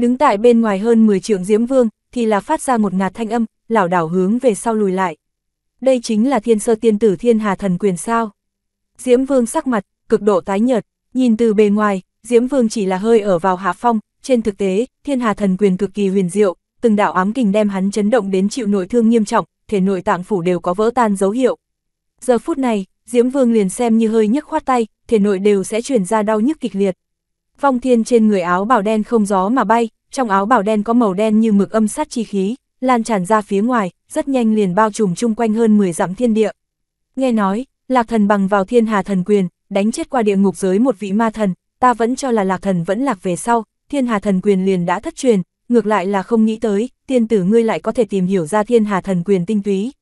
Đứng tại bên ngoài hơn 10 trượng Diễm Vương, thì là phát ra một ngạt thanh âm, lảo đảo hướng về sau lùi lại. Đây chính là thiên sơ tiên tử thiên hà thần quyền sao. Diễm Vương sắc mặt, cực độ tái nhợt, nhìn từ bề ngoài, Diễm Vương chỉ là hơi ở vào hạ phong, trên thực tế, thiên hà thần quyền cực kỳ huyền diệu, từng đạo ám kình đem hắn chấn động đến chịu nội thương nghiêm trọng, thể nội tạng phủ đều có vỡ tan dấu hiệu. Giờ phút này, Diễm Vương liền xem như hơi nhức khoát tay, thể nội đều sẽ chuyển ra đau nhức kịch liệt. Phong Thiên trên người áo bảo đen không gió mà bay, trong áo bảo đen có màu đen như mực âm sát chi khí, lan tràn ra phía ngoài, rất nhanh liền bao trùm chung quanh hơn 10 dặm thiên địa. Nghe nói, Lạc Thần bằng vào Thiên Hà thần quyền, đánh chết qua địa ngục giới một vị ma thần, ta vẫn cho là Lạc Thần vẫn lạc về sau, Thiên Hà thần quyền liền đã thất truyền, ngược lại là không nghĩ tới, tiên tử ngươi lại có thể tìm hiểu ra Thiên Hà thần quyền tinh túy.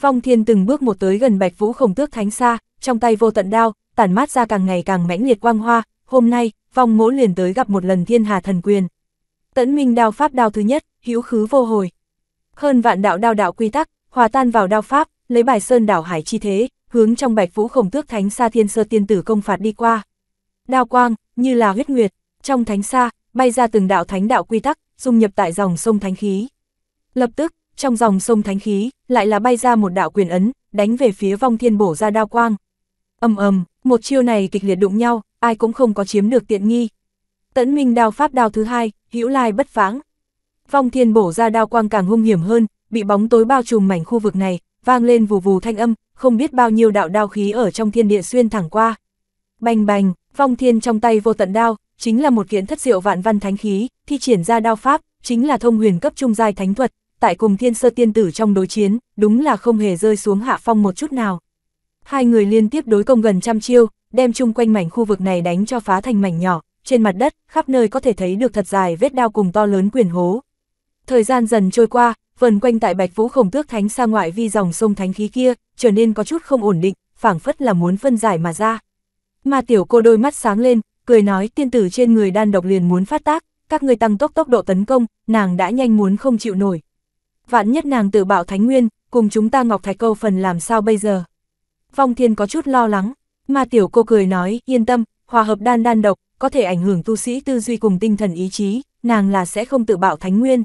Vong Thiên từng bước một tới gần Bạch Vũ Khổng Tước Thánh xa, trong tay vô tận đao, tản mát ra càng ngày càng mãnh liệt quang hoa, hôm nay, vong mỗ liền tới gặp một lần thiên hà thần quyền. Tẫn minh đao pháp đao thứ nhất, hữu khứ vô hồi. Hơn vạn đạo đao đạo quy tắc, hòa tan vào đao pháp, lấy bài sơn đảo hải chi thế, hướng trong bạch vũ khổng tước thánh xa thiên sơ tiên tử công phạt đi qua. Đao quang, như là huyết nguyệt, trong thánh xa bay ra từng đạo thánh đạo quy tắc, dung nhập tại dòng sông thánh khí. Lập tức, trong dòng sông thánh khí, lại là bay ra một đạo quyền ấn, đánh về phía vong thiên bổ ra đao quang. ầm ầm, một chiêu này kịch liệt đụng nhau, ai cũng không có chiếm được tiện nghi. Tấn Minh đao pháp đao thứ hai, hữu lai bất pháng. Phong Thiên bổ ra đao quang càng hung hiểm hơn, bị bóng tối bao trùm mảnh khu vực này, vang lên vù vù thanh âm, không biết bao nhiêu đạo đao khí ở trong thiên địa xuyên thẳng qua. Bành bành, Phong Thiên trong tay vô tận đao, chính là một kiện thất diệu vạn văn thánh khí, thi triển ra đao pháp, chính là thông huyền cấp trung giai thánh thuật, tại cùng thiên sơ tiên tử trong đối chiến, đúng là không hề rơi xuống hạ phong một chút nào. Hai người liên tiếp đối công gần trăm chiêu, đem chung quanh mảnh khu vực này đánh cho phá thành mảnh nhỏ, trên mặt đất, khắp nơi có thể thấy được thật dài vết đao cùng to lớn quyền hố. Thời gian dần trôi qua, vần quanh tại Bạch Vũ Khổng Tước Thánh xa ngoại vi dòng sông thánh khí kia, trở nên có chút không ổn định, phảng phất là muốn phân giải mà ra. Mà tiểu cô đôi mắt sáng lên, cười nói tiên tử trên người đan độc liền muốn phát tác, các người tăng tốc tốc độ tấn công, nàng đã nhanh muốn không chịu nổi. Vạn nhất nàng tự bạo thánh nguyên, cùng chúng ta Ngọc Thạch Câu phần làm sao bây giờ? Vong Thiên có chút lo lắng. Ma tiểu cô cười nói, yên tâm, hòa hợp đan đan độc, có thể ảnh hưởng tu sĩ tư duy cùng tinh thần ý chí, nàng là sẽ không tự bạo thánh nguyên.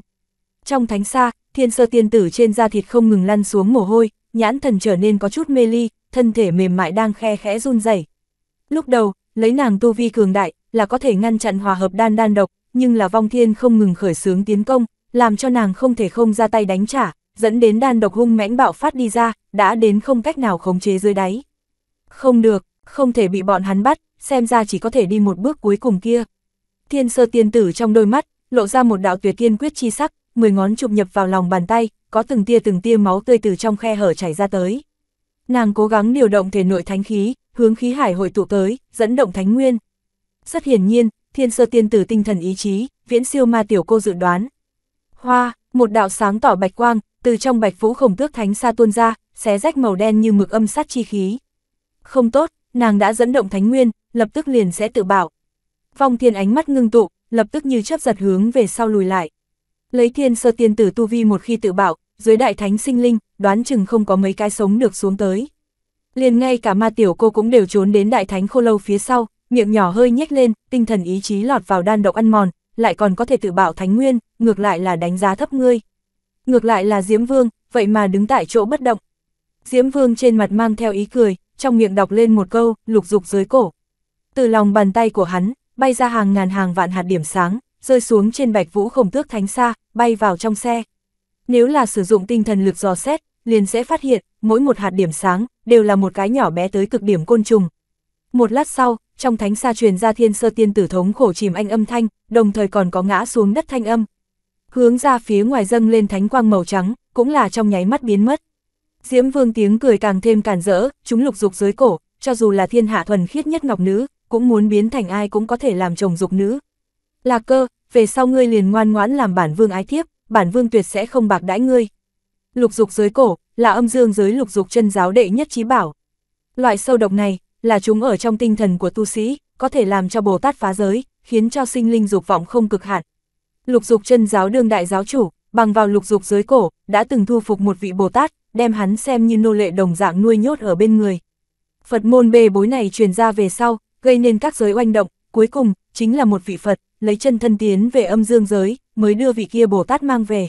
Trong thánh xa, thiên sơ tiên tử trên da thịt không ngừng lăn xuống mồ hôi, nhãn thần trở nên có chút mê ly, thân thể mềm mại đang khe khẽ run rẩy. Lúc đầu, lấy nàng tu vi cường đại, là có thể ngăn chặn hòa hợp đan đan độc, nhưng là vong thiên không ngừng khởi xướng tiến công, làm cho nàng không thể không ra tay đánh trả, dẫn đến đan độc hung mãnh bạo phát đi ra, đã đến không cách nào khống chế dưới đáy. Không được, không thể bị bọn hắn bắt, xem ra chỉ có thể đi một bước cuối cùng kia. Thiên sơ tiên tử trong đôi mắt, lộ ra một đạo tuyệt kiên quyết chi sắc, mười ngón chụp nhập vào lòng bàn tay, có từng tia từng tia máu tươi từ trong khe hở chảy ra tới. Nàng cố gắng điều động thể nội thánh khí, hướng khí hải hội tụ tới, dẫn động thánh nguyên. Rất hiển nhiên, thiên sơ tiên tử tinh thần ý chí, viễn siêu ma tiểu cô dự đoán. Hoa, một đạo sáng tỏ bạch quang, từ trong bạch vũ khổng tước thánh xa tuôn ra, xé rách màu đen như mực âm sát chi khí. Không tốt, nàng đã dẫn động thánh nguyên, lập tức liền sẽ tự bảo. Vong thiên ánh mắt ngưng tụ, lập tức như chấp giật hướng về sau lùi lại. Lấy thiên sơ tiên tử tu vi một khi tự bảo, dưới đại thánh sinh linh, đoán chừng không có mấy cái sống được xuống tới. Liền ngay cả ma tiểu cô cũng đều trốn đến đại thánh khô lâu phía sau, miệng nhỏ hơi nhếch lên, tinh thần ý chí lọt vào đan độc ăn mòn, lại còn có thể tự bảo thánh nguyên, ngược lại là đánh giá thấp ngươi. Ngược lại là Diễm Vương, vậy mà đứng tại chỗ bất động. Diễm Vương trên mặt mang theo ý cười, trong miệng đọc lên một câu, lục dục dưới cổ. Từ lòng bàn tay của hắn, bay ra hàng ngàn hàng vạn hạt điểm sáng, rơi xuống trên bạch vũ khổng tước thánh xa, bay vào trong xe. Nếu là sử dụng tinh thần lực dò xét, liền sẽ phát hiện, mỗi một hạt điểm sáng, đều là một cái nhỏ bé tới cực điểm côn trùng. Một lát sau, trong thánh xa truyền ra thiên sơ tiên tử thống khổ chìm anh âm thanh, đồng thời còn có ngã xuống đất thanh âm. Hướng ra phía ngoài dâng lên thánh quang màu trắng, cũng là trong nháy mắt biến mất. Diễm Vương tiếng cười càng thêm càn rỡ, chúng lục dục dưới cổ, cho dù là thiên hạ thuần khiết nhất ngọc nữ, cũng muốn biến thành ai cũng có thể làm chồng dục nữ. Lạc cơ, về sau ngươi liền ngoan ngoãn làm bản vương ái thiếp, bản vương tuyệt sẽ không bạc đãi ngươi. Lục dục dưới cổ, là âm dương giới lục dục chân giáo đệ nhất trí bảo. Loại sâu độc này, là chúng ở trong tinh thần của tu sĩ, có thể làm cho Bồ Tát phá giới, khiến cho sinh linh dục vọng không cực hạn. Lục dục chân giáo đương đại giáo chủ, bằng vào lục dục giới cổ, đã từng thu phục một vị Bồ Tát, đem hắn xem như nô lệ đồng dạng nuôi nhốt ở bên người. Phật môn bê bối này truyền ra về sau, gây nên các giới oanh động, cuối cùng, chính là một vị Phật, lấy chân thân tiến về âm dương giới, mới đưa vị kia Bồ Tát mang về.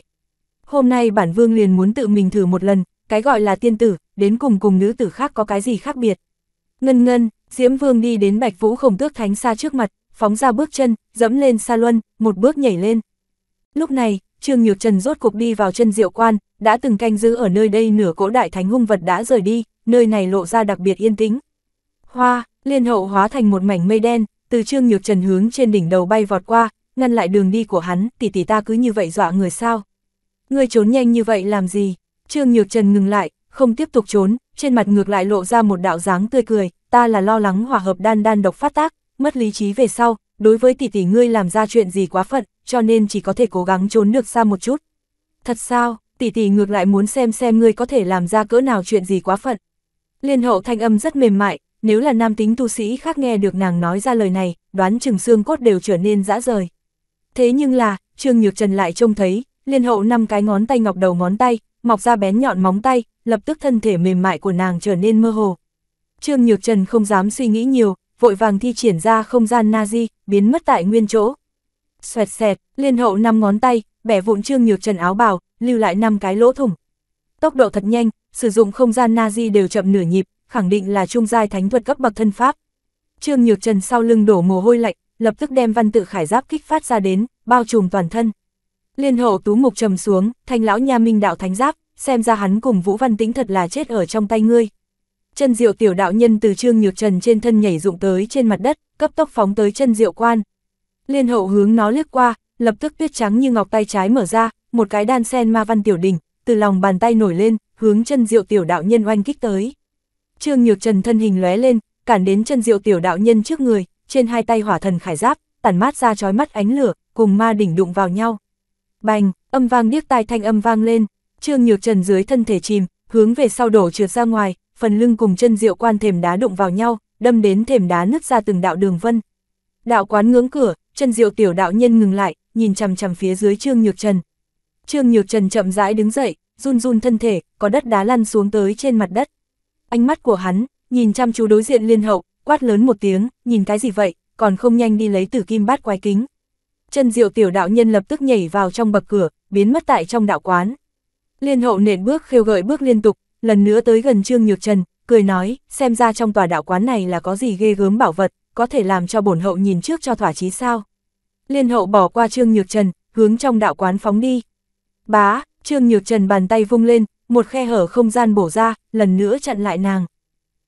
Hôm nay bản vương liền muốn tự mình thử một lần, cái gọi là tiên tử, đến cùng cùng nữ tử khác có cái gì khác biệt. Ngân ngân, Diễm Vương đi đến Bạch Vũ Khổng Tước Thánh xa trước mặt, phóng ra bước chân, dẫm lên sa luân, một bước nhảy lên. Lúc này, Trương Nhược Trần rốt cuộc đi vào chân diệu quan, đã từng canh giữ ở nơi đây nửa cỗ đại thánh hung vật đã rời đi, nơi này lộ ra đặc biệt yên tĩnh. Hoa, liên hậu hóa thành một mảnh mây đen, từ Trương Nhược Trần hướng trên đỉnh đầu bay vọt qua, ngăn lại đường đi của hắn, tỷ tỷ ta cứ như vậy dọa người sao? Người trốn nhanh như vậy làm gì? Trương Nhược Trần ngừng lại, không tiếp tục trốn, trên mặt ngược lại lộ ra một đạo dáng tươi cười, ta là lo lắng hòa hợp đan đan độc phát tác, mất lý trí về sau, đối với tỷ tỷ ngươi làm ra chuyện gì quá phận, cho nên chỉ có thể cố gắng trốn được xa một chút. Thật sao, tỷ tỷ ngược lại muốn xem xem ngươi có thể làm ra cỡ nào chuyện gì quá phận. Liên hậu thanh âm rất mềm mại, nếu là nam tính tu sĩ khác nghe được nàng nói ra lời này, đoán chừng xương cốt đều trở nên dã rời. Thế nhưng là, Trương Nhược Trần lại trông thấy, liên hậu năm cái ngón tay ngọc đầu ngón tay, mọc ra bén nhọn móng tay, lập tức thân thể mềm mại của nàng trở nên mơ hồ. Trương Nhược Trần không dám suy nghĩ nhiều, vội vàng thi triển ra không gian Nazi, biến mất tại nguyên chỗ. Xoẹt xẹt, liên hậu năm ngón tay, bẻ vụn trương nhược trần áo bào, lưu lại năm cái lỗ thủng. Tốc độ thật nhanh, sử dụng không gian Nazi đều chậm nửa nhịp, khẳng định là trung giai thánh thuật cấp bậc thân pháp. Trương Nhược Trần sau lưng đổ mồ hôi lạnh, lập tức đem văn tự khải giáp kích phát ra đến, bao trùm toàn thân. Liên hậu tú mục trầm xuống, thanh lão nha minh đạo thánh giáp, xem ra hắn cùng Vũ Văn Tĩnh thật là chết ở trong tay ngươi chân diệu tiểu đạo nhân từ trương nhược trần trên thân nhảy dụng tới trên mặt đất, cấp tốc phóng tới chân diệu quan. Liên hậu hướng nó liếc qua, lập tức tuyết trắng như ngọc tay trái mở ra, một cái đan sen ma văn tiểu đỉnh, từ lòng bàn tay nổi lên, hướng chân diệu tiểu đạo nhân oanh kích tới. Trương Nhược Trần thân hình lóe lên, cản đến chân diệu tiểu đạo nhân trước người, trên hai tay hỏa thần khải giáp, tản mát ra chói mắt ánh lửa, cùng ma đỉnh đụng vào nhau. Bành, âm vang điếc tai thanh âm vang lên, Trương Nhược Trần dưới thân thể chìm, hướng về sau đổ trượt ra ngoài, phần lưng cùng chân diệu quan thềm đá đụng vào nhau, đâm đến thềm đá nứt ra từng đạo đường vân. Đạo quán ngưỡng cửa, chân diệu tiểu đạo nhân ngừng lại, nhìn chằm chằm phía dưới Trương Nhược Trần. Trương Nhược Trần chậm rãi đứng dậy, run run thân thể, có đất đá lăn xuống tới trên mặt đất. Ánh mắt của hắn, nhìn chăm chú đối diện liên hậu, quát lớn một tiếng, nhìn cái gì vậy, còn không nhanh đi lấy tử kim bát quái kính. Chân diệu tiểu đạo nhân lập tức nhảy vào trong bậc cửa, biến mất tại trong đạo quán. Liên hậu nện bước khêu gợi bước liên tục, lần nữa tới gần Trương Nhược Trần, cười nói, xem ra trong tòa đạo quán này là có gì ghê gớm bảo vật, có thể làm cho bổn hậu nhìn trước cho thỏa chí sao. Liên hậu bỏ qua Trương Nhược Trần, hướng trong đạo quán phóng đi. Bá, Trương Nhược Trần bàn tay vung lên, một khe hở không gian bổ ra, lần nữa chặn lại nàng.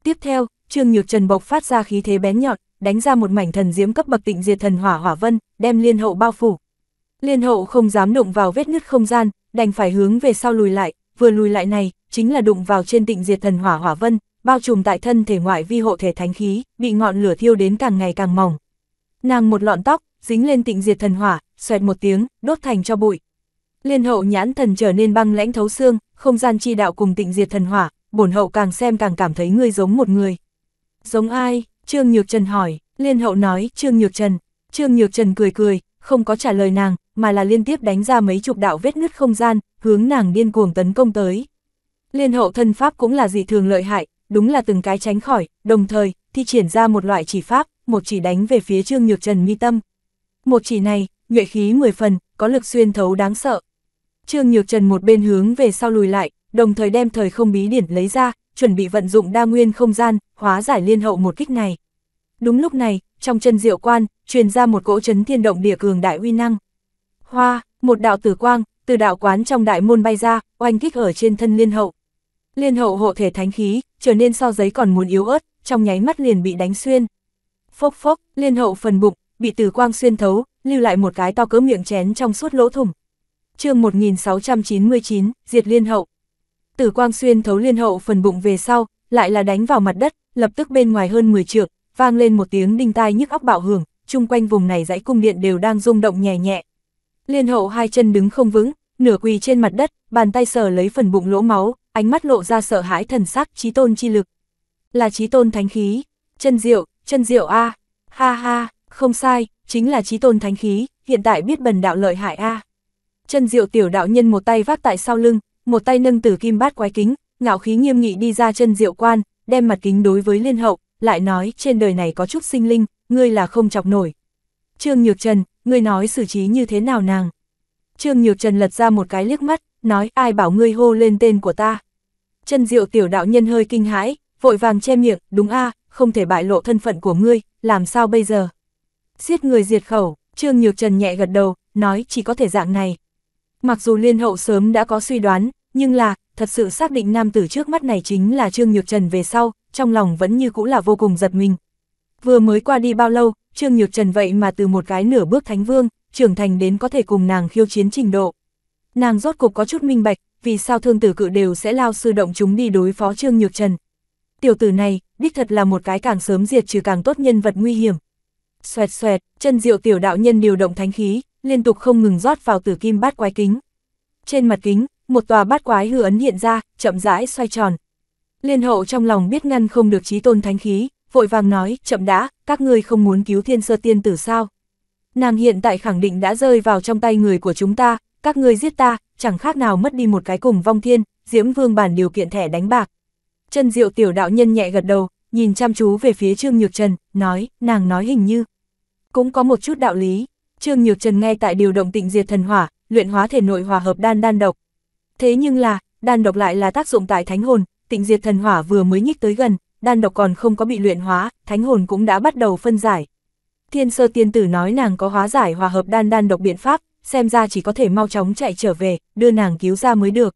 Tiếp theo, Trương Nhược Trần bộc phát ra khí thế bén nhọn, đánh ra một mảnh thần diễm cấp bậc tịnh diệt thần hỏa hỏa vân, đem liên hậu bao phủ. Liên hậu không dám đụng vào vết nứt không gian, đành phải hướng về sau lùi lại, vừa lùi lại này, chính là đụng vào trên tịnh diệt thần hỏa hỏa vân, bao trùm tại thân thể ngoại vi hộ thể thánh khí, bị ngọn lửa thiêu đến càng ngày càng mỏng. Nàng một lọn tóc, dính lên tịnh diệt thần hỏa, xoẹt một tiếng, đốt thành cho bụi. Liên hậu nhãn thần trở nên băng lãnh thấu xương, không gian chi đạo cùng tịnh diệt thần hỏa, bổn hậu càng xem càng cảm thấy ngươi giống một người. Giống ai? Trương Nhược Trần hỏi, Liên hậu nói, Trương Nhược Trần. Trương Nhược Trần cười cười, không có trả lời nàng, mà là liên tiếp đánh ra mấy chục đạo vết nứt không gian, hướng nàng điên cuồng tấn công tới. Liên hậu thân pháp cũng là dị thường lợi hại, đúng là từng cái tránh khỏi, đồng thời, thi triển ra một loại chỉ pháp, một chỉ đánh về phía Trương Nhược Trần mi tâm. Một chỉ này, nhuệ khí 10 phần, có lực xuyên thấu đáng sợ. Trương Nhược Trần một bên hướng về sau lùi lại, đồng thời đem thời không bí điển lấy ra, chuẩn bị vận dụng đa nguyên không gian, hóa giải liên hậu một kích này. Đúng lúc này, trong chân diệu quan, truyền ra một cỗ chấn thiên động địa cường đại uy năng. Hoa, một đạo tử quang, từ đạo quán trong đại môn bay ra, oanh kích ở trên thân liên hậu. Liên hậu hộ thể thánh khí, trở nên so giấy còn muốn yếu ớt, trong nháy mắt liền bị đánh xuyên. Phốc phốc, liên hậu phần bụng, bị tử quang xuyên thấu, lưu lại một cái to cỡ miệng chén trong suốt lỗ thủng. chương 1699, diệt liên hậu. Tử quang xuyên thấu liên hậu phần bụng về sau, lại là đánh vào mặt đất, lập tức bên ngoài hơn 10 trượng, vang lên một tiếng đinh tai nhức óc bạo hưởng, chung quanh vùng này dãy cung điện đều đang rung động nhẹ nhẹ. Liên hậu hai chân đứng không vững, nửa quỳ trên mặt đất, bàn tay sờ lấy phần bụng lỗ máu, ánh mắt lộ ra sợ hãi thần sắc trí tôn chi lực. Là trí tôn thánh khí, chân diệu, chân diệu a ha ha, không sai, chính là trí tôn thánh khí, hiện tại biết bần đạo lợi hại a Chân diệu tiểu đạo nhân một tay vác tại sau lưng, một tay nâng tử kim bát quái kính, ngạo khí nghiêm nghị đi ra chân diệu quan, đem mặt kính đối với liên hậu, lại nói trên đời này có chút sinh linh, ngươi là không chọc nổi. Trương Nhược Trần, ngươi nói xử trí như thế nào nàng? Trương Nhược Trần lật ra một cái liếc mắt, nói ai bảo ngươi hô lên tên của ta. Trần diệu tiểu đạo nhân hơi kinh hãi, vội vàng che miệng, đúng a không thể bại lộ thân phận của ngươi, làm sao bây giờ? Giết người diệt khẩu, Trương Nhược Trần nhẹ gật đầu, nói chỉ có thể dạng này. Mặc dù liên hậu sớm đã có suy đoán, nhưng là, thật sự xác định nam tử trước mắt này chính là Trương Nhược Trần về sau, trong lòng vẫn như cũ là vô cùng giật mình. Vừa mới qua đi bao lâu, Trương Nhược Trần vậy mà từ một cái nửa bước thánh vương, trưởng thành đến có thể cùng nàng khiêu chiến trình độ. Nàng rốt cục có chút minh bạch, vì sao thương tử cự đều sẽ lao sư động chúng đi đối phó Trương Nhược Trần. Tiểu tử này, đích thật là một cái càng sớm diệt trừ càng tốt nhân vật nguy hiểm. Xoẹt xoẹt, chân diệu tiểu đạo nhân điều động thánh khí, liên tục không ngừng rót vào tử kim bát quái kính. Trên mặt kính, một tòa bát quái hư ấn hiện ra, chậm rãi xoay tròn. Liên hậu trong lòng biết ngăn không được trí tôn thánh khí, vội vàng nói, chậm đã, các ngươi không muốn cứu thiên sơ tiên tử sao nàng hiện tại khẳng định đã rơi vào trong tay người của chúng ta, các ngươi giết ta, chẳng khác nào mất đi một cái cùng vong thiên, diễm vương bản điều kiện thẻ đánh bạc. Chân diệu tiểu đạo nhân nhẹ gật đầu, nhìn chăm chú về phía Trương Nhược Trần, nói, nàng nói hình như. Cũng có một chút đạo lý, Trương Nhược Trần ngay tại điều động tịnh diệt thần hỏa, luyện hóa thể nội hòa hợp đan đan độc. Thế nhưng là, đan độc lại là tác dụng tại thánh hồn, tịnh diệt thần hỏa vừa mới nhích tới gần, đan độc còn không có bị luyện hóa, thánh hồn cũng đã bắt đầu phân giải, thiên sơ tiên tử nói nàng có hóa giải hòa hợp đan đan độc biện pháp, xem ra chỉ có thể mau chóng chạy trở về, đưa nàng cứu ra mới được.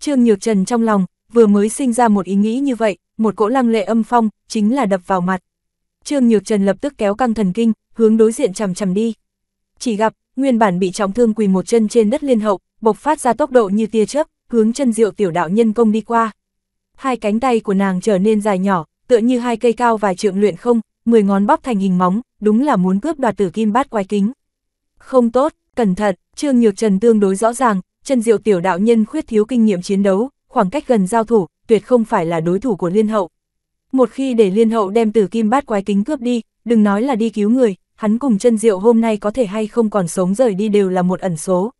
Trương Nhược Trần trong lòng, vừa mới sinh ra một ý nghĩ như vậy, một cỗ lăng lệ âm phong, chính là đập vào mặt. Trương Nhược Trần lập tức kéo căng thần kinh, hướng đối diện chầm chầm đi. Chỉ gặp, nguyên bản bị trọng thương quỳ một chân trên đất liên hậu, bộc phát ra tốc độ như tia chớp, hướng chân diệu tiểu đạo nhân công đi qua. Hai cánh tay của nàng trở nên dài nhỏ, tựa như hai cây cao vài trượng luyện không, mười ngón bóp thành hình móng, đúng là muốn cướp đoạt tử kim bát quái kính. Không tốt, cẩn thận, Trương Nhược Trần tương đối rõ ràng, Trần Diệu tiểu đạo nhân khuyết thiếu kinh nghiệm chiến đấu, khoảng cách gần giao thủ, tuyệt không phải là đối thủ của Liên Hậu. Một khi để Liên Hậu đem tử kim bát quái kính cướp đi, đừng nói là đi cứu người, hắn cùng Trần Diệu hôm nay có thể hay không còn sống rời đi đều là một ẩn số.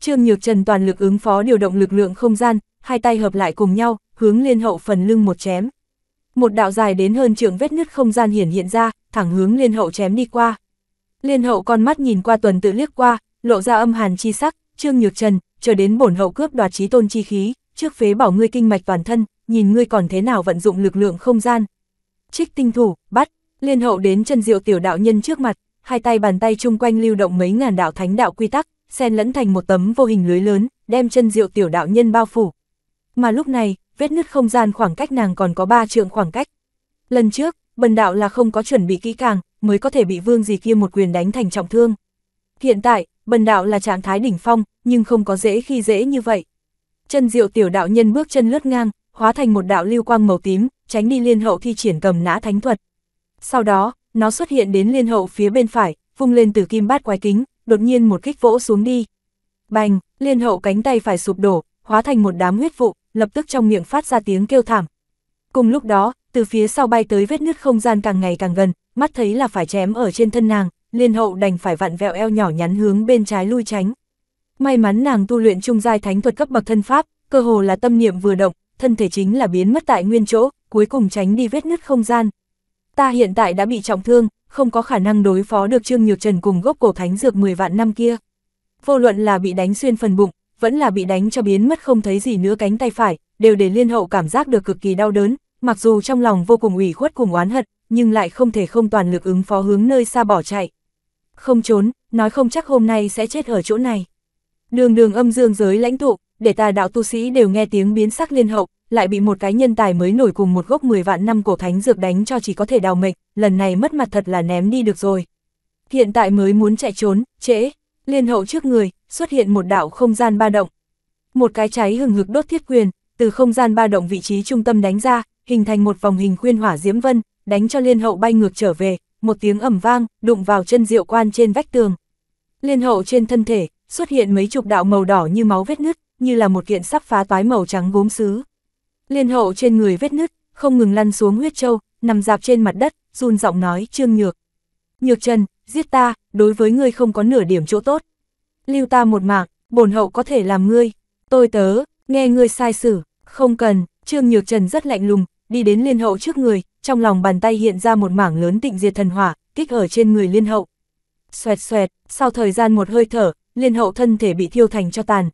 Trương Nhược Trần toàn lực ứng phó điều động lực lượng không gian, hai tay hợp lại cùng nhau, hướng Liên Hậu phần lưng một chém một đạo dài đến hơn trường vết nứt không gian hiển hiện ra, thẳng hướng Liên Hậu chém đi qua. Liên Hậu con mắt nhìn qua tuần tự liếc qua, lộ ra âm hàn chi sắc, Trương Nhược Trần, chờ đến bổn hậu cướp đoạt chí tôn chi khí, trước phế bảo ngươi kinh mạch toàn thân, nhìn ngươi còn thế nào vận dụng lực lượng không gian. Trích tinh thủ, bắt, Liên Hậu đến chân diệu tiểu đạo nhân trước mặt, hai tay bàn tay chung quanh lưu động mấy ngàn đạo thánh đạo quy tắc, xen lẫn thành một tấm vô hình lưới lớn, đem chân diệu tiểu đạo nhân bao phủ. Mà lúc này, vết nứt không gian khoảng cách nàng còn có ba trượng khoảng cách. Lần trước, bần đạo là không có chuẩn bị kỹ càng, mới có thể bị vương gì kia một quyền đánh thành trọng thương. Hiện tại, bần đạo là trạng thái đỉnh phong, nhưng không có dễ khi dễ như vậy. Chân diệu tiểu đạo nhân bước chân lướt ngang, hóa thành một đạo lưu quang màu tím, tránh đi liên hậu thi triển cầm nã thánh thuật. Sau đó, nó xuất hiện đến liên hậu phía bên phải, vung lên từ kim bát quái kính, đột nhiên một kích vỗ xuống đi. Bành, liên hậu cánh tay phải sụp đổ, hóa thành một đám huyết vụ, lập tức trong miệng phát ra tiếng kêu thảm. Cùng lúc đó, từ phía sau bay tới vết nứt không gian càng ngày càng gần, mắt thấy là phải chém ở trên thân nàng, liên hậu đành phải vặn vẹo eo nhỏ nhắn hướng bên trái lui tránh. May mắn nàng tu luyện trung giai thánh thuật cấp bậc thân pháp, cơ hồ là tâm niệm vừa động, thân thể chính là biến mất tại nguyên chỗ, cuối cùng tránh đi vết nứt không gian. Ta hiện tại đã bị trọng thương, không có khả năng đối phó được Trương Nhược Trần cùng gốc cổ thánh dược 10 vạn năm kia. Vô luận là bị đánh xuyên phần bụng, vẫn là bị đánh cho biến mất không thấy gì nữa cánh tay phải, đều để liên hậu cảm giác được cực kỳ đau đớn, mặc dù trong lòng vô cùng ủy khuất cùng oán hận, nhưng lại không thể không toàn lực ứng phó hướng nơi xa bỏ chạy. Không trốn, nói không chắc hôm nay sẽ chết ở chỗ này. Đường đường âm dương giới lãnh tụ, để ta đạo tu sĩ đều nghe tiếng biến sắc liên hậu, lại bị một cái nhân tài mới nổi cùng một gốc 10 vạn năm cổ thánh dược đánh cho chỉ có thể đào mệnh, lần này mất mặt thật là ném đi được rồi. Hiện tại mới muốn chạy trốn, trễ, Liên hậu trước người, xuất hiện một đạo không gian ba động. Một cái cháy hừng hực đốt thiết quyền, từ không gian ba động vị trí trung tâm đánh ra, hình thành một vòng hình khuyên hỏa diễm vân, đánh cho liên hậu bay ngược trở về, một tiếng ẩm vang, đụng vào chân diệu quan trên vách tường. Liên hậu trên thân thể, xuất hiện mấy chục đạo màu đỏ như máu vết nứt, như là một kiện sắp phá toái màu trắng gốm xứ. Liên hậu trên người vết nứt, không ngừng lăn xuống huyết châu, nằm dạp trên mặt đất, run giọng nói trương nhược. Nhược Trần, giết ta, đối với ngươi không có nửa điểm chỗ tốt. Lưu ta một mạng, bổn hậu có thể làm ngươi, tôi tớ, nghe ngươi sai xử, không cần, Trương Nhược Trần rất lạnh lùng, đi đến liên hậu trước người, trong lòng bàn tay hiện ra một mảng lớn tịnh diệt thần hỏa, kích ở trên người liên hậu. Xoẹt xoẹt, sau thời gian một hơi thở, liên hậu thân thể bị thiêu thành cho tàn.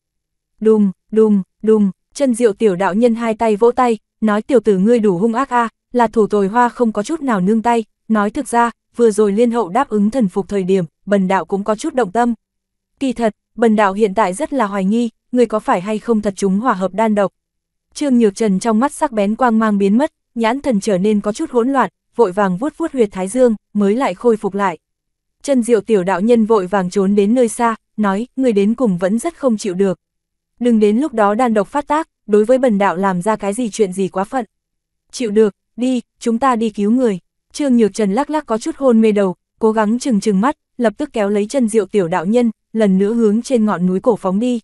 Đùng, đùng, đùng, chân diệu tiểu đạo nhân hai tay vỗ tay, nói tiểu tử ngươi đủ hung ác a là thủ tồi hoa không có chút nào nương tay, nói thực ra, vừa rồi liên hậu đáp ứng thần phục thời điểm, bần đạo cũng có chút động tâm. Kỳ thật, bần đạo hiện tại rất là hoài nghi, người có phải hay không thật chúng hòa hợp đan độc. Trương Nhược Trần trong mắt sắc bén quang mang biến mất, nhãn thần trở nên có chút hỗn loạn, vội vàng vuốt vuốt huyệt thái dương, mới lại khôi phục lại. Chân diệu tiểu đạo nhân vội vàng trốn đến nơi xa, nói, người đến cùng vẫn rất không chịu được. Đừng đến lúc đó đan độc phát tác, đối với bần đạo làm ra cái gì chuyện gì quá phận. Chịu được, đi, chúng ta đi cứu người. Trương Nhược Trần lắc lắc có chút hôn mê đầu, cố gắng chừng chừng mắt, lập tức kéo lấy chân Diệu tiểu đạo nhân, lần nữa hướng trên ngọn núi cổ phóng đi.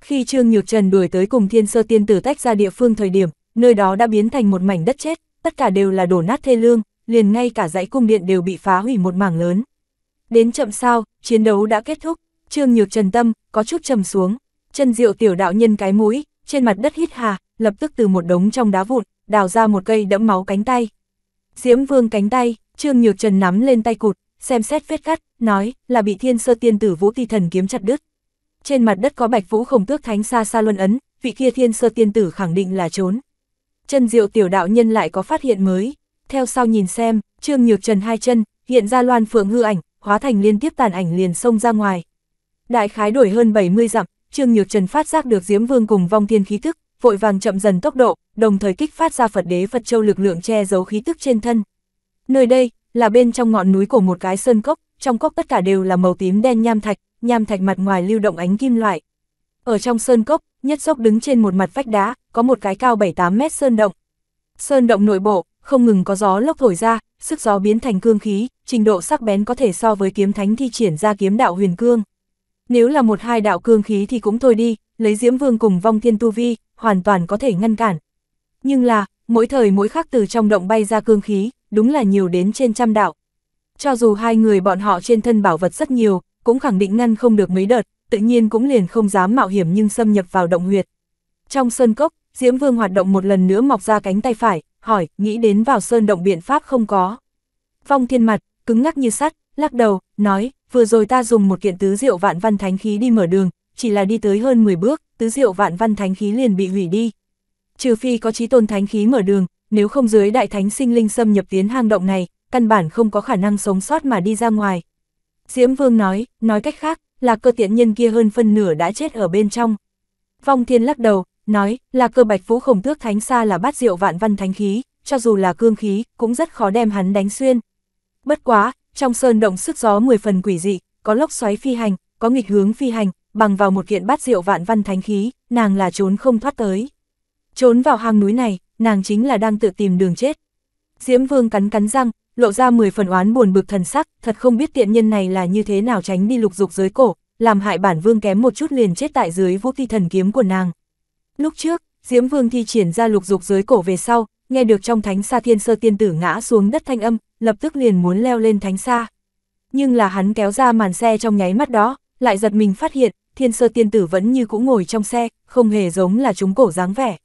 Khi Trương Nhược Trần đuổi tới cùng Thiên Sơ Tiên tử tách ra địa phương thời điểm, nơi đó đã biến thành một mảnh đất chết, tất cả đều là đổ nát thê lương, liền ngay cả dãy cung điện đều bị phá hủy một mảng lớn. Đến chậm sao, chiến đấu đã kết thúc, Trương Nhược Trần tâm có chút trầm xuống, chân Diệu tiểu đạo nhân cái mũi, trên mặt đất hít hà, lập tức từ một đống trong đá vụn, đào ra một cây đẫm máu cánh tay, Diễm Vương cánh tay, Trương Nhược Trần nắm lên tay cụt, xem xét vết cắt, nói là bị thiên sơ tiên tử vũ ti thần kiếm chặt đứt. Trên mặt đất có bạch vũ khổng tước thánh xa xa luân ấn, vị kia thiên sơ tiên tử khẳng định là trốn. Chân diệu tiểu đạo nhân lại có phát hiện mới, theo sau nhìn xem, Trương Nhược Trần hai chân, hiện ra loan phượng hư ảnh, hóa thành liên tiếp tàn ảnh liền xông ra ngoài. Đại khái đổi hơn 70 dặm, Trương Nhược Trần phát giác được Diễm Vương cùng vong thiên khí thức, vội vàng chậm dần tốc độ, đồng thời kích phát ra Phật đế Phật châu lực lượng che giấu khí tức trên thân. Nơi đây, là bên trong ngọn núi của một cái sơn cốc, trong cốc tất cả đều là màu tím đen nham thạch, nham thạch mặt ngoài lưu động ánh kim loại. Ở trong sơn cốc, nhất sốc đứng trên một mặt vách đá, có một cái cao 7-8 mét sơn động. Sơn động nội bộ, không ngừng có gió lốc thổi ra, sức gió biến thành cương khí, trình độ sắc bén có thể so với kiếm thánh thi triển ra kiếm đạo huyền cương. Nếu là một hai đạo cương khí thì cũng thôi đi, lấy Diễm Vương cùng Vong Thiên Tu Vi, hoàn toàn có thể ngăn cản. Nhưng là, mỗi thời mỗi khắc từ trong động bay ra cương khí, đúng là nhiều đến trên trăm đạo. Cho dù hai người bọn họ trên thân bảo vật rất nhiều, cũng khẳng định ngăn không được mấy đợt, tự nhiên cũng liền không dám mạo hiểm nhưng xâm nhập vào động huyệt. Trong sơn cốc, Diễm Vương hoạt động một lần nữa mọc ra cánh tay phải, hỏi, nghĩ đến vào sơn động biện pháp không có. Phong thiên mặt, cứng ngắc như sắt, lắc đầu, nói, vừa rồi ta dùng một kiện tứ diệu vạn văn thánh khí đi mở đường, chỉ là đi tới hơn 10 bước, tứ diệu vạn văn thánh khí liền bị hủy đi. Trừ phi có chí tôn thánh khí mở đường, nếu không dưới đại thánh sinh linh xâm nhập tiến hang động này, căn bản không có khả năng sống sót mà đi ra ngoài. Diễm Vương nói, nói cách khác, là cơ tiện nhân kia hơn phân nửa đã chết ở bên trong. Phong Thiên lắc đầu, nói, là cơ bạch phú khổng tước thánh xa là bát diệu vạn văn thánh khí, cho dù là cương khí, cũng rất khó đem hắn đánh xuyên. Bất quá, trong sơn động sức gió 10 phần quỷ dị, có lốc xoáy phi hành, có nghịch hướng phi hành, bằng vào một kiện bát rượu vạn văn thánh khí, nàng là trốn không thoát tới. Trốn vào hang núi này, nàng chính là đang tự tìm đường chết. Diễm Vương cắn cắn răng, lộ ra 10 phần oán buồn bực thần sắc, thật không biết tiện nhân này là như thế nào tránh đi lục dục giới cổ, làm hại bản vương kém một chút liền chết tại dưới vũ thi thần kiếm của nàng. Lúc trước, Diễm Vương thi triển ra lục dục giới cổ về sau, nghe được trong thánh xa thiên sơ tiên tử ngã xuống đất thanh âm, lập tức liền muốn leo lên thánh xa Nhưng là hắn kéo ra màn xe trong nháy mắt đó, lại giật mình phát hiện, thiên sơ tiên tử vẫn như cũ ngồi trong xe, không hề giống là chúng cổ dáng vẻ.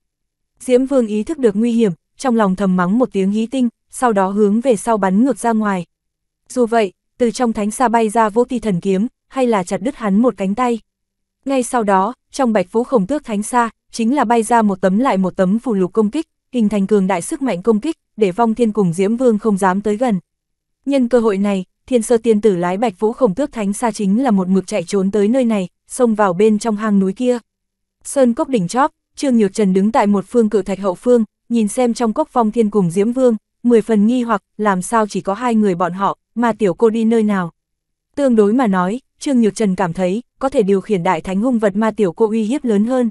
Diễm vương ý thức được nguy hiểm, trong lòng thầm mắng một tiếng hí tinh, sau đó hướng về sau bắn ngược ra ngoài. Dù vậy, từ trong thánh xa bay ra vô ti thần kiếm, hay là chặt đứt hắn một cánh tay. Ngay sau đó, trong bạch vũ khổng tước thánh xa, chính là bay ra một tấm lại một tấm phù lục công kích, hình thành cường đại sức mạnh công kích, để vong thiên cùng Diễm Vương không dám tới gần. Nhân cơ hội này, thiên sơ tiên tử lái bạch vũ khổng tước thánh xa chính là một mực chạy trốn tới nơi này, xông vào bên trong hang núi kia. Sơn cốc đỉnh chóp, Trương Nhược Trần đứng tại một phương cự thạch hậu phương, nhìn xem trong cốc phong thiên cùng Diễm Vương, mười phần nghi hoặc làm sao chỉ có hai người bọn họ, mà tiểu cô đi nơi nào. Tương đối mà nói, Trương Nhược Trần cảm thấy, có thể điều khiển đại thánh hung vật ma tiểu cô uy hiếp lớn hơn.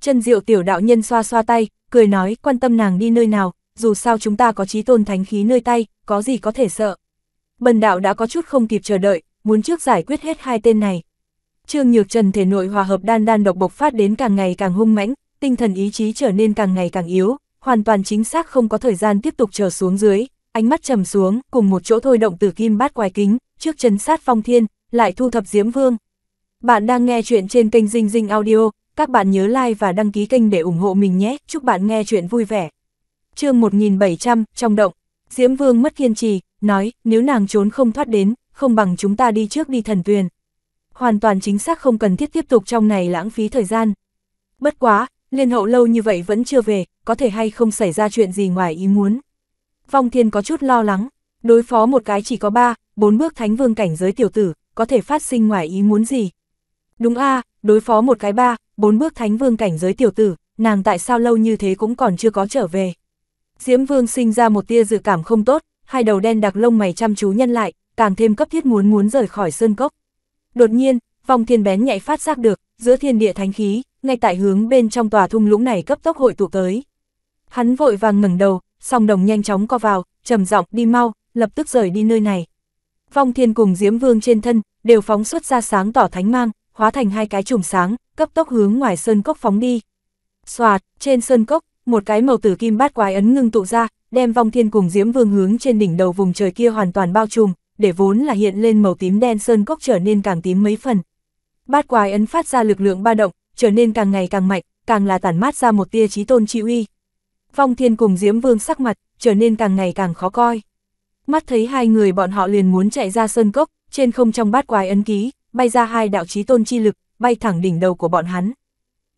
Chân diệu tiểu đạo nhân xoa xoa tay, cười nói quan tâm nàng đi nơi nào, dù sao chúng ta có trí tôn thánh khí nơi tay, có gì có thể sợ bần đạo đã có chút không kịp chờ đợi, muốn trước giải quyết hết hai tên này. Trương Nhược Trần thể nội hòa hợp đan đan độc bộc phát đến càng ngày càng hung mãnh, tinh thần ý chí trở nên càng ngày càng yếu, hoàn toàn chính xác không có thời gian tiếp tục chờ xuống dưới, ánh mắt trầm xuống, cùng một chỗ thôi động từ kim bát quái kính, trước chân sát phong thiên, lại thu thập diễm vương. Bạn đang nghe chuyện trên kênh Dinh Dinh Audio, các bạn nhớ like và đăng ký kênh để ủng hộ mình nhé, chúc bạn nghe chuyện vui vẻ. chương 1700, trong động. Diễm Vương mất kiên trì, nói, nếu nàng trốn không thoát đến, không bằng chúng ta đi trước đi thần tuyền. Hoàn toàn chính xác không cần thiết tiếp tục trong này lãng phí thời gian. Bất quá, liên hậu lâu như vậy vẫn chưa về, có thể hay không xảy ra chuyện gì ngoài ý muốn. Vong Thiên có chút lo lắng, đối phó một cái chỉ có ba, bốn bước thánh vương cảnh giới tiểu tử, có thể phát sinh ngoài ý muốn gì. Đúng a đối phó một cái ba, bốn bước thánh vương cảnh giới tiểu tử, nàng tại sao lâu như thế cũng còn chưa có trở về. Diễm Vương sinh ra một tia dự cảm không tốt, hai đầu đen đặc lông mày chăm chú nhân lại, càng thêm cấp thiết muốn muốn rời khỏi sơn cốc. Đột nhiên, vòng thiên bén nhạy phát giác được, giữa thiên địa thánh khí, ngay tại hướng bên trong tòa thung lũng này cấp tốc hội tụ tới. Hắn vội vàng ngẩng đầu, song đồng nhanh chóng co vào, trầm giọng đi mau, lập tức rời đi nơi này. Vong thiên cùng Diễm Vương trên thân, đều phóng xuất ra sáng tỏ thánh mang, hóa thành hai cái chùm sáng, cấp tốc hướng ngoài sơn cốc phóng đi. Xoạt, trên sơn cốc, một cái màu tử kim bát quái ấn ngưng tụ ra, đem vong thiên cùng diễm vương hướng trên đỉnh đầu vùng trời kia hoàn toàn bao trùm, để vốn là hiện lên màu tím đen sơn cốc trở nên càng tím mấy phần. Bát quái ấn phát ra lực lượng ba động, trở nên càng ngày càng mạnh, càng là tản mát ra một tia trí tôn chi uy. Vong thiên cùng diễm vương sắc mặt, trở nên càng ngày càng khó coi. Mắt thấy hai người bọn họ liền muốn chạy ra sơn cốc, trên không trong bát quái ấn ký, bay ra hai đạo trí tôn chi lực, bay thẳng đỉnh đầu của bọn hắn.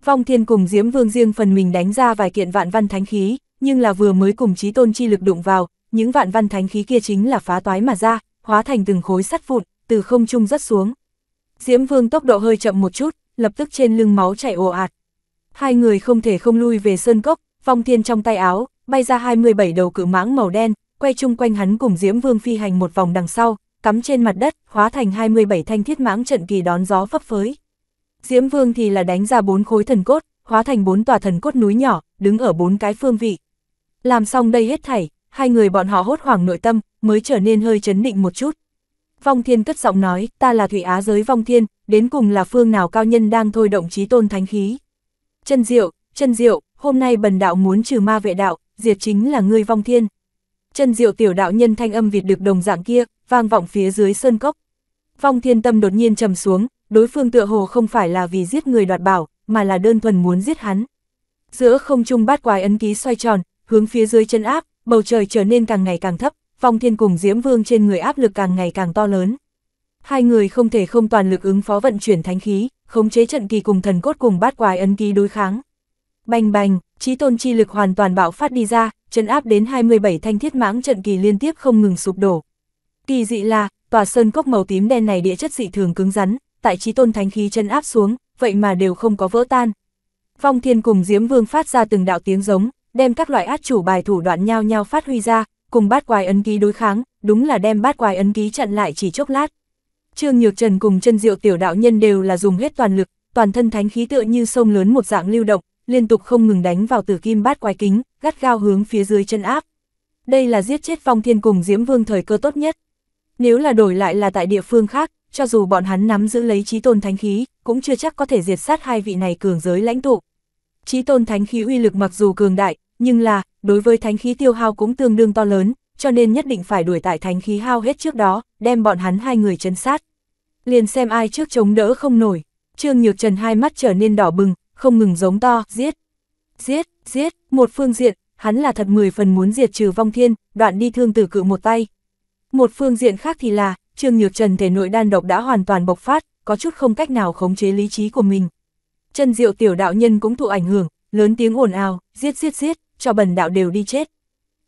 Vong Thiên cùng Diễm Vương riêng phần mình đánh ra vài kiện vạn văn thánh khí, nhưng là vừa mới cùng chí tôn chi lực đụng vào, những vạn văn thánh khí kia chính là phá toái mà ra, hóa thành từng khối sắt vụn, từ không trung rất xuống. Diễm Vương tốc độ hơi chậm một chút, lập tức trên lưng máu chảy ồ ạt. Hai người không thể không lui về sơn cốc, Vong Thiên trong tay áo, bay ra 27 đầu cự mãng màu đen, quay chung quanh hắn cùng Diễm Vương phi hành một vòng đằng sau, cắm trên mặt đất, hóa thành 27 thanh thiết mãng trận kỳ đón gió phấp phới. Diễm Vương thì là đánh ra bốn khối thần cốt, hóa thành bốn tòa thần cốt núi nhỏ, đứng ở bốn cái phương vị. Làm xong đây hết thảy, hai người bọn họ hốt hoảng nội tâm, mới trở nên hơi chấn định một chút. Vong Thiên cất giọng nói, ta là Thủy Á giới Vong Thiên, đến cùng là phương nào cao nhân đang thôi động trí tôn thánh khí. Chân Diệu, Chân Diệu, hôm nay bần đạo muốn trừ ma vệ đạo, diệt chính là ngươi Vong Thiên. Chân Diệu tiểu đạo nhân thanh âm Việt được đồng dạng kia, vang vọng phía dưới sơn cốc. Vong Thiên tâm đột nhiên trầm xuống, đối phương tựa hồ không phải là vì giết người đoạt bảo, mà là đơn thuần muốn giết hắn. Giữa không trung bát quái ấn ký xoay tròn, hướng phía dưới chân áp, bầu trời trở nên càng ngày càng thấp, phong thiên cùng diễm vương trên người áp lực càng ngày càng to lớn. Hai người không thể không toàn lực ứng phó vận chuyển thánh khí, khống chế trận kỳ cùng thần cốt cùng bát quái ấn ký đối kháng. Bành bành, trí tôn chi lực hoàn toàn bạo phát đi ra, chân áp đến 27 thanh thiết mãng trận kỳ liên tiếp không ngừng sụp đổ. Kỳ dị là, tòa sơn cốc màu tím đen này địa chất dị thường cứng rắn, tại trí tôn thánh khí chân áp xuống, vậy mà đều không có vỡ tan. Phong thiên cùng Diễm Vương phát ra từng đạo tiếng giống, đem các loại át chủ bài thủ đoạn nhau nhau phát huy ra, cùng bát quái ấn ký đối kháng, đúng là đem bát quái ấn ký chặn lại chỉ chốc lát. Trương Nhược Trần cùng chân diệu tiểu đạo nhân đều là dùng hết toàn lực, toàn thân thánh khí tựa như sông lớn một dạng lưu động, liên tục không ngừng đánh vào tử kim bát quái kính, gắt gao hướng phía dưới chân áp. Đây là giết chết Phong Thiên cùng Diễm Vương thời cơ tốt nhất. Nếu là đổi lại là tại địa phương khác, cho dù bọn hắn nắm giữ lấy trí tôn thánh khí, cũng chưa chắc có thể diệt sát hai vị này cường giới lãnh tụ. Trí tôn thánh khí uy lực mặc dù cường đại, nhưng là, đối với thánh khí tiêu hao cũng tương đương to lớn, cho nên nhất định phải đuổi tại thánh khí hao hết trước đó, đem bọn hắn hai người chấn sát. Liền xem ai trước chống đỡ không nổi, Trương Nhược Trần hai mắt trở nên đỏ bừng, không ngừng giống to, giết, giết, giết, một phương diện, hắn là thật 10 phần muốn diệt trừ vong thiên, đoạn đi thương tử cự một tay. Một phương diện khác thì là, Trương Nhược Trần thể nội đan độc đã hoàn toàn bộc phát, có chút không cách nào khống chế lý trí của mình. Chân diệu tiểu đạo nhân cũng thụ ảnh hưởng, lớn tiếng ồn ào, giết giết giết, cho bần đạo đều đi chết.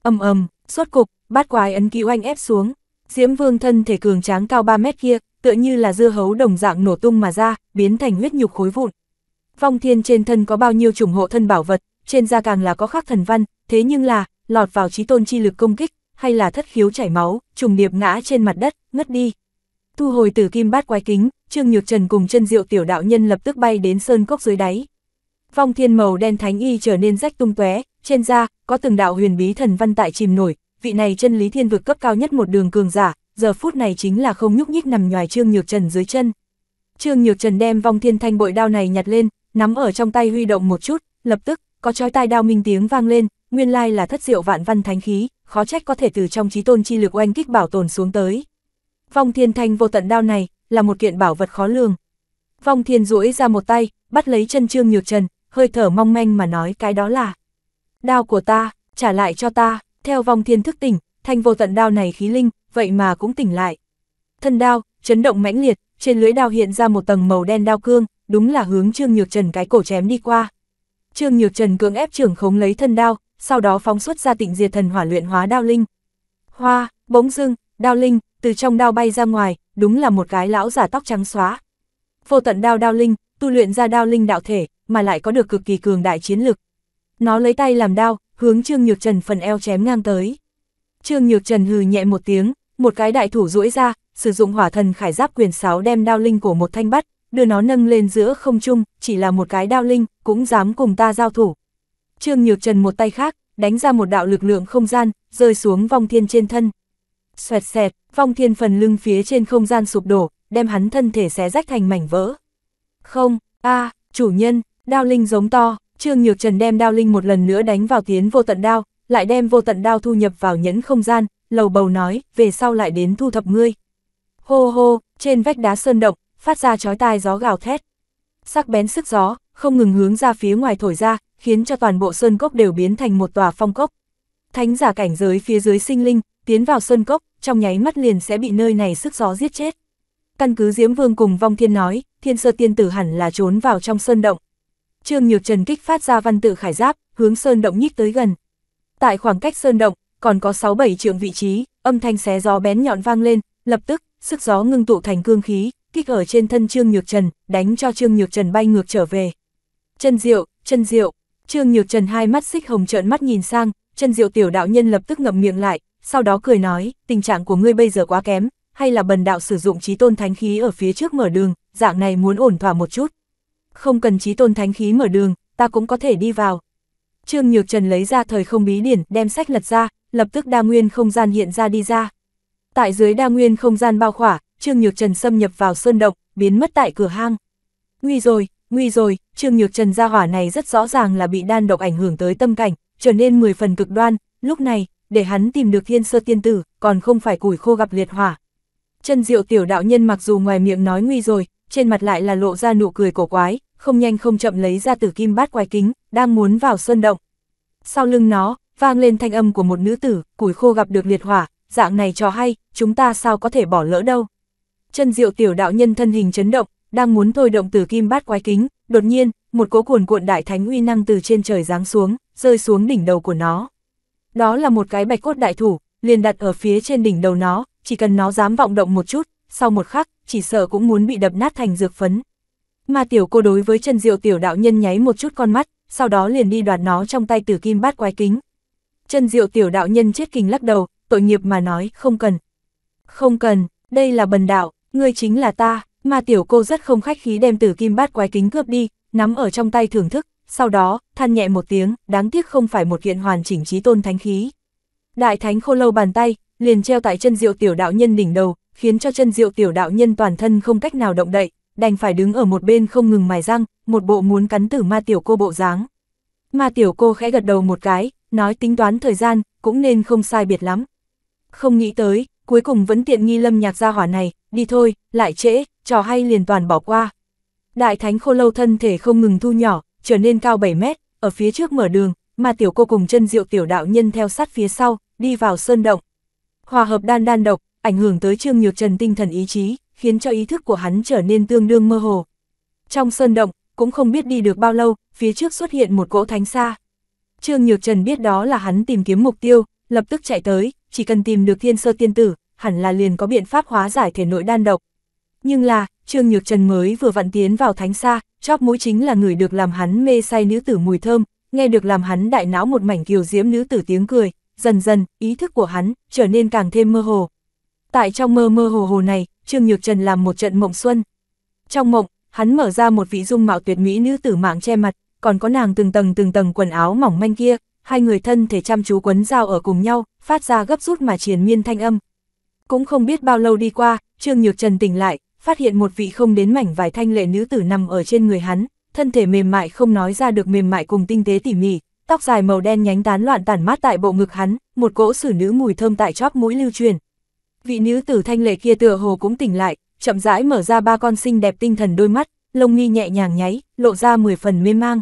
Âm ầm, suốt cục, bát quái ấn ký oanh ép xuống, Diễm Vương thân thể cường tráng cao 3 mét kia, tựa như là dưa hấu đồng dạng nổ tung mà ra, biến thành huyết nhục khối vụn. Phong Thiên trên thân có bao nhiêu chủng hộ thân bảo vật, trên da càng là có khắc thần văn, thế nhưng là, lọt vào chí tôn chi lực công kích, hay là thất khiếu chảy máu, trùng điệp ngã trên mặt đất, ngất đi. Thu hồi từ kim bát quái kính, Trương Nhược Trần cùng chân diệu tiểu đạo nhân lập tức bay đến sơn cốc dưới đáy. Vong thiên màu đen thánh y trở nên rách tung tóe, trên da có từng đạo huyền bí thần văn tại chìm nổi, vị này chân lý thiên vực cấp cao nhất một đường cường giả, giờ phút này chính là không nhúc nhích nằm nhòi Trương Nhược Trần dưới chân. Trương Nhược Trần đem vong thiên thanh bội đao này nhặt lên, nắm ở trong tay huy động một chút, lập tức có chói tai đao minh tiếng vang lên, nguyên lai là thất diệu vạn văn thánh khí, khó trách có thể từ trong trí tôn chi lực oanh kích bảo tồn xuống tới. Vong thiên thanh vô tận đao này, là một kiện bảo vật khó lường. Vong thiên duỗi ra một tay, bắt lấy chân trương nhược trần, hơi thở mong manh mà nói cái đó là. Đao của ta, trả lại cho ta, theo vong thiên thức tỉnh, thanh vô tận đao này khí linh, vậy mà cũng tỉnh lại. Thân đao, chấn động mãnh liệt, trên lưỡi đao hiện ra một tầng màu đen đao cương, đúng là hướng Trương Nhược Trần cái cổ chém đi qua. Trương Nhược Trần cưỡng ép trưởng khống lấy thân đao, sau đó phóng xuất ra tịnh diệt thần hỏa luyện hóa đao linh. Hoa, bỗng dưng, đao linh, từ trong đao bay ra ngoài, đúng là một cái lão giả tóc trắng xóa. Vô tận đao đao linh, tu luyện ra đao linh đạo thể, mà lại có được cực kỳ cường đại chiến lực. Nó lấy tay làm đao, hướng Trương Nhược Trần phần eo chém ngang tới. Trương Nhược Trần hừ nhẹ một tiếng, một cái đại thủ duỗi ra, sử dụng hỏa thần khải giáp quyền sáo đem đao linh của một thanh bắt, đưa nó nâng lên giữa không trung, chỉ là một cái đao linh, cũng dám cùng ta giao thủ, Trương Nhược Trần một tay khác, đánh ra một đạo lực lượng không gian, rơi xuống vong thiên trên thân. Xoẹt xẹt, vong thiên phần lưng phía trên không gian sụp đổ, đem hắn thân thể xé rách thành mảnh vỡ. Không, a chủ nhân, đao linh giống to, Trương Nhược Trần đem đao linh một lần nữa đánh vào tiến vô tận đao, lại đem vô tận đao thu nhập vào nhẫn không gian, lầu bầu nói, về sau lại đến thu thập ngươi. Hô hô, trên vách đá sơn động, phát ra chói tai gió gào thét. Sắc bén sức gió, không ngừng hướng ra phía ngoài thổi ra, khiến cho toàn bộ sơn cốc đều biến thành một tòa phong cốc. Thánh giả cảnh giới phía dưới sinh linh, tiến vào sơn cốc, trong nháy mắt liền sẽ bị nơi này sức gió giết chết. Căn cứ Diễm Vương cùng Vong Thiên nói, Thiên Sơ Tiên Tử hẳn là trốn vào trong sơn động. Trương Nhược Trần kích phát ra văn tự khải giáp, hướng sơn động nhích tới gần. Tại khoảng cách sơn động, còn có 6-7 trượng vị trí, âm thanh xé gió bén nhọn vang lên, lập tức, sức gió ngưng tụ thành cương khí, kích ở trên thân Trương Nhược Trần, đánh cho Trương Nhược Trần bay ngược trở về. Chân diệu, chân diệu, Trương Nhược Trần hai mắt xích hồng trợn mắt nhìn sang, Trần Diệu tiểu đạo nhân lập tức ngậm miệng lại, sau đó cười nói, tình trạng của ngươi bây giờ quá kém, hay là bần đạo sử dụng trí tôn thánh khí ở phía trước mở đường, dạng này muốn ổn thỏa một chút. Không cần trí tôn thánh khí mở đường, ta cũng có thể đi vào. Trương Nhược Trần lấy ra thời không bí điển, đem sách lật ra, lập tức đa nguyên không gian hiện ra đi ra. Tại dưới đa nguyên không gian bao khỏa, Trương Nhược Trần xâm nhập vào sơn động, biến mất tại cửa hang. Nguy rồi, nguy rồi, Trương Nhược Trần gia hỏa này rất rõ ràng là bị đan độc ảnh hưởng tới tâm cảnh, trở nên 10 phần cực đoan, lúc này, để hắn tìm được thiên sơ tiên tử, còn không phải củi khô gặp liệt hỏa. Chân diệu tiểu đạo nhân mặc dù ngoài miệng nói nguy rồi, trên mặt lại là lộ ra nụ cười cổ quái, không nhanh không chậm lấy ra tử kim bát quái kính, đang muốn vào sơn động. Sau lưng nó, vang lên thanh âm của một nữ tử, củi khô gặp được liệt hỏa, dạng này cho hay, chúng ta sao có thể bỏ lỡ đâu. Chân diệu tiểu đạo nhân thân hình chấn động, đang muốn thôi động từ kim bát quái kính, đột nhiên, một cỗ cuồn cuộn đại thánh uy năng từ trên trời giáng xuống, rơi xuống đỉnh đầu của nó. Đó là một cái bạch cốt đại thủ, liền đặt ở phía trên đỉnh đầu nó, chỉ cần nó dám vọng động một chút, sau một khắc, chỉ sợ cũng muốn bị đập nát thành dược phấn. Mà tiểu cô đối với Trần Diệu tiểu đạo nhân nháy một chút con mắt, sau đó liền đi đoạt nó trong tay từ kim bát quái kính. Trần Diệu tiểu đạo nhân chết kinh lắc đầu, tội nghiệp mà nói, không cần. Không cần, đây là bần đạo, ngươi chính là ta, mà tiểu cô rất không khách khí đem từ kim bát quái kính cướp đi, nắm ở trong tay thưởng thức, sau đó, than nhẹ một tiếng, đáng tiếc không phải một kiện hoàn chỉnh trí tôn thánh khí. Đại thánh khô lâu bàn tay, liền treo tại chân diệu tiểu đạo nhân đỉnh đầu, khiến cho chân diệu tiểu đạo nhân toàn thân không cách nào động đậy, đành phải đứng ở một bên không ngừng mài răng, một bộ muốn cắn tử ma tiểu cô bộ dáng. Ma tiểu cô khẽ gật đầu một cái, nói tính toán thời gian, cũng nên không sai biệt lắm. Không nghĩ tới, cuối cùng vẫn tiện nghi lâm nhạc ra hỏa này, đi thôi, lại trễ, trò hay liền toàn bỏ qua. Đại thánh khô lâu thân thể không ngừng thu nhỏ, trở nên cao 7 mét, ở phía trước mở đường, mà tiểu cô cùng chân diệu tiểu đạo nhân theo sát phía sau, đi vào sơn động. Hòa hợp đan đan độc, ảnh hưởng tới Trương Nhược Trần tinh thần ý chí, khiến cho ý thức của hắn trở nên tương đương mơ hồ. Trong sơn động, cũng không biết đi được bao lâu, phía trước xuất hiện một cỗ thánh xa. Trương Nhược Trần biết đó là hắn tìm kiếm mục tiêu, lập tức chạy tới, chỉ cần tìm được thiên sơ tiên tử, hẳn là liền có biện pháp hóa giải thể nội đan độc, nhưng là, Trương Nhược Trần mới vừa vặn tiến vào thánh xa, chóp mũi chính là người được làm hắn mê say nữ tử mùi thơm, nghe được làm hắn đại não một mảnh kiều diễm nữ tử tiếng cười, dần dần, ý thức của hắn trở nên càng thêm mơ hồ. Tại trong mơ mơ hồ hồ này, Trương Nhược Trần làm một trận mộng xuân. Trong mộng, hắn mở ra một vị dung mạo tuyệt mỹ nữ tử mạng che mặt, còn có nàng từng tầng từng tầng quần áo mỏng manh kia, hai người thân thể chăm chú quấn giao ở cùng nhau, phát ra gấp rút mà triền miên thanh âm. Cũng không biết bao lâu đi qua, Trương Nhược Trần tỉnh lại, phát hiện một vị không đến mảnh vải thanh lệ nữ tử nằm ở trên người hắn, thân thể mềm mại không nói ra được mềm mại cùng tinh tế tỉ mỉ, tóc dài màu đen nhánh tán loạn tản mát tại bộ ngực hắn, một cỗ xử nữ mùi thơm tại chóp mũi lưu truyền. Vị nữ tử thanh lệ kia tựa hồ cũng tỉnh lại, chậm rãi mở ra ba con xinh đẹp tinh thần đôi mắt, lông mi nhẹ nhàng nháy, lộ ra 10 phần mê mang.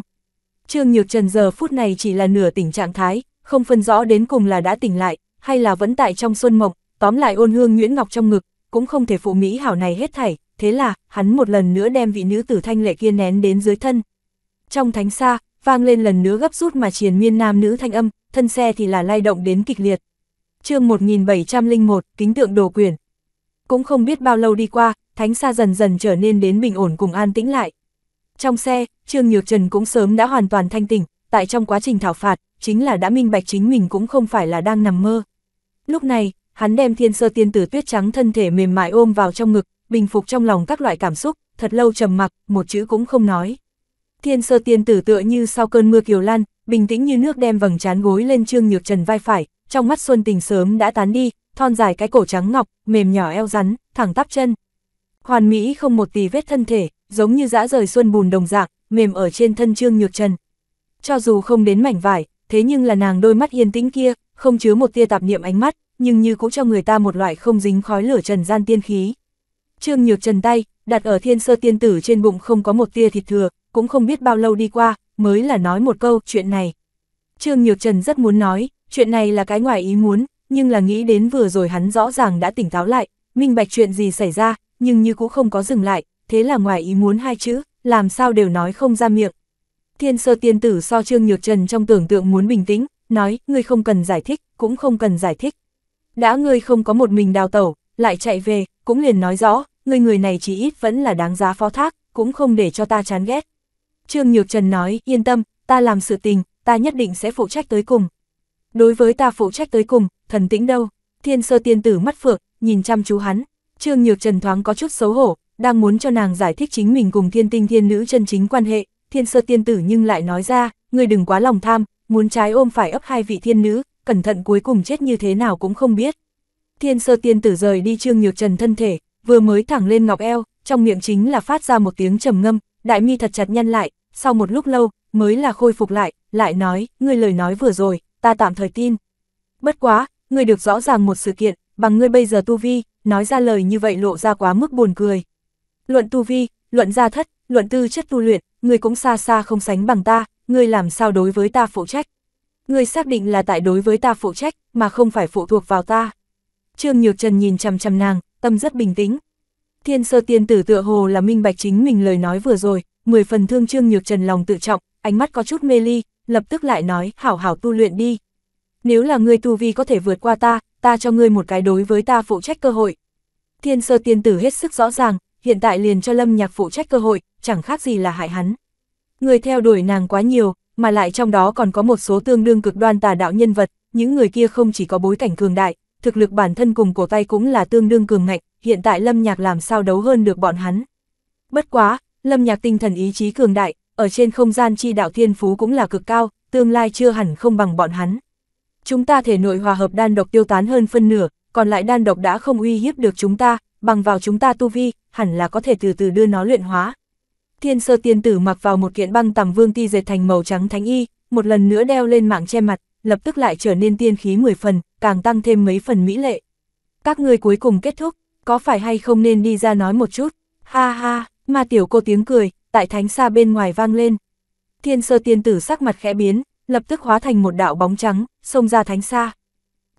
Trương Nhược Trần giờ phút này chỉ là nửa tỉnh trạng thái, không phân rõ đến cùng là đã tỉnh lại, hay là vẫn tại trong xuân mộng, tóm lại ôn hương Nguyễn Ngọc trong ngực, cũng không thể phụ mỹ hảo này hết thảy, thế là, hắn một lần nữa đem vị nữ tử thanh lệ kia nén đến dưới thân. Trong thánh xa, vang lên lần nữa gấp rút mà triền miên nam nữ thanh âm, thân xe thì là lay động đến kịch liệt. chương 1701, kính tượng đồ quyển. Cũng không biết bao lâu đi qua, thánh xa dần dần trở nên đến bình ổn cùng an tĩnh lại. Trong xe, Trương Nhược Trần cũng sớm đã hoàn toàn thanh tỉnh, tại trong quá trình thảo phạt, chính là đã minh bạch chính mình cũng không phải là đang nằm mơ. Lúc này, hắn đem thiên sơ tiên tử tuyết trắng thân thể mềm mại ôm vào trong ngực, bình phục trong lòng các loại cảm xúc, thật lâu trầm mặc, một chữ cũng không nói. Thiên sơ tiên tử tựa như sau cơn mưa kiều lan, bình tĩnh như nước đem vầng trán gối lên trương nhược trần vai phải, trong mắt xuân tình sớm đã tán đi, thon dài cái cổ trắng ngọc, mềm nhỏ eo rắn, thẳng tắp chân. Hoàn mỹ không một tì vết thân thể, giống như dã rời xuân bùn đồng dạng, mềm ở trên thân trương nhược trần. Cho dù không đến mảnh vải, thế nhưng là nàng đôi mắt yên tĩnh kia, không chứa một tia tạp niệm ánh mắt, nhưng như cũng cho người ta một loại không dính khói lửa trần gian tiên khí. Trương Nhược Trần tay, đặt ở thiên sơ tiên tử trên bụng không có một tia thịt thừa, cũng không biết bao lâu đi qua, mới là nói một câu chuyện này. Trương Nhược Trần rất muốn nói, chuyện này là cái ngoài ý muốn, nhưng là nghĩ đến vừa rồi hắn rõ ràng đã tỉnh táo lại, minh bạch chuyện gì xảy ra, nhưng như cũng không có dừng lại, thế là ngoài ý muốn hai chữ, làm sao đều nói không ra miệng. Thiên sơ tiên tử so Trương Nhược Trần trong tưởng tượng muốn bình tĩnh, nói, ngươi không cần giải thích, cũng không cần giải thích. Đã ngươi không có một mình đào tẩu, lại chạy về, cũng liền nói rõ, ngươi người này chỉ ít vẫn là đáng giá phó thác, cũng không để cho ta chán ghét. Trương Nhược Trần nói, yên tâm, ta làm sự tình, ta nhất định sẽ phụ trách tới cùng. Đối với ta phụ trách tới cùng, thần tĩnh đâu? Thiên sơ tiên tử mắt phượng, nhìn chăm chú hắn. Trương Nhược Trần thoáng có chút xấu hổ, đang muốn cho nàng giải thích chính mình cùng thiên tinh thiên nữ chân chính quan hệ. Thiên sơ tiên tử nhưng lại nói ra, ngươi đừng quá lòng tham, muốn trái ôm phải ấp hai vị thiên nữ, cẩn thận cuối cùng chết như thế nào cũng không biết. Thiên sơ tiên tử rời đi trương nhược trần thân thể, vừa mới thẳng lên ngọc eo, trong miệng chính là phát ra một tiếng trầm ngâm, đại mi thật chặt nhăn lại, sau một lúc lâu, mới là khôi phục lại, lại nói, ngươi lời nói vừa rồi, ta tạm thời tin. Bất quá, ngươi được rõ ràng một sự kiện, bằng ngươi bây giờ tu vi, nói ra lời như vậy lộ ra quá mức buồn cười. Luận tu vi, luận gia thất, luận tư chất tu luyện, ngươi cũng xa xa không sánh bằng ta, ngươi làm sao đối với ta phụ trách. Người xác định là tại đối với ta phụ trách, mà không phải phụ thuộc vào ta. Trương Nhược Trần nhìn chằm chằm nàng, tâm rất bình tĩnh. Thiên sơ tiên tử tựa hồ là minh bạch chính mình lời nói vừa rồi, mười phần thương Trương Nhược Trần lòng tự trọng, ánh mắt có chút mê ly, lập tức lại nói hảo hảo tu luyện đi. Nếu là ngươi tu vi có thể vượt qua ta, ta cho ngươi một cái đối với ta phụ trách cơ hội. Thiên sơ tiên tử hết sức rõ ràng, hiện tại liền cho lâm nhạc phụ trách cơ hội, chẳng khác gì là hại hắn. Người theo đuổi nàng quá nhiều, mà lại trong đó còn có một số tương đương cực đoan tà đạo nhân vật, những người kia không chỉ có bối cảnh cường đại, thực lực bản thân cùng cổ tay cũng là tương đương cường ngạnh, hiện tại Lâm Nhạc làm sao đấu hơn được bọn hắn. Bất quá, Lâm Nhạc tinh thần ý chí cường đại, ở trên không gian chi đạo thiên phú cũng là cực cao, tương lai chưa hẳn không bằng bọn hắn. Chúng ta thể nội hòa hợp đan độc tiêu tán hơn phân nửa, còn lại đan độc đã không uy hiếp được chúng ta, bằng vào chúng ta tu vi, hẳn là có thể từ từ đưa nó luyện hóa, Thiên sơ tiên tử mặc vào một kiện băng tầm vương ti dệt thành màu trắng thánh y, một lần nữa đeo lên mạng che mặt, lập tức lại trở nên tiên khí 10 phần, càng tăng thêm mấy phần mỹ lệ. Các ngươi cuối cùng kết thúc, có phải hay không nên đi ra nói một chút? Ha ha, mà tiểu cô tiếng cười, tại thánh xa bên ngoài vang lên. Thiên sơ tiên tử sắc mặt khẽ biến, lập tức hóa thành một đạo bóng trắng, xông ra thánh xa.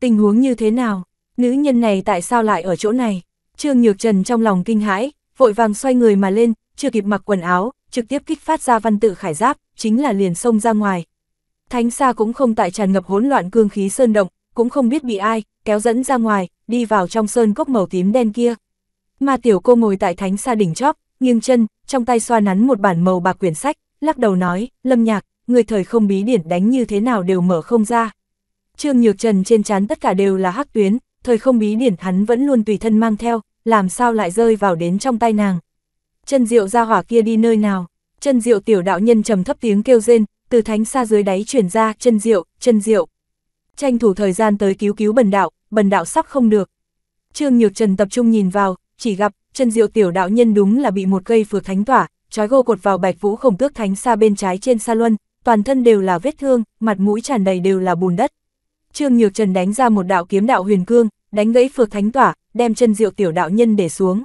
Tình huống như thế nào? Nữ nhân này tại sao lại ở chỗ này? Trương Nhược Trần trong lòng kinh hãi, vội vàng xoay người mà lên, chưa kịp mặc quần áo, trực tiếp kích phát ra văn tự khải giáp, chính là liền xông ra ngoài. Thánh xa cũng không tại tràn ngập hỗn loạn cương khí sơn động, cũng không biết bị ai, kéo dẫn ra ngoài, đi vào trong sơn cốc màu tím đen kia. Mà tiểu cô ngồi tại thánh xa đỉnh chóp, nghiêng chân, trong tay xoa nắn một bản màu bạc quyển sách, lắc đầu nói, lâm nhạc, người thời không bí điển đánh như thế nào đều mở không ra. Trương Nhược Trần trên trán tất cả đều là hắc tuyến, thời không bí điển hắn vẫn luôn tùy thân mang theo, làm sao lại rơi vào đến trong tay nàng chân diệu ra hỏa kia đi nơi nào, chân diệu tiểu đạo nhân trầm thấp tiếng kêu rên, từ thánh xa dưới đáy chuyển ra, chân diệu, chân diệu. Tranh thủ thời gian tới cứu cứu bần đạo, bần đạo sắp không được. Trương Nhược Trần tập trung nhìn vào, chỉ gặp, chân diệu tiểu đạo nhân đúng là bị một cây phược thánh tỏa, trói gô cột vào bạch vũ khổng tước thánh xa bên trái trên sa luân, toàn thân đều là vết thương, mặt mũi tràn đầy đều là bùn đất. Trương Nhược Trần đánh ra một đạo kiếm đạo huyền cương, đánh gãy phược thánh tỏa, đem chân diệu tiểu đạo nhân để xuống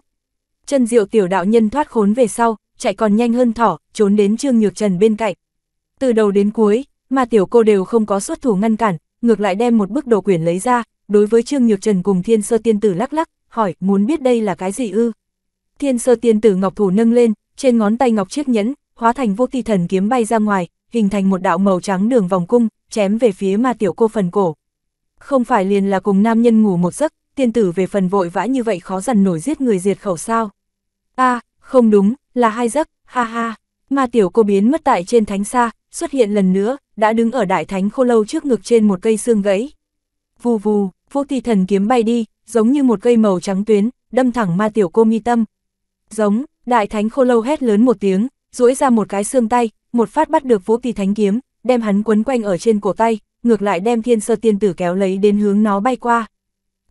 chân diệu tiểu đạo nhân thoát khốn về sau, chạy còn nhanh hơn thỏ, trốn đến Trương Nhược Trần bên cạnh. Từ đầu đến cuối, mà tiểu cô đều không có xuất thủ ngăn cản, ngược lại đem một bức đồ quyển lấy ra, đối với Trương Nhược Trần cùng Thiên Sơ Tiên Tử lắc lắc, hỏi muốn biết đây là cái gì ư. Thiên Sơ Tiên Tử ngọc thủ nâng lên, trên ngón tay ngọc chiếc nhẫn, hóa thành vô ti thần kiếm bay ra ngoài, hình thành một đạo màu trắng đường vòng cung, chém về phía mà tiểu cô phần cổ. Không phải liền là cùng nam nhân ngủ một giấc, tiên tử về phần vội vã như vậy khó dần nổi giết người diệt khẩu sao. a à, không đúng, là hai giấc, ha ha. Ma tiểu cô biến mất tại trên thánh xa, xuất hiện lần nữa, đã đứng ở đại thánh khô lâu trước ngực trên một cây xương gãy. Vù vù, vô tỷ thần kiếm bay đi, giống như một cây màu trắng tuyến, đâm thẳng ma tiểu cô mi tâm. Giống, đại thánh khô lâu hét lớn một tiếng, duỗi ra một cái xương tay, một phát bắt được vũ tỷ thánh kiếm, đem hắn quấn quanh ở trên cổ tay, ngược lại đem thiên sơ tiên tử kéo lấy đến hướng nó bay qua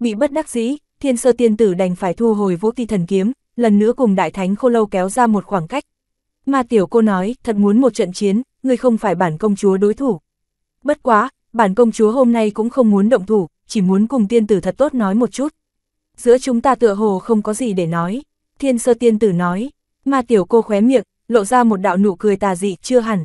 bị bất đắc dĩ, thiên sơ tiên tử đành phải thu hồi vũ ti thần kiếm, lần nữa cùng đại thánh khô lâu kéo ra một khoảng cách. Mà tiểu cô nói, thật muốn một trận chiến, người không phải bản công chúa đối thủ. Bất quá, bản công chúa hôm nay cũng không muốn động thủ, chỉ muốn cùng tiên tử thật tốt nói một chút. Giữa chúng ta tựa hồ không có gì để nói, thiên sơ tiên tử nói, mà tiểu cô khóe miệng, lộ ra một đạo nụ cười tà dị chưa hẳn.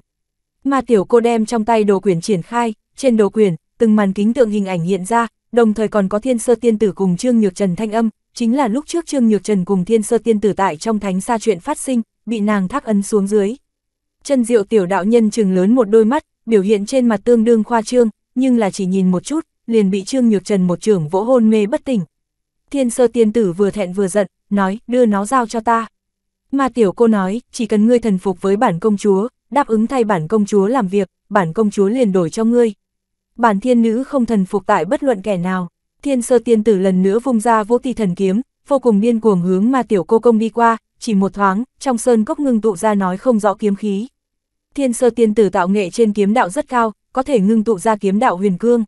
Mà tiểu cô đem trong tay đồ quyển triển khai, trên đồ quyển, từng màn kính tượng hình ảnh hiện ra, đồng thời còn có thiên sơ tiên tử cùng Trương Nhược Trần thanh âm, chính là lúc trước Trương Nhược Trần cùng thiên sơ tiên tử tại trong thánh xa chuyện phát sinh, bị nàng thác ấn xuống dưới. Chân diệu tiểu đạo nhân trừng lớn một đôi mắt, biểu hiện trên mặt tương đương khoa trương, nhưng là chỉ nhìn một chút, liền bị Trương Nhược Trần một trưởng vỗ hôn mê bất tỉnh. Thiên sơ tiên tử vừa thẹn vừa giận, nói, đưa nó giao cho ta. Mà tiểu cô nói, chỉ cần ngươi thần phục với bản công chúa, đáp ứng thay bản công chúa làm việc, bản công chúa liền đổi cho ngươi, bản thiên nữ không thần phục tại bất luận kẻ nào. Thiên sơ tiên tử lần nữa vung ra vô ti thần kiếm, vô cùng điên cuồng hướng mà tiểu cô công đi qua, chỉ một thoáng, trong sơn cốc ngưng tụ ra nói không rõ kiếm khí. Thiên sơ tiên tử tạo nghệ trên kiếm đạo rất cao, có thể ngưng tụ ra kiếm đạo huyền cương.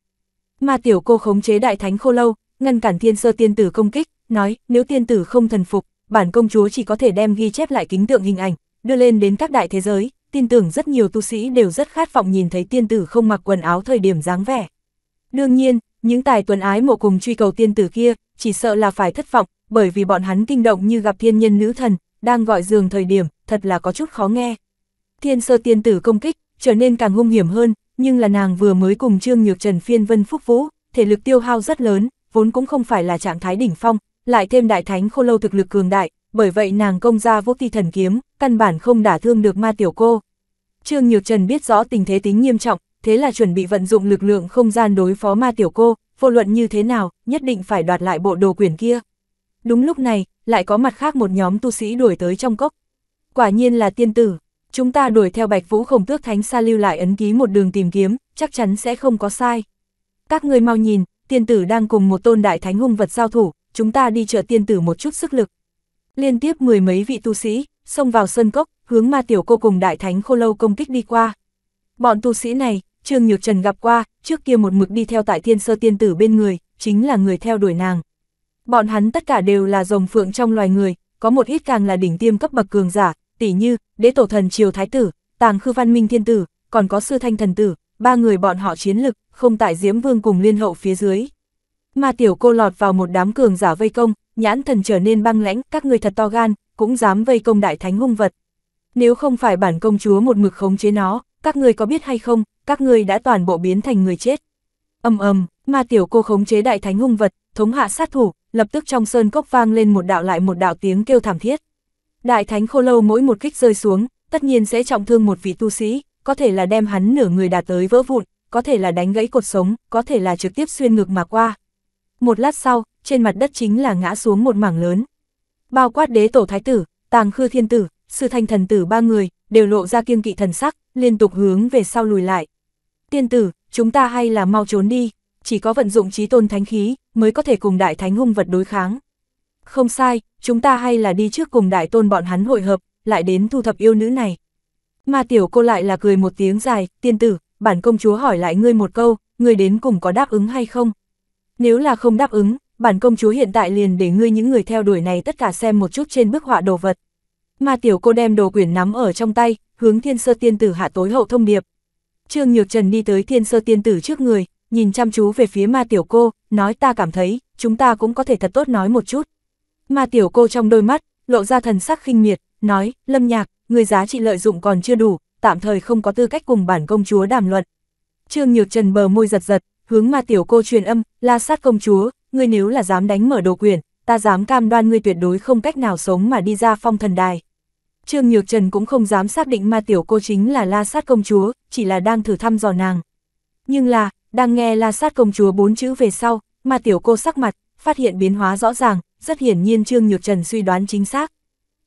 Mà tiểu cô khống chế đại thánh khô lâu, ngăn cản thiên sơ tiên tử công kích, nói nếu tiên tử không thần phục, bản công chúa chỉ có thể đem ghi chép lại kính tượng hình ảnh, đưa lên đến các đại thế giới, tin tưởng rất nhiều tu sĩ đều rất khát vọng nhìn thấy tiên tử không mặc quần áo thời điểm dáng vẻ. Đương nhiên, những tài tuần ái mộ cùng truy cầu tiên tử kia, chỉ sợ là phải thất vọng, bởi vì bọn hắn kinh động như gặp thiên nhân nữ thần, đang gọi giường thời điểm, thật là có chút khó nghe. Thiên sơ tiên tử công kích, trở nên càng hung hiểm hơn, nhưng là nàng vừa mới cùng Trương Nhược Trần phiên vân phúc vũ, thể lực tiêu hao rất lớn, vốn cũng không phải là trạng thái đỉnh phong, lại thêm đại thánh khô lâu thực lực cường đại, bởi vậy nàng công ra vô ti thần kiếm, căn bản không đả thương được ma tiểu cô. Trương Nhược Trần biết rõ tình thế tính nghiêm trọng, thế là chuẩn bị vận dụng lực lượng không gian đối phó ma tiểu cô, vô luận như thế nào, nhất định phải đoạt lại bộ đồ quyền kia. Đúng lúc này, lại có mặt khác một nhóm tu sĩ đuổi tới trong cốc. Quả nhiên là tiên tử, chúng ta đuổi theo Bạch Vũ Khổng Tước Thánh Sa lưu lại ấn ký một đường tìm kiếm, chắc chắn sẽ không có sai. Các người mau nhìn, tiên tử đang cùng một tôn đại thánh hung vật giao thủ, chúng ta đi trợ tiên tử một chút sức lực. Liên tiếp mười mấy vị tu sĩ, xông vào sân cốc, hướng ma tiểu cô cùng đại thánh khô lâu công kích đi qua. Bọn tu sĩ này, Trương Nhược Trần gặp qua, trước kia một mực đi theo tại thiên sơ tiên tử bên người, chính là người theo đuổi nàng. Bọn hắn tất cả đều là rồng phượng trong loài người, có một ít càng là đỉnh tiêm cấp bậc cường giả, tỷ như, đế tổ thần triều thái tử, tàng khư văn minh thiên tử, còn có sư thanh thần tử, ba người bọn họ chiến lực, không tại diễm vương cùng liên hậu phía dưới. Mà tiểu cô lọt vào một đám cường giả vây công, nhãn thần trở nên băng lãnh, các người thật to gan, cũng dám vây công đại thánh hung vật. Nếu không phải bản công chúa một mực khống chế nó, các người có biết hay không, các người đã toàn bộ biến thành người chết. Âm ầm, ma tiểu cô khống chế đại thánh hung vật, thống hạ sát thủ, lập tức trong sơn cốc vang lên một đạo lại một đạo tiếng kêu thảm thiết. Đại thánh khô lâu mỗi một kích rơi xuống, tất nhiên sẽ trọng thương một vị tu sĩ, có thể là đem hắn nửa người đạt tới vỡ vụn, có thể là đánh gãy cột sống, có thể là trực tiếp xuyên ngược mà qua. Một lát sau, trên mặt đất chính là ngã xuống một mảng lớn. Bao quát đế tổ thái tử, tàng khư thiên tử, sư thanh thần tử ba người, đều lộ ra kiêng kỵ thần sắc, liên tục hướng về sau lùi lại. Tiên tử, chúng ta hay là mau trốn đi, chỉ có vận dụng trí tôn thánh khí, mới có thể cùng đại thánh hung vật đối kháng. Không sai, chúng ta hay là đi trước cùng đại tôn bọn hắn hội hợp, lại đến thu thập yêu nữ này. Mà tiểu cô lại là cười một tiếng dài, tiên tử, bản công chúa hỏi lại ngươi một câu, ngươi đến cùng có đáp ứng hay không? Nếu là không đáp ứng, bản công chúa hiện tại liền để ngươi những người theo đuổi này tất cả xem một chút trên bức họa đồ vật. ma tiểu cô đem đồ quyển nắm ở trong tay, hướng thiên sơ tiên tử hạ tối hậu thông điệp. Trương Nhược Trần đi tới thiên sơ tiên tử trước người, nhìn chăm chú về phía ma tiểu cô, nói ta cảm thấy, chúng ta cũng có thể thật tốt nói một chút. Ma tiểu cô trong đôi mắt, lộ ra thần sắc khinh miệt, nói, lâm nhạc, người giá trị lợi dụng còn chưa đủ, tạm thời không có tư cách cùng bản công chúa đàm luận. Trương Nhược Trần bờ môi giật giật, hướng ma tiểu cô truyền âm, la sát công chúa, ngươi nếu là dám đánh mở đồ quyển, ta dám cam đoan ngươi tuyệt đối không cách nào sống mà đi ra phong thần đài. Trương Nhược Trần cũng không dám xác định ma tiểu cô chính là la sát công chúa, chỉ là đang thử thăm dò nàng. Nhưng là, đang nghe la sát công chúa bốn chữ về sau, ma tiểu cô sắc mặt, phát hiện biến hóa rõ ràng, rất hiển nhiên Trương Nhược Trần suy đoán chính xác.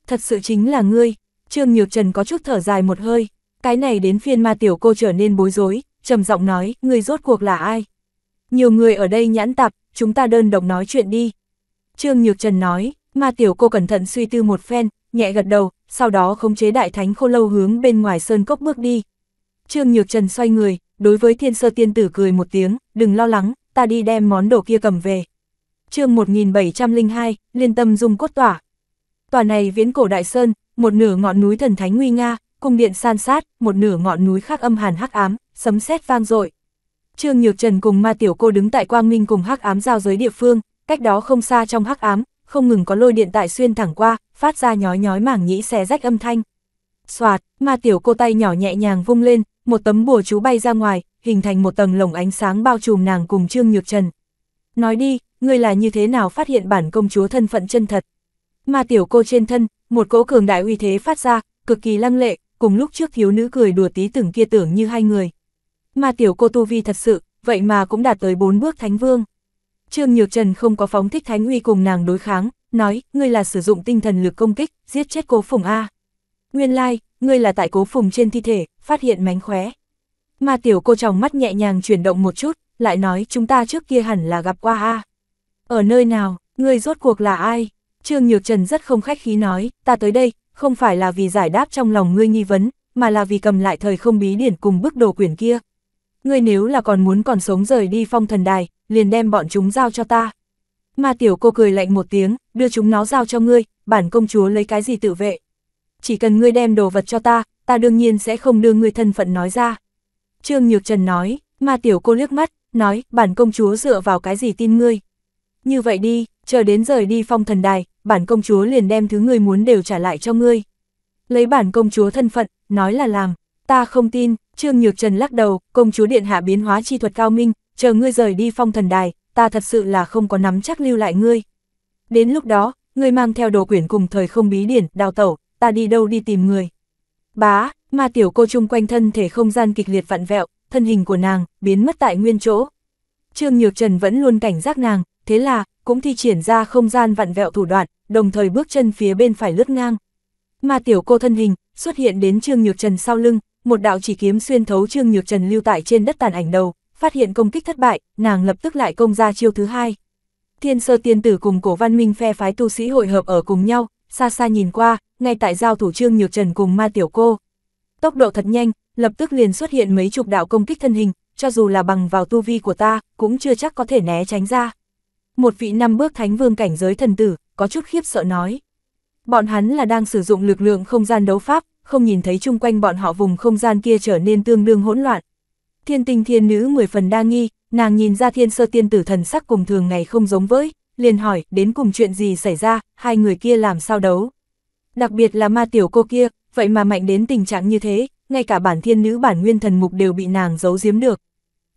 Thật sự chính là ngươi, Trương Nhược Trần có chút thở dài một hơi, cái này đến phiên ma tiểu cô trở nên bối rối, trầm giọng nói, ngươi rốt cuộc là ai? Nhiều người ở đây nhãn tạp, chúng ta đơn độc nói chuyện đi. Trương Nhược Trần nói, ma tiểu cô cẩn thận suy tư một phen, nhẹ gật đầu, sau đó khống chế đại thánh khô lâu hướng bên ngoài sơn cốc bước đi. Trương Nhược Trần xoay người, đối với thiên sơ tiên tử cười một tiếng, đừng lo lắng, ta đi đem món đồ kia cầm về. chương 1702, liên tâm dung cốt tỏa. Tòa này viễn cổ đại sơn, một nửa ngọn núi thần thánh nguy nga, cung điện san sát, một nửa ngọn núi khác âm hàn hắc ám, sấm sét vang dội, Trương Nhược Trần cùng ma tiểu cô đứng tại quang minh cùng hắc ám giao giới địa phương, cách đó không xa trong hắc ám, không ngừng có lôi điện tại xuyên thẳng qua, phát ra nhói nhói mảng nhĩ xé rách âm thanh. Soạt, ma tiểu cô tay nhỏ nhẹ nhàng vung lên, một tấm bùa chú bay ra ngoài, hình thành một tầng lồng ánh sáng bao trùm nàng cùng Trương Nhược Trần. Nói đi, ngươi là như thế nào phát hiện bản công chúa thân phận chân thật? Ma tiểu cô trên thân, một cỗ cường đại uy thế phát ra, cực kỳ lăng lệ, cùng lúc trước thiếu nữ cười đùa tí từng kia tưởng như hai người. Mà tiểu cô tu vi thật sự, vậy mà cũng đạt tới bốn bước thánh vương. Trương Nhược Trần không có phóng thích thánh uy cùng nàng đối kháng, nói, ngươi là sử dụng tinh thần lực công kích, giết chết cố phùng A. Nguyên lai, like, ngươi là tại cố phùng trên thi thể, phát hiện mánh khóe. Mà tiểu cô tròng mắt nhẹ nhàng chuyển động một chút, lại nói chúng ta trước kia hẳn là gặp qua A. Ở nơi nào, ngươi rốt cuộc là ai? Trương Nhược Trần rất không khách khí nói, ta tới đây, không phải là vì giải đáp trong lòng ngươi nghi vấn, mà là vì cầm lại thời không bí điển cùng bức đồ quyển kia, ngươi nếu là còn muốn còn sống rời đi phong thần đài, liền đem bọn chúng giao cho ta. Ma tiểu cô cười lạnh một tiếng, đưa chúng nó giao cho ngươi, bản công chúa lấy cái gì tự vệ. Chỉ cần ngươi đem đồ vật cho ta, ta đương nhiên sẽ không đưa ngươi thân phận nói ra. Trương Nhược Trần nói, ma tiểu cô liếc mắt, nói, bản công chúa dựa vào cái gì tin ngươi. Như vậy đi, chờ đến rời đi phong thần đài, bản công chúa liền đem thứ ngươi muốn đều trả lại cho ngươi. Lấy bản công chúa thân phận, nói là làm, ta không tin, Trương Nhược Trần lắc đầu, công chúa điện hạ biến hóa chi thuật cao minh, chờ ngươi rời đi phong thần đài, ta thật sự là không có nắm chắc lưu lại ngươi. Đến lúc đó, ngươi mang theo đồ quyển cùng thời không bí điển, đào tẩu, ta đi đâu đi tìm người. Bá, ma tiểu cô chung quanh thân thể không gian kịch liệt vặn vẹo, thân hình của nàng, biến mất tại nguyên chỗ. Trương Nhược Trần vẫn luôn cảnh giác nàng, thế là, cũng thi triển ra không gian vặn vẹo thủ đoạn, đồng thời bước chân phía bên phải lướt ngang. Ma tiểu cô thân hình, xuất hiện đến Trương Nhược Trần sau lưng, một đạo chỉ kiếm xuyên thấu Trương Nhược Trần lưu tại trên đất tàn ảnh đầu, phát hiện công kích thất bại, nàng lập tức lại công ra chiêu thứ hai. Thiên sơ tiên tử cùng cổ văn minh phe phái tu sĩ hội hợp ở cùng nhau, xa xa nhìn qua, ngay tại giao thủ Trương Nhược Trần cùng ma tiểu cô. Tốc độ thật nhanh, lập tức liền xuất hiện mấy chục đạo công kích thân hình, cho dù là bằng vào tu vi của ta, cũng chưa chắc có thể né tránh ra. Một vị năm bước thánh vương cảnh giới thần tử, có chút khiếp sợ nói. Bọn hắn là đang sử dụng lực lượng không gian đấu pháp, không nhìn thấy chung quanh bọn họ vùng không gian kia trở nên tương đương hỗn loạn. Thiên tinh thiên nữ mười phần đa nghi, nàng nhìn ra thiên sơ tiên tử thần sắc cùng thường ngày không giống với, liền hỏi đến cùng chuyện gì xảy ra, hai người kia làm sao đấu. Đặc biệt là ma tiểu cô kia, vậy mà mạnh đến tình trạng như thế, ngay cả bản thiên nữ bản nguyên thần mục đều bị nàng giấu giếm được.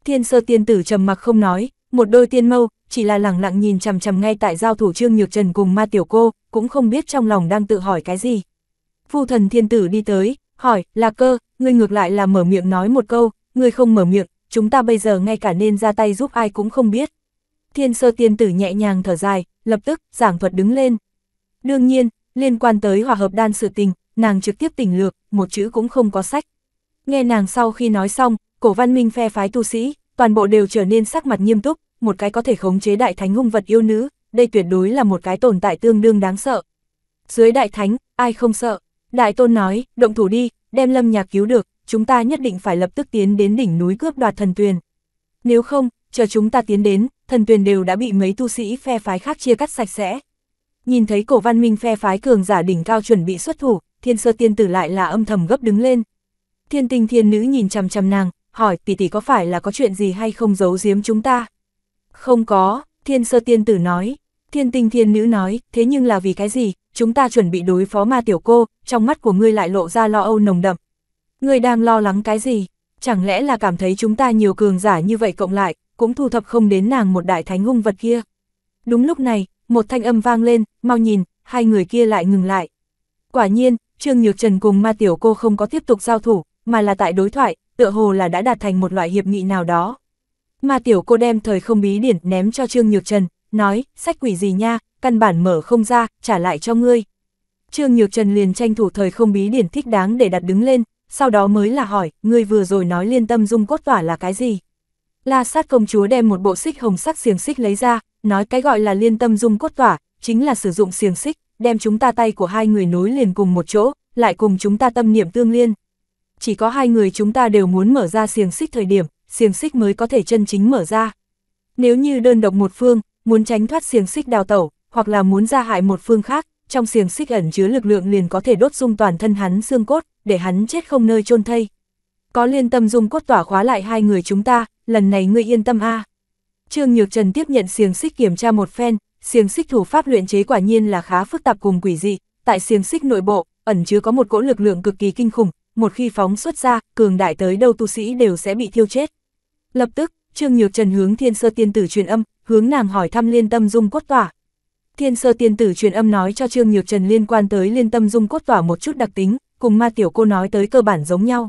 Thiên sơ tiên tử trầm mặc không nói, một đôi tiên mâu, chỉ là lẳng lặng nhìn chằm chằm ngay tại giao thủ trương nhược trần cùng ma tiểu cô, cũng không biết trong lòng đang tự hỏi cái gì. Phu thần thiên tử đi tới, hỏi, là cơ, ngươi ngược lại là mở miệng nói một câu, ngươi không mở miệng, chúng ta bây giờ ngay cả nên ra tay giúp ai cũng không biết. Thiên sơ tiên tử nhẹ nhàng thở dài, lập tức, giảng vật đứng lên. Đương nhiên, liên quan tới hòa hợp đan sự tình, nàng trực tiếp tỉnh lược, một chữ cũng không có sách. Nghe nàng sau khi nói xong, cổ văn minh phe phái tu sĩ, toàn bộ đều trở nên sắc mặt nghiêm túc, một cái có thể khống chế đại thánh hung vật yêu nữ, đây tuyệt đối là một cái tồn tại tương đương đáng sợ. Dưới đại thánh, ai không sợ, Đại tôn nói, động thủ đi, đem lâm nhạc cứu được, chúng ta nhất định phải lập tức tiến đến đỉnh núi cướp đoạt thần tuyền. Nếu không, chờ chúng ta tiến đến, thần tuyền đều đã bị mấy tu sĩ phe phái khác chia cắt sạch sẽ. Nhìn thấy cổ văn minh phe phái cường giả đỉnh cao chuẩn bị xuất thủ, thiên sơ tiên tử lại là âm thầm gấp đứng lên. Thiên tinh thiên nữ nhìn chằm chằm nàng, hỏi tỷ tỷ có phải là có chuyện gì hay không giấu giếm chúng ta? Không có, thiên sơ tiên tử nói, thiên tinh thiên nữ nói, thế nhưng là vì cái gì, chúng ta chuẩn bị đối phó ma tiểu cô, trong mắt của ngươi lại lộ ra lo âu nồng đậm. Ngươi đang lo lắng cái gì? Chẳng lẽ là cảm thấy chúng ta nhiều cường giả như vậy cộng lại, cũng thu thập không đến nàng một đại thánh hung vật kia. Đúng lúc này, một thanh âm vang lên, mau nhìn, hai người kia lại ngừng lại. Quả nhiên, Trương Nhược Trần cùng ma tiểu cô không có tiếp tục giao thủ, mà là tại đối thoại, tựa hồ là đã đạt thành một loại hiệp nghị nào đó. Ma tiểu cô đem thời không bí điển ném cho Trương Nhược Trần, nói, sách quỷ gì nha, căn bản mở không ra, trả lại cho ngươi. Trương Nhược Trần liền tranh thủ thời không bí điển thích đáng để đặt đứng lên, sau đó mới là hỏi, ngươi vừa rồi nói liên tâm dung cốt tỏa là cái gì? La sát công chúa đem một bộ xích hồng sắc xiềng xích lấy ra, nói cái gọi là liên tâm dung cốt tỏa, chính là sử dụng xiềng xích, đem chúng ta tay của hai người nối liền cùng một chỗ, lại cùng chúng ta tâm niệm tương liên. Chỉ có hai người chúng ta đều muốn mở ra xiềng xích thời điểm, xiềng xích mới có thể chân chính mở ra. Nếu như đơn độc một phương, muốn tránh thoát xiềng xích đào tẩu, hoặc là muốn ra hại một phương khác, trong xiềng xích ẩn chứa lực lượng liền có thể đốt dung toàn thân hắn xương cốt, để hắn chết không nơi chôn thây. Có liên tâm dung cốt tỏa khóa lại hai người chúng ta, lần này ngươi yên tâm a. Trương Nhược Trần tiếp nhận xiềng xích kiểm tra một phen, xiềng xích thủ pháp luyện chế quả nhiên là khá phức tạp cùng quỷ dị, tại xiềng xích nội bộ, ẩn chứa có một cỗ lực lượng cực kỳ kinh khủng, một khi phóng xuất ra, cường đại tới đâu tu sĩ đều sẽ bị thiêu chết. Lập tức, Trương Nhược Trần hướng Thiên Sơ Tiên tử truyền âm, hướng nàng hỏi thăm liên tâm dung cốt tỏa. Thiên sơ tiên tử truyền âm nói cho Trương Nhược Trần liên quan tới liên tâm dung cốt tỏa một chút đặc tính, cùng ma tiểu cô nói tới cơ bản giống nhau.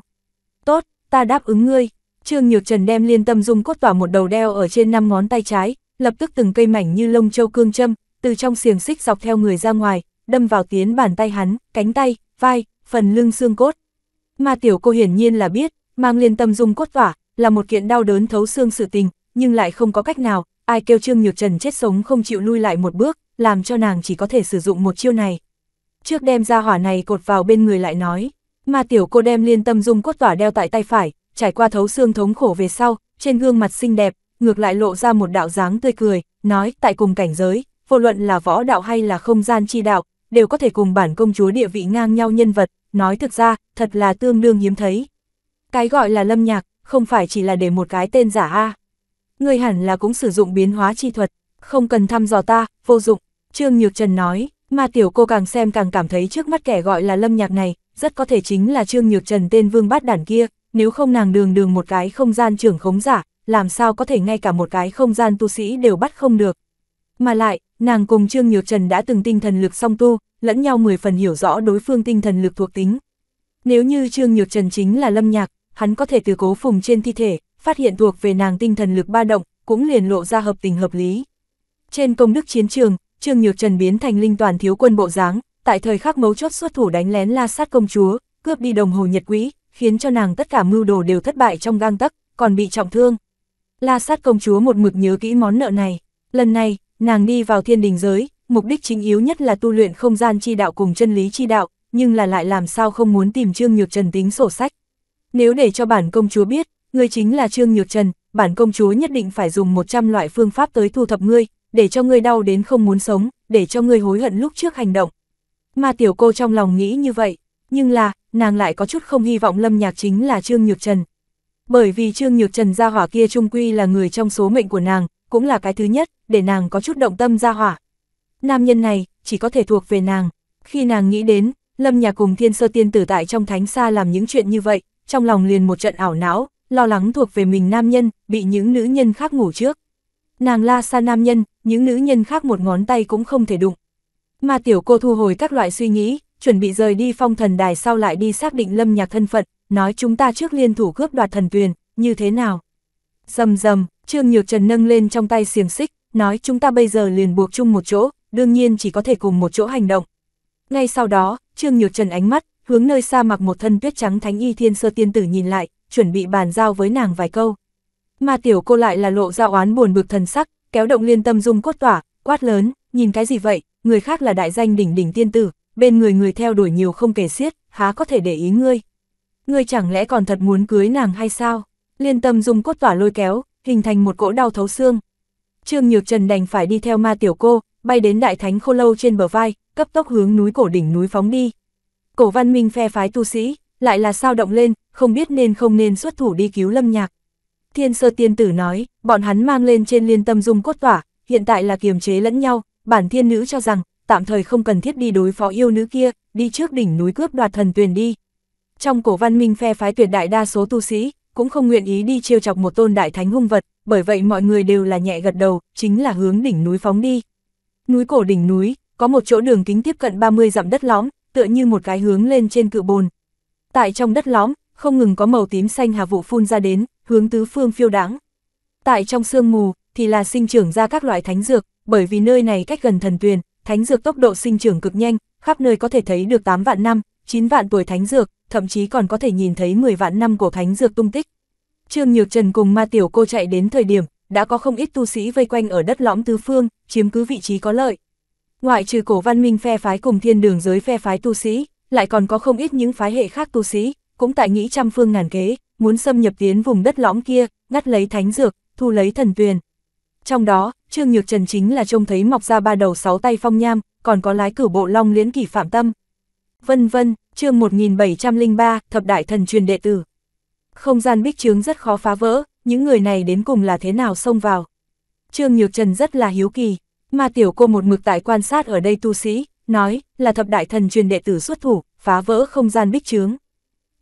Tốt, ta đáp ứng ngươi. Trương Nhược Trần đem liên tâm dung cốt tỏa một đầu đeo ở trên năm ngón tay trái, lập tức từng cây mảnh như lông châu cương châm, từ trong xiềng xích dọc theo người ra ngoài, đâm vào tiến bàn tay hắn, cánh tay, vai, phần lưng xương cốt. Ma tiểu cô hiển nhiên là biết, mang liên tâm dung cốt tỏa, là một kiện đau đớn thấu xương sự tình, nhưng lại không có cách nào, ai kêu Trương Nhược Trần chết sống không chịu lui lại một bước, làm cho nàng chỉ có thể sử dụng một chiêu này. Trước đem ra hỏa này cột vào bên người lại nói, mà tiểu cô đem liên tâm dung cốt tỏa đeo tại tay phải, trải qua thấu xương thống khổ về sau, trên gương mặt xinh đẹp, ngược lại lộ ra một đạo dáng tươi cười, nói tại cùng cảnh giới, vô luận là võ đạo hay là không gian chi đạo, đều có thể cùng bản công chúa địa vị ngang nhau nhân vật, nói thực ra, thật là tương đương hiếm thấy. Cái gọi là lâm nhạc, không phải chỉ là để một cái tên giả a ngươi hẳn là cũng sử dụng biến hóa chi thuật, không cần thăm dò ta, vô dụng, Trương Nhược Trần nói, mà tiểu cô càng xem càng cảm thấy trước mắt kẻ gọi là lâm nhạc này, rất có thể chính là Trương Nhược Trần tên vương bát đản kia, nếu không nàng đường đường một cái không gian trưởng khống giả, làm sao có thể ngay cả một cái không gian tu sĩ đều bắt không được. Mà lại, nàng cùng Trương Nhược Trần đã từng tinh thần lực song tu, lẫn nhau 10 phần hiểu rõ đối phương tinh thần lực thuộc tính. Nếu như Trương Nhược Trần chính là lâm nhạc, hắn có thể từ cố phùng trên thi thể, phát hiện thuộc về nàng tinh thần lực ba động, cũng liền lộ ra hợp tình hợp lý. Trên công đức chiến trường, Trương Nhược Trần biến thành linh toàn thiếu quân bộ dáng, tại thời khắc mấu chốt xuất thủ đánh lén la sát công chúa, cướp đi đồng hồ nhật quỹ, khiến cho nàng tất cả mưu đồ đều thất bại trong gang tấc, còn bị trọng thương. La sát công chúa một mực nhớ kỹ món nợ này, lần này, nàng đi vào thiên đình giới, mục đích chính yếu nhất là tu luyện không gian chi đạo cùng chân lý chi đạo, nhưng là lại làm sao không muốn tìm Trương Nhược Trần tính sổ sách. Nếu để cho bản công chúa biết, ngươi chính là Trương Nhược Trần, bản công chúa nhất định phải dùng 100 loại phương pháp tới thu thập ngươi, để cho ngươi đau đến không muốn sống, để cho ngươi hối hận lúc trước hành động. Mà tiểu cô trong lòng nghĩ như vậy, nhưng là, nàng lại có chút không hy vọng Lâm Nhạc chính là Trương Nhược Trần. Bởi vì Trương Nhược Trần ra hỏa kia trung quy là người trong số mệnh của nàng, cũng là cái thứ nhất, để nàng có chút động tâm ra hỏa. Nam nhân này, chỉ có thể thuộc về nàng. Khi nàng nghĩ đến, Lâm Nhạc cùng Thiên Sơ Tiên Tử tại trong thánh xa làm những chuyện như vậy, trong lòng liền một trận ảo não, lo lắng thuộc về mình nam nhân, bị những nữ nhân khác ngủ trước. Nàng la xa nam nhân, những nữ nhân khác một ngón tay cũng không thể đụng. Mà tiểu cô thu hồi các loại suy nghĩ, chuẩn bị rời đi phong thần đài sau lại đi xác định lâm nhạc thân phận, nói chúng ta trước liên thủ cướp đoạt thần tuyền, như thế nào. Dầm dầm, Trương Nhược Trần nâng lên trong tay xiềng xích, nói chúng ta bây giờ liền buộc chung một chỗ, đương nhiên chỉ có thể cùng một chỗ hành động. Ngay sau đó, Trương Nhược Trần ánh mắt, hướng nơi xa mặc một thân tuyết trắng thánh y thiên sơ tiên tử nhìn lại, chuẩn bị bàn giao với nàng vài câu. Mà tiểu cô lại là lộ ra oán buồn bực thần sắc, kéo động liên tâm dung cốt tỏa, quát lớn, nhìn cái gì vậy, người khác là đại danh đỉnh đỉnh tiên tử, bên người người theo đuổi nhiều không kể xiết, há có thể để ý ngươi. Ngươi chẳng lẽ còn thật muốn cưới nàng hay sao? Liên tâm dung cốt tỏa lôi kéo, hình thành một cỗ đau thấu xương. Trương Nhược Trần đành phải đi theo ma tiểu cô, bay đến đại thánh khô lâu trên bờ vai, cấp tốc hướng núi cổ đỉnh núi phóng đi. Cổ văn minh phe phái tu sĩ, lại là sao động lên, không biết nên không nên xuất thủ đi cứu lâm nhạc. Thiên sơ tiên tử nói, bọn hắn mang lên trên liên tâm dung cốt tỏa, hiện tại là kiềm chế lẫn nhau, bản thiên nữ cho rằng, tạm thời không cần thiết đi đối phó yêu nữ kia, đi trước đỉnh núi cướp đoạt thần tuyền đi. Trong cổ văn minh phe phái tuyệt đại đa số tu sĩ, cũng không nguyện ý đi chiêu chọc một tôn đại thánh hung vật, bởi vậy mọi người đều là nhẹ gật đầu, chính là hướng đỉnh núi phóng đi. Núi cổ đỉnh núi, có một chỗ đường kính tiếp cận 30 dặm đất lõm, tựa như một cái hướng lên trên cự bồn, Tại trong đất lõm, không ngừng có màu tím xanh hà vụ phun ra đến, hướng tứ phương phiêu đáng. Tại trong sương mù, thì là sinh trưởng ra các loại thánh dược, bởi vì nơi này cách gần thần tuyền, thánh dược tốc độ sinh trưởng cực nhanh, khắp nơi có thể thấy được 8 vạn năm, 9 vạn tuổi thánh dược, thậm chí còn có thể nhìn thấy 10 vạn năm của thánh dược tung tích. Trương Nhược Trần cùng ma tiểu cô chạy đến thời điểm, đã có không ít tu sĩ vây quanh ở đất lõm tứ phương, chiếm cứ vị trí có lợi. Ngoại trừ cổ văn minh phe phái cùng thiên đường giới phe phái tu sĩ, lại còn có không ít những phái hệ khác tu sĩ, cũng tại nghĩ trăm phương ngàn kế, muốn xâm nhập tiến vùng đất lõm kia, ngắt lấy thánh dược, thu lấy thần tuyền. Trong đó, Trương Nhược Trần chính là trông thấy mọc ra ba đầu sáu tay phong nham, còn có lái cử bộ long liễn kỳ phạm tâm. Vân vân, chương 1703, thập đại thần truyền đệ tử. Không gian bích trướng rất khó phá vỡ, những người này đến cùng là thế nào xông vào. Trương Nhược Trần rất là hiếu kỳ, mà tiểu cô một mực tại quan sát ở đây tu sĩ, nói, là thập đại thần truyền đệ tử xuất thủ, phá vỡ không gian bích trướng.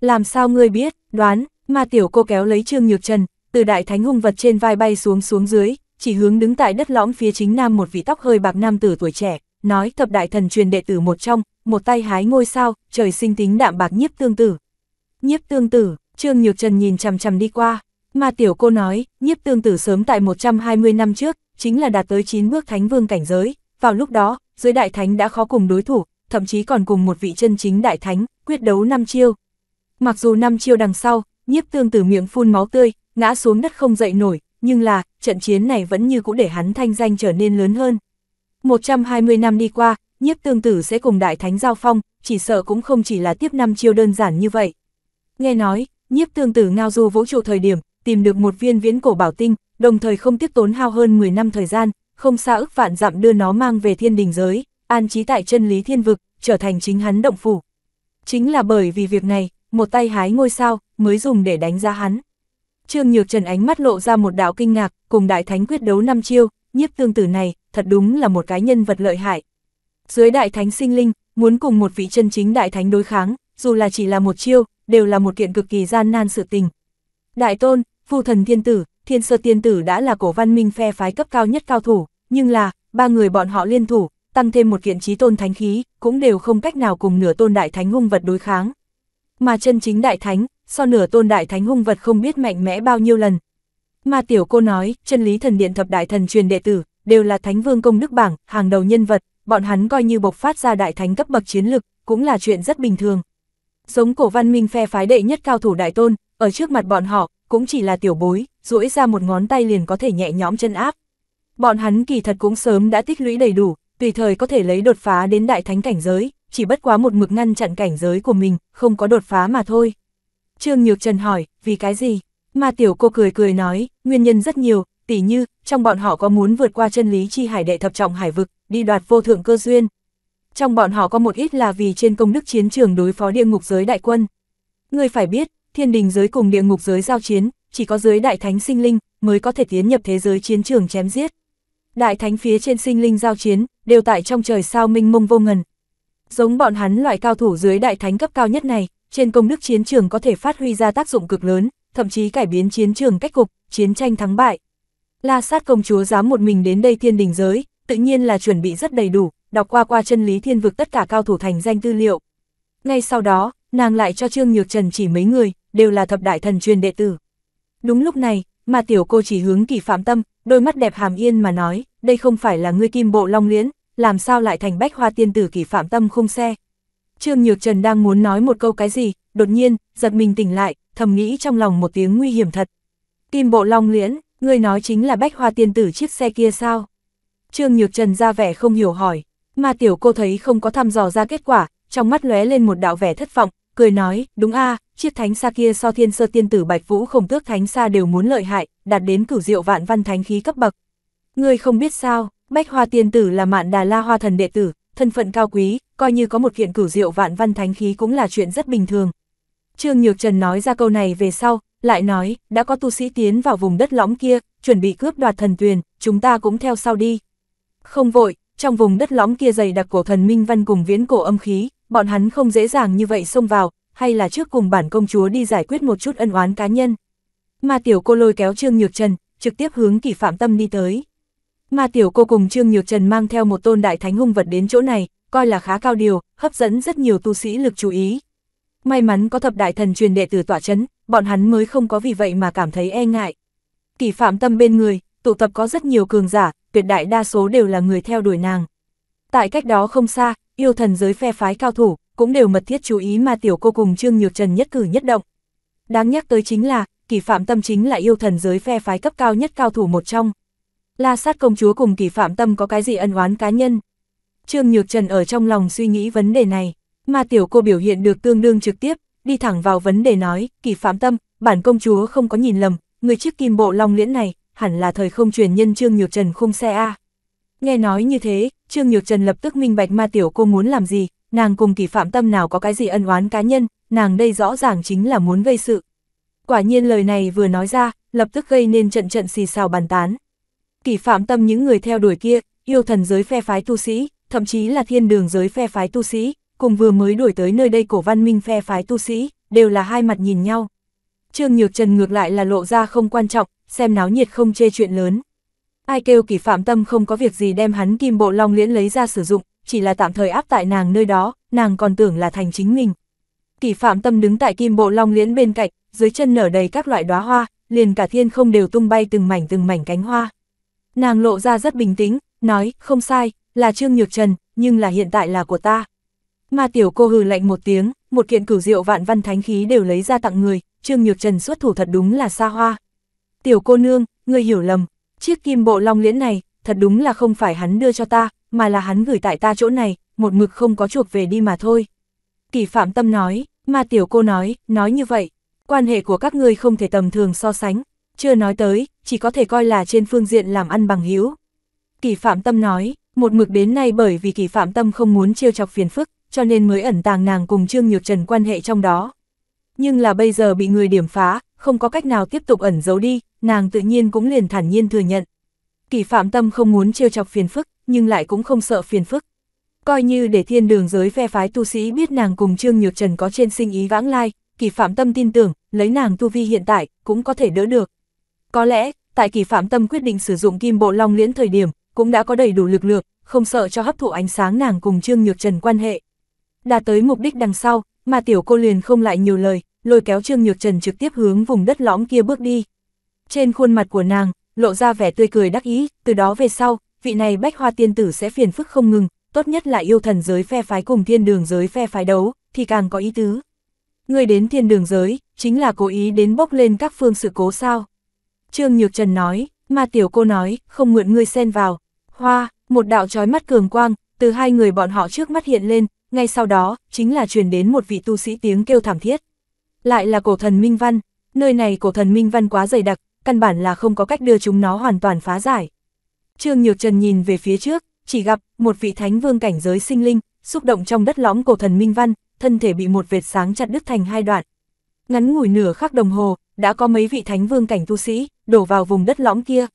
Làm sao ngươi biết, đoán, mà tiểu cô kéo lấy Trương Nhược Trần, từ đại thánh hung vật trên vai bay xuống xuống dưới, chỉ hướng đứng tại đất lõm phía chính nam một vị tóc hơi bạc nam tử tuổi trẻ, nói thập đại thần truyền đệ tử một trong, một tay hái ngôi sao, trời sinh tính đạm bạc nhiếp tương tử. Nhiếp tương tử, Trương Nhược Trần nhìn chằm chằm đi qua, mà tiểu cô nói, nhiếp tương tử sớm tại 120 năm trước, chính là đạt tới 9 bước thánh vương cảnh giới, vào lúc đó, dưới đại thánh đã khó cùng đối thủ, thậm chí còn cùng một vị chân chính đại thánh, quyết đấu năm chiêu. Mặc dù năm chiêu đằng sau, nhiếp tương tử miệng phun máu tươi, ngã xuống đất không dậy nổi, nhưng là, trận chiến này vẫn như cũ để hắn thanh danh trở nên lớn hơn. 120 năm đi qua, nhiếp tương tử sẽ cùng đại thánh giao phong, chỉ sợ cũng không chỉ là tiếp năm chiêu đơn giản như vậy. Nghe nói, nhiếp tương tử ngao du vũ trụ thời điểm, tìm được một viên viễn cổ bảo tinh, đồng thời không tiếc tốn hao hơn 10 năm thời gian, không xa ức vạn dặm đưa nó mang về thiên đình giới, an trí tại chân lý thiên vực, trở thành chính hắn động phủ. Chính là bởi vì việc này, một tay hái ngôi sao, mới dùng để đánh giá hắn. Trương Nhược Trần ánh mắt lộ ra một đạo kinh ngạc, cùng đại thánh quyết đấu năm chiêu, nhiếp tương tử này, thật đúng là một cái nhân vật lợi hại. Dưới đại thánh sinh linh, muốn cùng một vị chân chính đại thánh đối kháng, dù là chỉ là một chiêu, đều là một kiện cực kỳ gian nan sự tình. Đại tôn, phù thần thiên tử, thiên sơ tiên tử đã là cổ văn minh phe phái cấp cao nhất cao thủ, nhưng là, ba người bọn họ liên thủ, tăng thêm một kiện trí tôn thánh khí, cũng đều không cách nào cùng nửa tôn đại thánh hung vật đối kháng. Mà chân chính đại thánh, so nửa tôn đại thánh hung vật không biết mạnh mẽ bao nhiêu lần. Mà tiểu cô nói, chân lý thần điện thập đại thần truyền đệ tử, đều là thánh vương công đức bảng, hàng đầu nhân vật, bọn hắn coi như bộc phát ra đại thánh cấp bậc chiến lực, cũng là chuyện rất bình thường. Giống cổ văn minh phe phái đệ nhất cao thủ đại tôn, ở trước mặt bọn họ, cũng chỉ là tiểu bối, duỗi ra một ngón tay liền có thể nhẹ nhõm chân áp. Bọn hắn kỳ thật cũng sớm đã tích lũy đầy đủ, tùy thời có thể lấy đột phá đến đại thánh cảnh giới, chỉ bất quá một mực ngăn chặn cảnh giới của mình, không có đột phá mà thôi. Trương Nhược Trần hỏi, vì cái gì? Mà tiểu cô cười cười nói, nguyên nhân rất nhiều, tỉ như, trong bọn họ có muốn vượt qua chân lý chi hải đệ thập trọng hải vực, đi đoạt vô thượng cơ duyên. Trong bọn họ có một ít là vì trên công đức chiến trường đối phó địa ngục giới đại quân. Người phải biết, thiên đình giới cùng địa ngục giới giao chiến, chỉ có dưới đại thánh sinh linh mới có thể tiến nhập thế giới chiến trường chém giết. Đại thánh phía trên sinh linh giao chiến, đều tại trong trời sao minh mông vô ngần. Giống bọn hắn loại cao thủ dưới đại thánh cấp cao nhất này, trên công đức chiến trường có thể phát huy ra tác dụng cực lớn, thậm chí cải biến chiến trường cách cục, chiến tranh thắng bại. La sát công chúa dám một mình đến đây thiên đình giới, tự nhiên là chuẩn bị rất đầy đủ, đọc qua qua chân lý thiên vực tất cả cao thủ thành danh tư liệu. Ngay sau đó, nàng lại cho Trương Nhược Trần chỉ mấy người, đều là thập đại thần truyền đệ tử. Đúng lúc này, mà tiểu cô chỉ hướng kỳ phạm tâm, đôi mắt đẹp hàm yên mà nói, đây không phải là ngươi kim bộ long liễn, làm sao lại thành bách hoa tiên tử kỳ phạm tâm khung xe. Trương Nhược Trần đang muốn nói một câu cái gì, đột nhiên, giật mình tỉnh lại, thầm nghĩ trong lòng một tiếng nguy hiểm thật. Kim bộ long liễn, ngươi nói chính là bách hoa tiên tử chiếc xe kia sao? Trương Nhược Trần ra vẻ không hiểu hỏi, mà tiểu cô thấy không có thăm dò ra kết quả, trong mắt lóe lên một đạo vẻ thất vọng, cười nói, đúng a chiếc thánh xa kia so thiên sơ tiên tử Bạch Vũ không tước thánh xa đều muốn lợi hại, đạt đến cửu diệu vạn văn thánh khí cấp bậc. Ngươi không biết sao, Bách Hoa tiên tử là mạn đà la hoa thần đệ tử, thân phận cao quý, coi như có một kiện cửu diệu vạn văn thánh khí cũng là chuyện rất bình thường. Trương Nhược Trần nói ra câu này về sau, lại nói, đã có tu sĩ tiến vào vùng đất lõm kia, chuẩn bị cướp đoạt thần tuyền, chúng ta cũng theo sau đi. Không vội, trong vùng đất lõm kia dày đặc cổ thần minh văn cùng viễn cổ âm khí, bọn hắn không dễ dàng như vậy xông vào, hay là trước cùng bản công chúa đi giải quyết một chút ân oán cá nhân. Mà tiểu cô lôi kéo Trương Nhược Trần, trực tiếp hướng kỳ phạm tâm đi tới. Mà tiểu cô cùng Trương Nhược Trần mang theo một tôn đại thánh hung vật đến chỗ này, coi là khá cao điều, hấp dẫn rất nhiều tu sĩ lực chú ý. May mắn có thập đại thần truyền đệ tử tỏa chấn, bọn hắn mới không có vì vậy mà cảm thấy e ngại. kỳ phạm tâm bên người, tụ tập có rất nhiều cường giả, tuyệt đại đa số đều là người theo đuổi nàng. Tại cách đó không xa, yêu thần giới phe phái cao thủ, cũng đều mật thiết chú ý mà tiểu cô cùng Trương Nhược Trần nhất cử nhất động. Đáng nhắc tới chính là, kỳ phạm tâm chính là yêu thần giới phe phái cấp cao nhất cao thủ một trong. La sát công chúa cùng kỳ phạm tâm có cái gì ân oán cá nhân? Trương Nhược Trần ở trong lòng suy nghĩ vấn đề này, mà tiểu cô biểu hiện được tương đương trực tiếp, đi thẳng vào vấn đề nói, kỳ phạm tâm, bản công chúa không có nhìn lầm, người chiếc kim bộ long liễn này, hẳn là thời không truyền nhân Trương Nhược Trần khung xe A. Nghe nói như thế, Trương Nhược Trần lập tức minh bạch ma tiểu cô muốn làm gì, nàng cùng kỳ phạm tâm nào có cái gì ân oán cá nhân, nàng đây rõ ràng chính là muốn gây sự. Quả nhiên lời này vừa nói ra, lập tức gây nên trận trận xì xào bàn tán. Kỳ phạm tâm những người theo đuổi kia, yêu thần giới phe phái tu sĩ, thậm chí là thiên đường giới phe phái tu sĩ, cùng vừa mới đuổi tới nơi đây cổ văn minh phe phái tu sĩ, đều là hai mặt nhìn nhau. Trương Nhược Trần ngược lại là lộ ra không quan trọng, xem náo nhiệt không chê chuyện lớn. Ai kêu kỳ phạm tâm không có việc gì đem hắn kim bộ long liễn lấy ra sử dụng, chỉ là tạm thời áp tại nàng nơi đó, nàng còn tưởng là thành chính mình. Kỳ phạm tâm đứng tại kim bộ long liễn bên cạnh, dưới chân nở đầy các loại đóa hoa, liền cả thiên không đều tung bay từng mảnh từng mảnh cánh hoa. Nàng lộ ra rất bình tĩnh, nói, không sai, là Trương Nhược Trần, nhưng là hiện tại là của ta. Mà tiểu cô hừ lạnh một tiếng, một kiện cửu diệu vạn văn thánh khí đều lấy ra tặng người, Trương Nhược Trần xuất thủ thật đúng là xa hoa. Tiểu cô nương, ngươi hiểu lầm, Chiếc kim bộ long liễn này, thật đúng là không phải hắn đưa cho ta, mà là hắn gửi tại ta chỗ này, một mực không có chuộc về đi mà thôi. Kỳ phạm tâm nói, mà tiểu cô nói, nói như vậy, quan hệ của các ngươi không thể tầm thường so sánh, chưa nói tới, chỉ có thể coi là trên phương diện làm ăn bằng hữu Kỳ phạm tâm nói, một mực đến nay bởi vì kỳ phạm tâm không muốn trêu chọc phiền phức, cho nên mới ẩn tàng nàng cùng Trương Nhược Trần quan hệ trong đó. Nhưng là bây giờ bị người điểm phá, không có cách nào tiếp tục ẩn giấu đi, nàng tự nhiên cũng liền thản nhiên thừa nhận. Kỳ phạm tâm không muốn trêu chọc phiền phức, nhưng lại cũng không sợ phiền phức. Coi như để thiên đường giới phe phái tu sĩ biết nàng cùng Trương Nhược Trần có trên sinh ý vãng lai, kỳ phạm tâm tin tưởng, lấy nàng tu vi hiện tại, cũng có thể đỡ được. Có lẽ, tại kỳ phạm tâm quyết định sử dụng kim bộ long liễn thời điểm, cũng đã có đầy đủ lực lượng, không sợ cho hấp thụ ánh sáng nàng cùng Trương Nhược Trần quan hệ. Đã tới mục đích đằng sau, mà tiểu cô liền không lại nhiều lời, lôi kéo Trương Nhược Trần trực tiếp hướng vùng đất lõm kia bước đi. Trên khuôn mặt của nàng, lộ ra vẻ tươi cười đắc ý, từ đó về sau, vị này bách hoa tiên tử sẽ phiền phức không ngừng, tốt nhất là yêu thần giới phe phái cùng thiên đường giới phe phái đấu, thì càng có ý tứ. Người đến thiên đường giới, chính là cố ý đến bốc lên các phương sự cố sao. Trương Nhược Trần nói, mà tiểu cô nói, không mượn ngươi xen vào. Hoa, một đạo trói mắt cường quang, từ hai người bọn họ trước mắt hiện lên, ngay sau đó, chính là truyền đến một vị tu sĩ tiếng kêu thảm thiết. Lại là cổ thần Minh Văn, nơi này cổ thần Minh Văn quá dày đặc, căn bản là không có cách đưa chúng nó hoàn toàn phá giải. Trương Nhược Trần nhìn về phía trước, chỉ gặp một vị thánh vương cảnh giới sinh linh, xúc động trong đất lõm cổ thần Minh Văn, thân thể bị một vệt sáng chặt đứt thành hai đoạn. Ngắn ngủi nửa khắc đồng hồ, đã có mấy vị thánh vương cảnh tu sĩ đổ vào vùng đất lõm kia.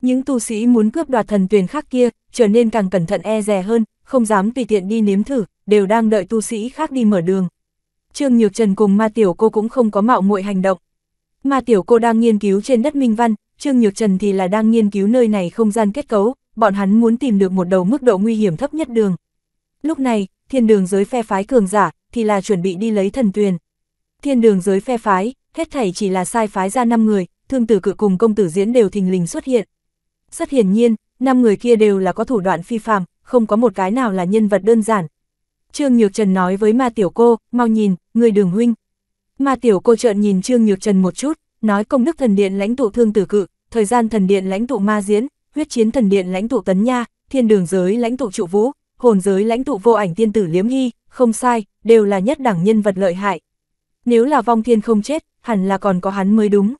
Những tu sĩ muốn cướp đoạt thần tuyền khác kia, trở nên càng cẩn thận e rè hơn, không dám tùy tiện đi nếm thử, đều đang đợi tu sĩ khác đi mở đường. Trương Nhược Trần cùng ma tiểu cô cũng không có mạo muội hành động. Ma tiểu cô đang nghiên cứu trên đất Minh Văn, Trương Nhược Trần thì là đang nghiên cứu nơi này không gian kết cấu, bọn hắn muốn tìm được một đầu mức độ nguy hiểm thấp nhất đường. Lúc này, thiên đường giới phe phái cường giả, thì là chuẩn bị đi lấy thần tuyền. Thiên đường giới phe phái, hết thảy chỉ là sai phái ra 5 người, thương tử cự cùng công tử diễn đều thình lình xuất hiện. Rất hiển nhiên, năm người kia đều là có thủ đoạn phi phàm, không có một cái nào là nhân vật đơn giản, Trương Nhược Trần nói với ma tiểu cô, mau nhìn, người đường huynh. Ma tiểu cô trợn nhìn Trương Nhược Trần một chút, nói công đức thần điện lãnh tụ thương tử cự, thời gian thần điện lãnh tụ ma diễn, huyết chiến thần điện lãnh tụ tấn nha, thiên đường giới lãnh tụ trụ vũ, hồn giới lãnh tụ vô ảnh tiên tử liếm hy, không sai, đều là nhất đẳng nhân vật lợi hại. Nếu là vong thiên không chết, hẳn là còn có hắn mới đúng.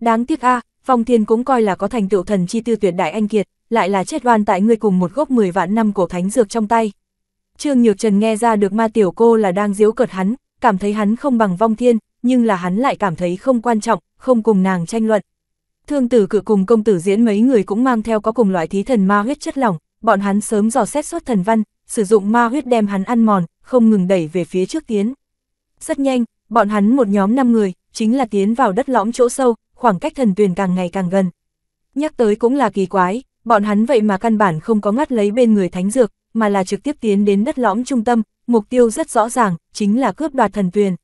Đáng tiếc a vong thiên cũng coi là có thành tựu thần chi tư tuyệt đại anh kiệt, lại là chết oan tại người cùng một gốc 10 vạn năm cổ thánh dược trong tay. Trương Nhược Trần nghe ra được ma tiểu cô là đang giễu cợt hắn, cảm thấy hắn không bằng vong thiên, nhưng là hắn lại cảm thấy không quan trọng, không cùng nàng tranh luận. Thương tử cự cùng công tử diễn mấy người cũng mang theo có cùng loại thí thần ma huyết chất lỏng, bọn hắn sớm dò xét suốt thần văn, sử dụng ma huyết đem hắn ăn mòn, không ngừng đẩy về phía trước tiến. Rất nhanh, bọn hắn một nhóm 5 người, chính là tiến vào đất lõm chỗ sâu, khoảng cách thần tuyền càng ngày càng gần. Nhắc tới cũng là kỳ quái, bọn hắn vậy mà căn bản không có ngắt lấy bên người thánh dược, mà là trực tiếp tiến đến đất lõm trung tâm, mục tiêu rất rõ ràng, chính là cướp đoạt thần tuyền.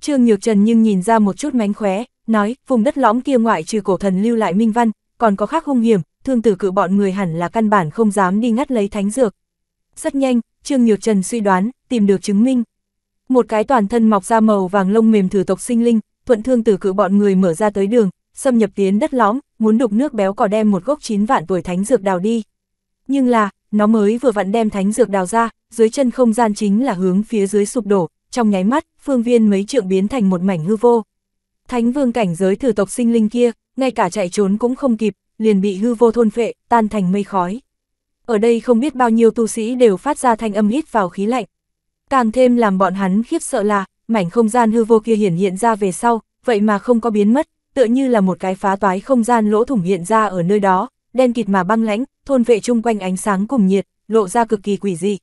Trương Nhược Trần nhưng nhìn ra một chút mánh khóe, nói, vùng đất lõm kia ngoại trừ cổ thần lưu lại minh văn, còn có khác hung hiểm, thương tử cự bọn người hẳn là căn bản không dám đi ngắt lấy thánh dược. Rất nhanh, Trương Nhược Trần suy đoán, tìm được chứng minh. Một cái toàn thân mọc ra màu vàng lông mềm thử tộc sinh linh, thuận thương tử cự bọn người mở ra tới đường, xâm nhập tiến đất lõm, muốn đục nước béo cỏ đem một gốc 9 vạn tuổi thánh dược đào đi. Nhưng là, nó mới vừa vặn đem thánh dược đào ra, dưới chân không gian chính là hướng phía dưới sụp đổ, trong nháy mắt, phương viên mấy trượng biến thành một mảnh hư vô. Thánh vương cảnh giới thử tộc sinh linh kia, ngay cả chạy trốn cũng không kịp, liền bị hư vô thôn phệ, tan thành mây khói. Ở đây không biết bao nhiêu tu sĩ đều phát ra thanh âm hít vào khí lạnh. Càng thêm làm bọn hắn khiếp sợ là, mảnh không gian hư vô kia hiển hiện ra về sau, vậy mà không có biến mất, tựa như là một cái phá toái không gian lỗ thủng hiện ra ở nơi đó, đen kịt mà băng lãnh, thôn vệ chung quanh ánh sáng cùng nhiệt, lộ ra cực kỳ quỷ dị.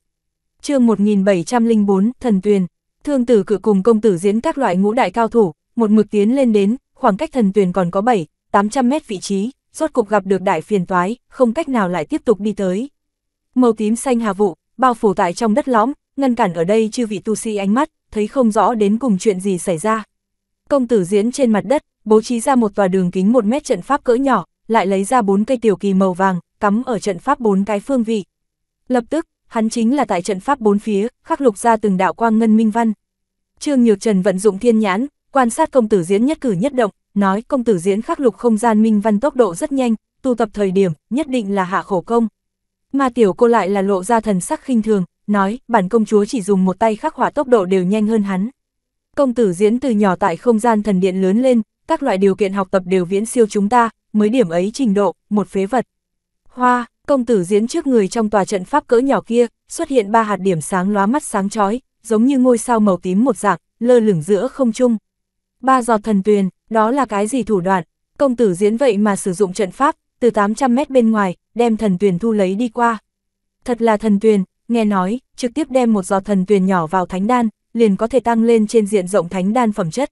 chương 1704, Thần Tuyền, thương tử cự cùng công tử diễn các loại ngũ đại cao thủ, một mực tiến lên đến, khoảng cách thần Tuyền còn có 7, 800 mét vị trí, rốt cục gặp được đại phiền toái, không cách nào lại tiếp tục đi tới. Màu tím xanh hà vụ, bao phủ tại trong đất lõm, ngăn cản ở đây chư vị tu sĩ ánh mắt, thấy không rõ đến cùng chuyện gì xảy ra. Công tử diễn trên mặt đất, bố trí ra một tòa đường kính một mét trận pháp cỡ nhỏ, lại lấy ra bốn cây tiểu kỳ màu vàng, cắm ở trận pháp bốn cái phương vị. Lập tức, hắn chính là tại trận pháp bốn phía, khắc lục ra từng đạo quang ngân minh văn. Trương Nhược Trần vận dụng thiên nhãn, quan sát công tử diễn nhất cử nhất động, nói công tử diễn khắc lục không gian minh văn tốc độ rất nhanh, tu tập thời điểm, nhất định là hạ khổ công. Mà tiểu cô lại là lộ ra thần sắc khinh thường, nói, bản công chúa chỉ dùng một tay khắc hỏa tốc độ đều nhanh hơn hắn. Công tử diễn từ nhỏ tại không gian thần điện lớn lên, các loại điều kiện học tập đều viễn siêu chúng ta, mới điểm ấy trình độ, một phế vật. Hoa, công tử diễn trước người trong tòa trận pháp cỡ nhỏ kia, xuất hiện ba hạt điểm sáng lóa mắt sáng chói, giống như ngôi sao màu tím một dạng, lơ lửng giữa không trung. Ba giọt thần tuyền, đó là cái gì thủ đoạn? Công tử diễn vậy mà sử dụng trận pháp, từ 800 mét bên ngoài, đem thần tuyền thu lấy đi qua. Thật là thần tuyền, nghe nói, trực tiếp đem một giọt thần tuyền nhỏ vào thánh đan, liền có thể tăng lên trên diện rộng thánh đan phẩm chất.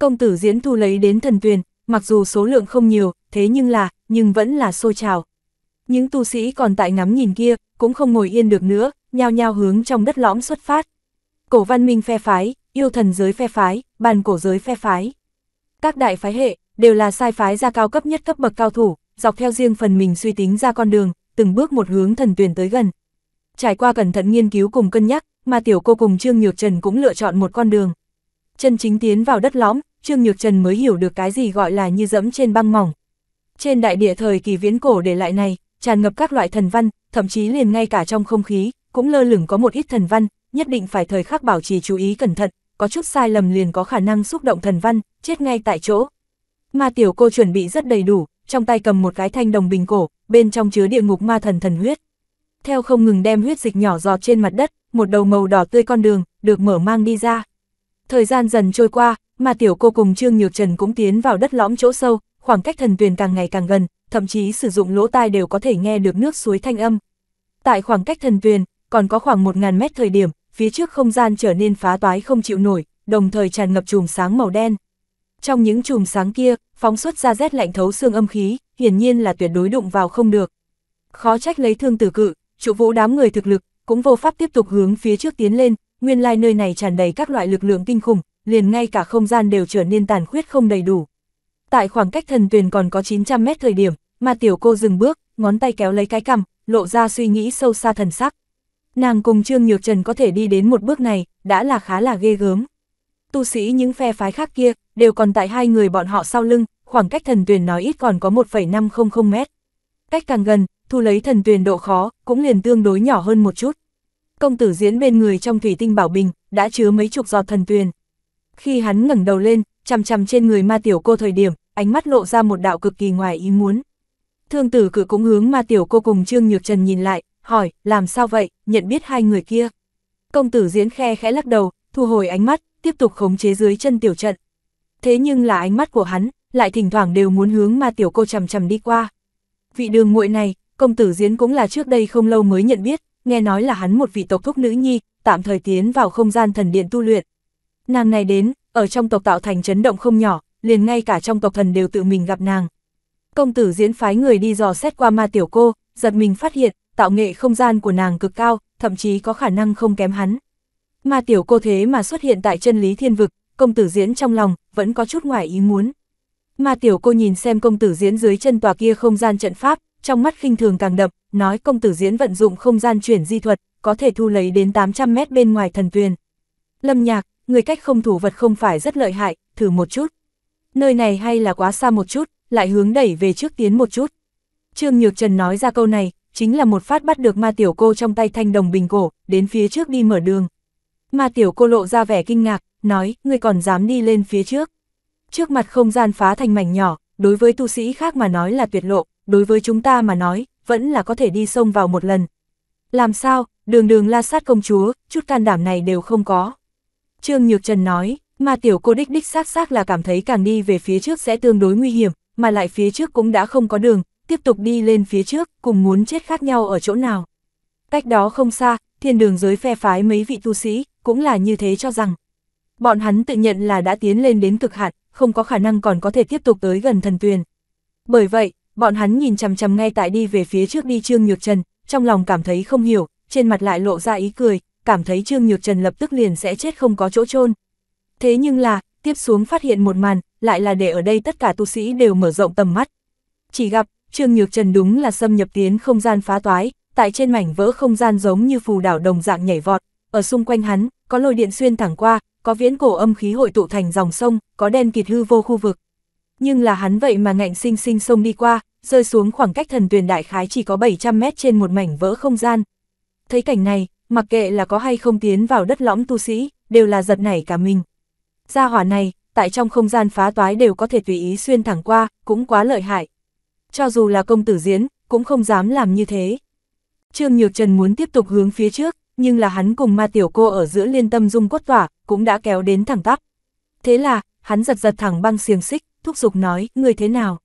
Công tử diễn thu lấy đến thần tuyền, mặc dù số lượng không nhiều, thế nhưng là, nhưng vẫn là xôi trào. Những tu sĩ còn tại ngắm nhìn kia, cũng không ngồi yên được nữa, nhao nhao hướng trong đất lõm xuất phát. Cổ văn minh phe phái, yêu thần giới phe phái, bàn cổ giới phe phái. Các đại phái hệ, đều là sai phái ra cao cấp nhất cấp bậc cao thủ, dọc theo riêng phần mình suy tính ra con đường, từng bước một hướng thần tuyển tới gần. Trải qua cẩn thận nghiên cứu cùng cân nhắc, mà tiểu cô cùng Trương Nhược Trần cũng lựa chọn một con đường chân chính tiến vào đất lõm, Trương Nhược Trần mới hiểu được cái gì gọi là như dẫm trên băng mỏng. Trên đại địa thời kỳ viễn cổ để lại này, tràn ngập các loại thần văn, thậm chí liền ngay cả trong không khí, cũng lơ lửng có một ít thần văn, nhất định phải thời khắc bảo trì chú ý cẩn thận, có chút sai lầm liền có khả năng xúc động thần văn, chết ngay tại chỗ. Ma tiểu cô chuẩn bị rất đầy đủ, trong tay cầm một cái thanh đồng bình cổ, bên trong chứa địa ngục ma thần thần huyết. Theo không ngừng đem huyết dịch nhỏ giọt trên mặt đất, một đầu màu đỏ tươi con đường, được mở mang đi ra. Thời gian dần trôi qua, mà tiểu cô cùng Trương Nhược Trần cũng tiến vào đất lõm chỗ sâu, khoảng cách thần tuyền càng ngày càng gần, thậm chí sử dụng lỗ tai đều có thể nghe được nước suối thanh âm. Tại khoảng cách thần tuyền, còn có khoảng 1.000 mét thời điểm, phía trước không gian trở nên phá toái không chịu nổi, đồng thời tràn ngập chùm sáng màu đen. Trong những chùm sáng kia, phóng xuất ra rét lạnh thấu xương âm khí, hiển nhiên là tuyệt đối đụng vào không được. Khó trách lấy thương tử cự, trụ vũ đám người thực lực, cũng vô pháp tiếp tục hướng phía trước tiến lên, nguyên lai nơi này tràn đầy các loại lực lượng kinh khủng, liền ngay cả không gian đều trở nên tàn khuyết không đầy đủ. Tại khoảng cách thần tuyền còn có 900 mét thời điểm, mà tiểu cô dừng bước, ngón tay kéo lấy cái cằm, lộ ra suy nghĩ sâu xa thần sắc. Nàng cùng Trương Nhược Trần có thể đi đến một bước này, đã là khá là ghê gớm. Tu sĩ những phe phái khác kia, đều còn tại hai người bọn họ sau lưng, khoảng cách thần tuyền nói ít còn có 1,500 mét. Cách càng gần, thu lấy thần tuyền độ khó, cũng liền tương đối nhỏ hơn một chút công tử diễn bên người trong thủy tinh bảo bình, đã chứa mấy chục giọt thần tuyền. Khi hắn ngẩng đầu lên, chằm chằm trên người ma tiểu cô thời điểm, ánh mắt lộ ra một đạo cực kỳ ngoài ý muốn. Thương tử cử cũng hướng ma tiểu cô cùng Trương Nhược Trần nhìn lại, hỏi, làm sao vậy, nhận biết hai người kia. Công tử diễn khe khẽ lắc đầu, thu hồi ánh mắt, tiếp tục khống chế dưới chân tiểu trận. Thế nhưng là ánh mắt của hắn, lại thỉnh thoảng đều muốn hướng ma tiểu cô chầm chầm đi qua. Vị đường muội này, công tử diễn cũng là trước đây không lâu mới nhận biết, nghe nói là hắn một vị tộc thúc nữ nhi, tạm thời tiến vào không gian thần điện tu luyện. Nàng này đến, ở trong tộc tạo thành chấn động không nhỏ, liền ngay cả trong tộc thần đều tự mình gặp nàng. Công tử diễn phái người đi dò xét qua ma tiểu cô, giật mình phát hiện, tạo nghệ không gian của nàng cực cao, thậm chí có khả năng không kém hắn. Ma tiểu cô thế mà xuất hiện tại chân lý thiên vực, công tử diễn trong lòng, vẫn có chút ngoài ý muốn. Ma tiểu cô nhìn xem công tử diễn dưới chân tòa kia không gian trận pháp, trong mắt khinh thường càng đậm, nói công tử diễn vận dụng không gian chuyển di thuật, có thể thu lấy đến 800 mét bên ngoài thần tuyền. Lâm nhạc, người cách không thủ vật không phải rất lợi hại, thử một chút. Nơi này hay là quá xa một chút, lại hướng đẩy về trước tiến một chút. Trương Nhược Trần nói ra câu này, chính là một phát bắt được ma tiểu cô trong tay thanh đồng bình cổ, đến phía trước đi mở đường. Ma tiểu cô lộ ra vẻ kinh ngạc, nói, ngươi còn dám đi lên phía trước. Trước mặt không gian phá thành mảnh nhỏ, đối với tu sĩ khác mà nói là tuyệt lộ, đối với chúng ta mà nói, vẫn là có thể đi sông vào một lần. Làm sao, đường đường la sát công chúa, chút can đảm này đều không có. Trương Nhược Trần nói, mà tiểu cô đích đích sát sát là cảm thấy càng đi về phía trước sẽ tương đối nguy hiểm, mà lại phía trước cũng đã không có đường, tiếp tục đi lên phía trước, cùng muốn chết khác nhau ở chỗ nào. Cách đó không xa, thiên đường giới phe phái mấy vị tu sĩ, cũng là như thế cho rằng. Bọn hắn tự nhận là đã tiến lên đến cực hạn, không có khả năng còn có thể tiếp tục tới gần thần tuyền. Bởi vậy, Bọn hắn nhìn chằm chằm ngay tại đi về phía trước đi Trương Nhược Trần, trong lòng cảm thấy không hiểu, trên mặt lại lộ ra ý cười, cảm thấy Trương Nhược Trần lập tức liền sẽ chết không có chỗ chôn. Thế nhưng là, tiếp xuống phát hiện một màn, lại là để ở đây tất cả tu sĩ đều mở rộng tầm mắt. Chỉ gặp, Trương Nhược Trần đúng là xâm nhập tiến không gian phá toái, tại trên mảnh vỡ không gian giống như phù đảo đồng dạng nhảy vọt, ở xung quanh hắn, có lôi điện xuyên thẳng qua, có viễn cổ âm khí hội tụ thành dòng sông, có đen kịt hư vô khu vực nhưng là hắn vậy mà ngạnh sinh sinh sông đi qua, rơi xuống khoảng cách thần tuyển đại khái chỉ có 700 mét trên một mảnh vỡ không gian. Thấy cảnh này, mặc kệ là có hay không tiến vào đất lõm tu sĩ, đều là giật nảy cả mình. Gia hỏa này, tại trong không gian phá toái đều có thể tùy ý xuyên thẳng qua, cũng quá lợi hại. Cho dù là công tử diễn, cũng không dám làm như thế. Trương Nhược Trần muốn tiếp tục hướng phía trước, nhưng là hắn cùng ma tiểu cô ở giữa liên tâm dung quất tỏa, cũng đã kéo đến thẳng tắp. Thế là, hắn giật giật thẳng băng xiềng xích, thúc giục nói, ngươi thế nào?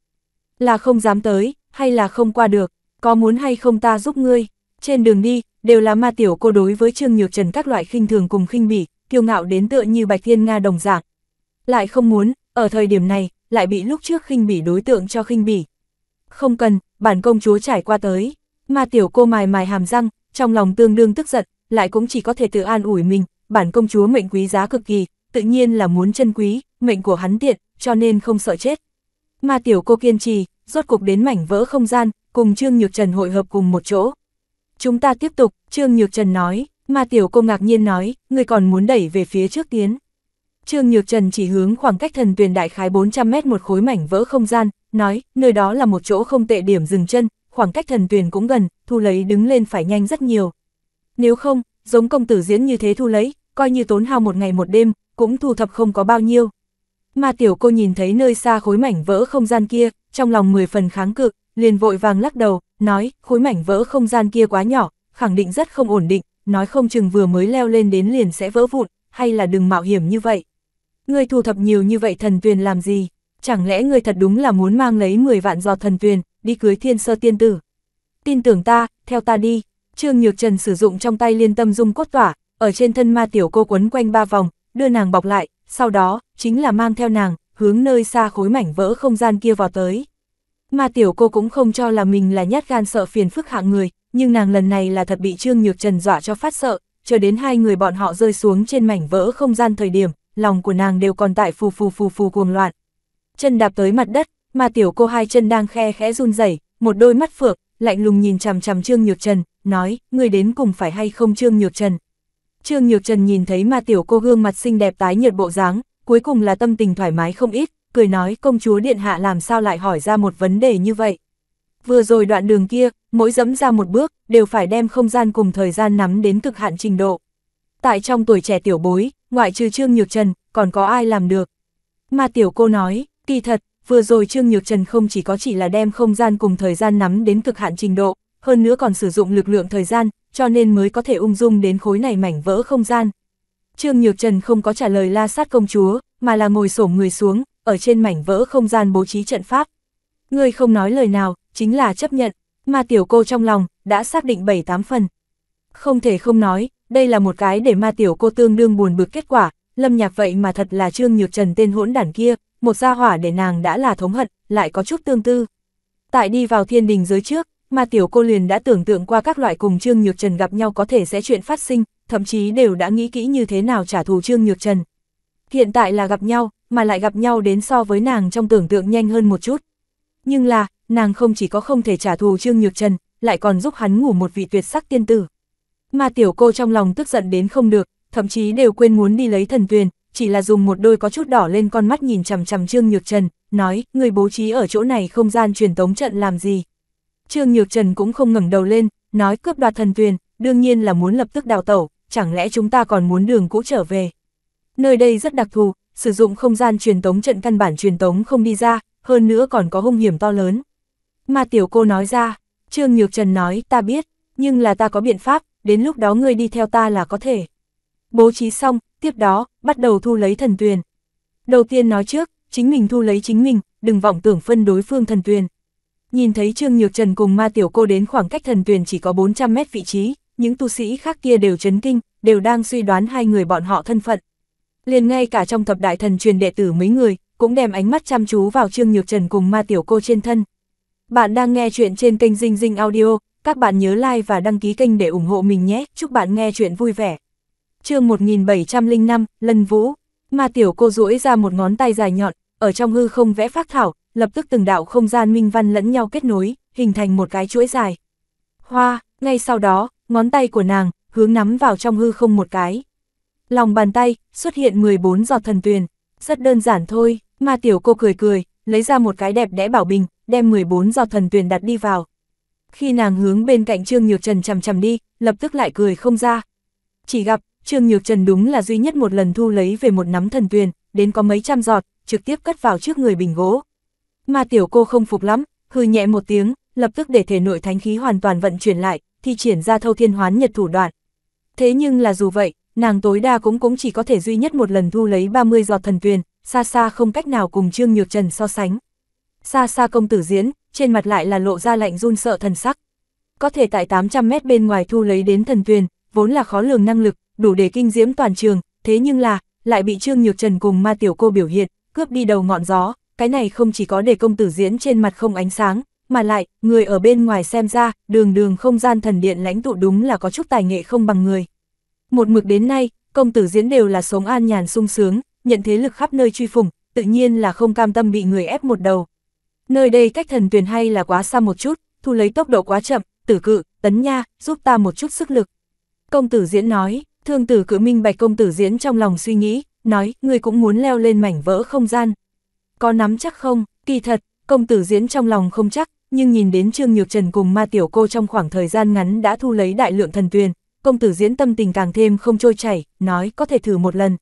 Là không dám tới, hay là không qua được, có muốn hay không ta giúp ngươi? Trên đường đi, đều là ma tiểu cô đối với Trương Nhược Trần các loại khinh thường cùng khinh bỉ, kiêu ngạo đến tựa như Bạch Thiên Nga đồng dạng. Lại không muốn, ở thời điểm này, lại bị lúc trước khinh bỉ đối tượng cho khinh bỉ. Không cần, bản công chúa trải qua tới, ma tiểu cô mài mài hàm răng, trong lòng tương đương tức giận, lại cũng chỉ có thể tự an ủi mình, bản công chúa mệnh quý giá cực kỳ, tự nhiên là muốn chân quý, mệnh của hắn tiện, cho nên không sợ chết. Mà tiểu cô kiên trì, rốt cục đến mảnh vỡ không gian, cùng Trương Nhược Trần hội hợp cùng một chỗ. Chúng ta tiếp tục, Trương Nhược Trần nói, mà tiểu cô ngạc nhiên nói, người còn muốn đẩy về phía trước tiến. Trương Nhược Trần chỉ hướng khoảng cách thần tuyền đại khái 400 mét một khối mảnh vỡ không gian, nói, nơi đó là một chỗ không tệ điểm dừng chân, khoảng cách thần tuyền cũng gần, thu lấy đứng lên phải nhanh rất nhiều. Nếu không, giống công tử diễn như thế thu lấy, coi như tốn hao một ngày một đêm, cũng thu thập không có bao nhiêu. Mà tiểu cô nhìn thấy nơi xa khối mảnh vỡ không gian kia, trong lòng 10 phần kháng cự, liền vội vàng lắc đầu, nói, khối mảnh vỡ không gian kia quá nhỏ, khẳng định rất không ổn định, nói không chừng vừa mới leo lên đến liền sẽ vỡ vụn, hay là đừng mạo hiểm như vậy. Ngươi thu thập nhiều như vậy thần tuyền làm gì? Chẳng lẽ ngươi thật đúng là muốn mang lấy 10 vạn giọt thần tuyền, đi cưới thiên sơ tiên tử? Tin tưởng ta, theo ta đi. Trương Nhược Trần sử dụng trong tay liên tâm dung cốt tỏa, ở trên thân ma tiểu cô quấn quanh ba vòng, đưa nàng bọc lại, sau đó, chính là mang theo nàng, hướng nơi xa khối mảnh vỡ không gian kia vào tới. Mà tiểu cô cũng không cho là mình là nhát gan sợ phiền phức hạng người, nhưng nàng lần này là thật bị Trương Nhược Trần dọa cho phát sợ, chờ đến hai người bọn họ rơi xuống trên mảnh vỡ không gian thời điểm, lòng của nàng đều còn tại phù phù phù phù cuồng loạn. Chân đạp tới mặt đất, mà tiểu cô hai chân đang khe khẽ run rẩy, một đôi mắt phược lạnh lùng nhìn chằm chằm Trương Nhược Trần, nói, người đến cùng phải hay không Trương Nhược Trần, Trương Nhược Trần nhìn thấy mà tiểu cô gương mặt xinh đẹp tái nhợt bộ dáng, cuối cùng là tâm tình thoải mái không ít, cười nói công chúa điện hạ làm sao lại hỏi ra một vấn đề như vậy. Vừa rồi đoạn đường kia, mỗi dẫm ra một bước, đều phải đem không gian cùng thời gian nắm đến cực hạn trình độ. Tại trong tuổi trẻ tiểu bối, ngoại trừ Trương Nhược Trần, còn có ai làm được. Mà tiểu cô nói, kỳ thật, vừa rồi Trương Nhược Trần không chỉ có chỉ là đem không gian cùng thời gian nắm đến cực hạn trình độ, hơn nữa còn sử dụng lực lượng thời gian, cho nên mới có thể ung dung đến khối này mảnh vỡ không gian. Trương Nhược Trần không có trả lời la sát công chúa, mà là ngồi xổm người xuống, ở trên mảnh vỡ không gian bố trí trận pháp. Người không nói lời nào, chính là chấp nhận, mà tiểu cô trong lòng, đã xác định 7-8 phần. Không thể không nói, đây là một cái để ma tiểu cô tương đương buồn bực kết quả, lâm nhạc vậy mà thật là Trương Nhược Trần tên hỗn đản kia, một gia hỏa để nàng đã là thống hận, lại có chút tương tư. Tại đi vào thiên đình giới trước, mà tiểu cô liền đã tưởng tượng qua các loại cùng Trương Nhược Trần gặp nhau có thể sẽ chuyện phát sinh, thậm chí đều đã nghĩ kỹ như thế nào trả thù Trương Nhược Trần. Hiện tại là gặp nhau, mà lại gặp nhau đến so với nàng trong tưởng tượng nhanh hơn một chút. Nhưng là, nàng không chỉ có không thể trả thù Trương Nhược Trần, lại còn giúp hắn ngủ một vị tuyệt sắc tiên tử. Mà tiểu cô trong lòng tức giận đến không được, thậm chí đều quên muốn đi lấy thần tuyền, chỉ là dùng một đôi có chút đỏ lên con mắt nhìn chằm chằm Trương Nhược Trần, nói, người bố trí ở chỗ này không gian truyền tống trận làm gì. Trương Nhược Trần cũng không ngẩng đầu lên, nói cướp đoạt thần tuyền, đương nhiên là muốn lập tức đào tẩu, chẳng lẽ chúng ta còn muốn đường cũ trở về. Nơi đây rất đặc thù, sử dụng không gian truyền tống trận căn bản truyền tống không đi ra, hơn nữa còn có hung hiểm to lớn. Mà tiểu cô nói ra, Trương Nhược Trần nói, ta biết, nhưng là ta có biện pháp, đến lúc đó ngươi đi theo ta là có thể. Bố trí xong, tiếp đó, bắt đầu thu lấy thần tuyền. Đầu tiên nói trước, chính mình thu lấy chính mình, đừng vọng tưởng phân đối phương thần tuyền, Nhìn thấy Trương Nhược Trần cùng ma tiểu cô đến khoảng cách thần tuyền chỉ có 400 mét vị trí, những tu sĩ khác kia đều chấn kinh, đều đang suy đoán hai người bọn họ thân phận. Liền ngay cả trong thập đại thần truyền đệ tử mấy người, cũng đem ánh mắt chăm chú vào Trương Nhược Trần cùng ma tiểu cô trên thân. Bạn đang nghe chuyện trên kênh Dinh Dinh Audio, các bạn nhớ like và đăng ký kênh để ủng hộ mình nhé, chúc bạn nghe chuyện vui vẻ. chương 1705, Lân Vũ, ma tiểu cô duỗi ra một ngón tay dài nhọn, ở trong hư không vẽ phác thảo, lập tức từng đạo không gian minh văn lẫn nhau kết nối, hình thành một cái chuỗi dài. Hoa, ngay sau đó, ngón tay của nàng, hướng nắm vào trong hư không một cái. Lòng bàn tay, xuất hiện 14 giọt thần tuyền, rất đơn giản thôi, mà tiểu cô cười cười, lấy ra một cái đẹp đẽ bảo bình, đem 14 giọt thần tuyền đặt đi vào. Khi nàng hướng bên cạnh Trương Nhược Trần chầm chầm đi, lập tức lại cười không ra. Chỉ gặp, Trương Nhược Trần đúng là duy nhất một lần thu lấy về một nắm thần tuyền, đến có mấy trăm giọt, trực tiếp cất vào trước người bình gỗ. Mà tiểu cô không phục lắm, hư nhẹ một tiếng, lập tức để thể nội thánh khí hoàn toàn vận chuyển lại, thi triển ra thâu thiên hoán nhật thủ đoạn. Thế nhưng là dù vậy, nàng tối đa cũng cũng chỉ có thể duy nhất một lần thu lấy 30 giọt thần tuyền, xa xa không cách nào cùng Trương Nhược Trần so sánh. Xa xa công tử diễn, trên mặt lại là lộ ra lạnh run sợ thần sắc. Có thể tại 800 mét bên ngoài thu lấy đến thần tuyền, vốn là khó lường năng lực, đủ để kinh diễm toàn trường, thế nhưng là, lại bị Trương Nhược Trần cùng ma tiểu cô biểu hiện, cướp đi đầu ngọn gió, cái này không chỉ có để công tử diễn trên mặt không ánh sáng, mà lại, người ở bên ngoài xem ra, đường đường không gian thần điện lãnh tụ đúng là có chút tài nghệ không bằng người. Một mực đến nay, công tử diễn đều là sống an nhàn sung sướng, nhận thế lực khắp nơi truy phủng, tự nhiên là không cam tâm bị người ép một đầu. Nơi đây cách thần tuyển hay là quá xa một chút, thu lấy tốc độ quá chậm, tử cự, tấn nha, giúp ta một chút sức lực. Công tử diễn nói, thương tử cự minh bạch công tử diễn trong lòng suy nghĩ, nói, người cũng muốn leo lên mảnh vỡ không gian có nắm chắc không, kỳ thật, công tử diễn trong lòng không chắc, nhưng nhìn đến Trương Nhược Trần cùng ma tiểu cô trong khoảng thời gian ngắn đã thu lấy đại lượng thần tuyền, công tử diễn tâm tình càng thêm không trôi chảy, nói có thể thử một lần.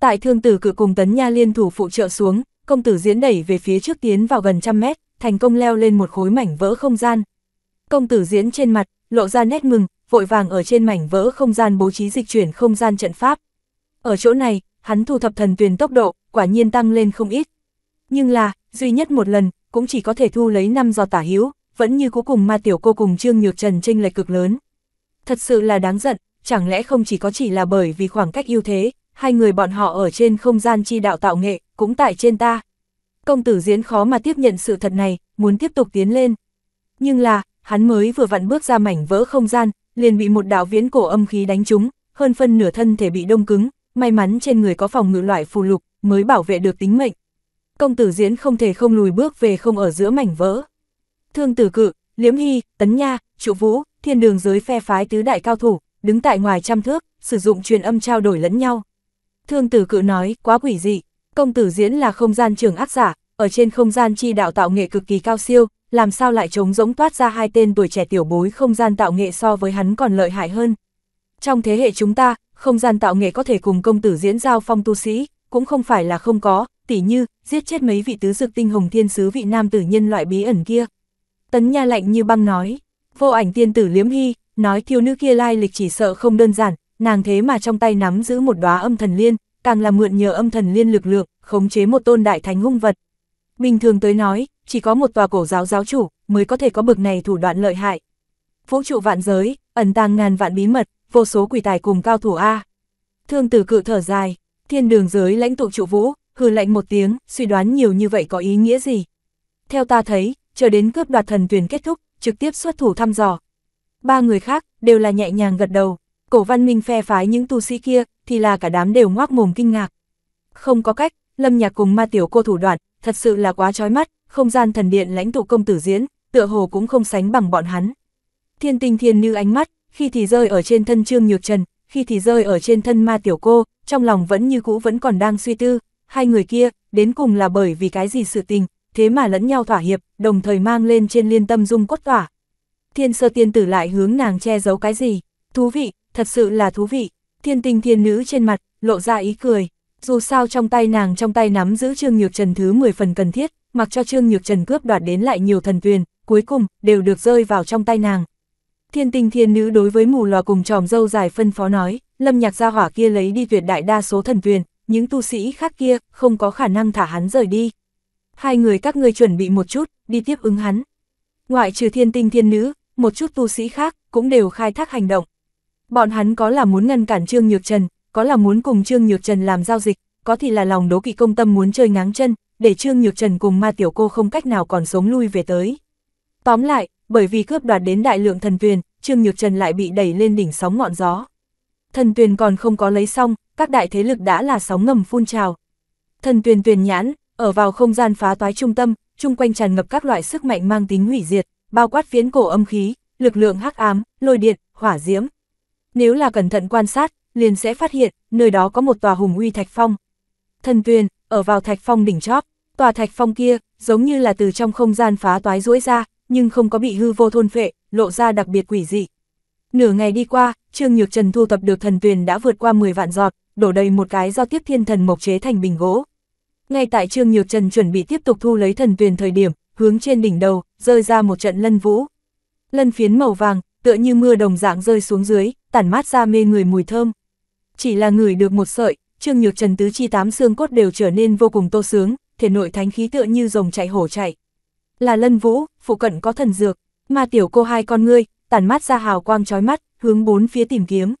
Tại thương tử cự cùng tấn nha liên thủ phụ trợ xuống, công tử diễn đẩy về phía trước tiến vào gần trăm mét, thành công leo lên một khối mảnh vỡ không gian. Công tử diễn trên mặt, lộ ra nét mừng, vội vàng ở trên mảnh vỡ không gian bố trí dịch chuyển không gian trận pháp. Ở chỗ này, hắn thu thập thần tuyền tốc độ, quả nhiên tăng lên không ít, nhưng là, duy nhất một lần, cũng chỉ có thể thu lấy năm giò tả hữu vẫn như cuối cùng ma tiểu cô cùng Trương Nhược Trần chênh lệch cực lớn. Thật sự là đáng giận, chẳng lẽ không chỉ có chỉ là bởi vì khoảng cách ưu thế, hai người bọn họ ở trên không gian chi đạo tạo nghệ, cũng tại trên ta. Công tử diễn khó mà tiếp nhận sự thật này, muốn tiếp tục tiến lên. Nhưng là, hắn mới vừa vặn bước ra mảnh vỡ không gian, liền bị một đạo viễn cổ âm khí đánh trúng, hơn phân nửa thân thể bị đông cứng, may mắn trên người có phòng ngự loại phù lục, mới bảo vệ được tính mệnh công tử diễn không thể không lùi bước về không ở giữa mảnh vỡ. Thương tử cự, liếm hy, tấn nha, trụ vũ, thiên đường giới phe phái tứ đại cao thủ, đứng tại ngoài trăm thước, sử dụng truyền âm trao đổi lẫn nhau. Thương tử cự nói, quá quỷ dị, công tử diễn là không gian trường ác giả, ở trên không gian chi đạo tạo nghệ cực kỳ cao siêu, làm sao lại trống rỗng toát ra hai tên tuổi trẻ tiểu bối không gian tạo nghệ so với hắn còn lợi hại hơn. Trong thế hệ chúng ta, không gian tạo nghệ có thể cùng công tử diễn giao phong tu sĩ, cũng không phải là không có, tỉ như, giết chết mấy vị tứ dược tinh hồng thiên sứ vị nam tử nhân loại bí ẩn kia. Tấn Nha lạnh như băng nói, vô ảnh tiên tử liếm hy, nói thiếu nữ kia lai lịch chỉ sợ không đơn giản, nàng thế mà trong tay nắm giữ một đóa âm thần liên, càng là mượn nhờ âm thần liên lực lượng, khống chế một tôn đại thánh hung vật. Bình thường tới nói, chỉ có một tòa cổ giáo giáo chủ mới có thể có bực này thủ đoạn lợi hại. Vũ trụ vạn giới, ẩn tàng ngàn vạn bí mật, vô số quỷ tài cùng cao thủ A. Thương tử cự thở dài, thiên đường giới lãnh tụ trụ vũ, hừ lạnh một tiếng, suy đoán nhiều như vậy có ý nghĩa gì. Theo ta thấy, chờ đến cướp đoạt thần tuyển kết thúc, trực tiếp xuất thủ thăm dò. Ba người khác, đều là nhẹ nhàng gật đầu, cổ văn minh phe phái những tu sĩ kia, thì là cả đám đều ngoác mồm kinh ngạc. Không có cách, lâm nhạc cùng ma tiểu cô thủ đoạn, thật sự là quá trói mắt, không gian thần điện lãnh tụ công tử diễn, tựa hồ cũng không sánh bằng bọn hắn. Thiên tinh thiên như ánh mắt, khi thì rơi ở trên thân Trương Nhược Trần, khi thì rơi ở trên thân ma tiểu cô, trong lòng vẫn như cũ vẫn còn đang suy tư, hai người kia, đến cùng là bởi vì cái gì sự tình, thế mà lẫn nhau thỏa hiệp, đồng thời mang lên trên liên tâm dung cốt tỏa. Thiên sơ tiên tử lại hướng nàng che giấu cái gì, thú vị, thật sự là thú vị, thiên tình thiên nữ trên mặt, lộ ra ý cười, dù sao trong tay nàng trong tay nắm giữ Trương Nhược Trần thứ 10 phần cần thiết, mặc cho Trương Nhược Trần cướp đoạt đến lại nhiều thần tuyền, cuối cùng, đều được rơi vào trong tay nàng. Thiên tình thiên nữ đối với mù lòa cùng tròm dâu dài phân phó nói, lâm nhạc gia hỏa kia lấy đi tuyệt đại đa số thần tuyền, những tu sĩ khác kia không có khả năng thả hắn rời đi. Hai người các ngươi chuẩn bị một chút, đi tiếp ứng hắn. Ngoại trừ thiên tinh thiên nữ, một chút tu sĩ khác cũng đều khai thác hành động. Bọn hắn có là muốn ngăn cản Trương Nhược Trần, có là muốn cùng Trương Nhược Trần làm giao dịch, có thì là lòng đố kỵ công tâm muốn chơi ngáng chân, để Trương Nhược Trần cùng ma tiểu cô không cách nào còn sống lui về tới. Tóm lại, bởi vì cướp đoạt đến đại lượng thần tuyền, Trương Nhược Trần lại bị đẩy lên đỉnh sóng ngọn gió. Thần tuyền còn không có lấy xong, các đại thế lực đã là sóng ngầm phun trào. Thần tuyền tuyền nhãn, ở vào không gian phá toái trung tâm, chung quanh tràn ngập các loại sức mạnh mang tính hủy diệt, bao quát phiến cổ âm khí, lực lượng hắc ám, lôi điện, hỏa diễm. Nếu là cẩn thận quan sát, liền sẽ phát hiện, nơi đó có một tòa hùng uy thạch phong. Thần tuyền, ở vào thạch phong đỉnh chóp, tòa thạch phong kia, giống như là từ trong không gian phá toái rũi ra, nhưng không có bị hư vô thôn phệ, lộ ra đặc biệt quỷ dị. Nửa ngày đi qua, Trương Nhược Trần thu tập được thần tuyền đã vượt qua 10 vạn giọt, đổ đầy một cái do tiếp thiên thần mộc chế thành bình gỗ. Ngay tại Trương Nhược Trần chuẩn bị tiếp tục thu lấy thần tuyền thời điểm, hướng trên đỉnh đầu, rơi ra một trận lân vũ. Lân phiến màu vàng, tựa như mưa đồng dạng rơi xuống dưới, tản mát ra mê người mùi thơm. Chỉ là ngửi được một sợi, Trương Nhược Trần tứ chi tám xương cốt đều trở nên vô cùng tô sướng, thể nội thánh khí tựa như rồng chạy hổ chạy. Là Lân Vũ, phụ cận có thần dược, mà tiểu cô hai con ngươi, tản mát ra hào quang chói mắt, hướng bốn phía tìm kiếm.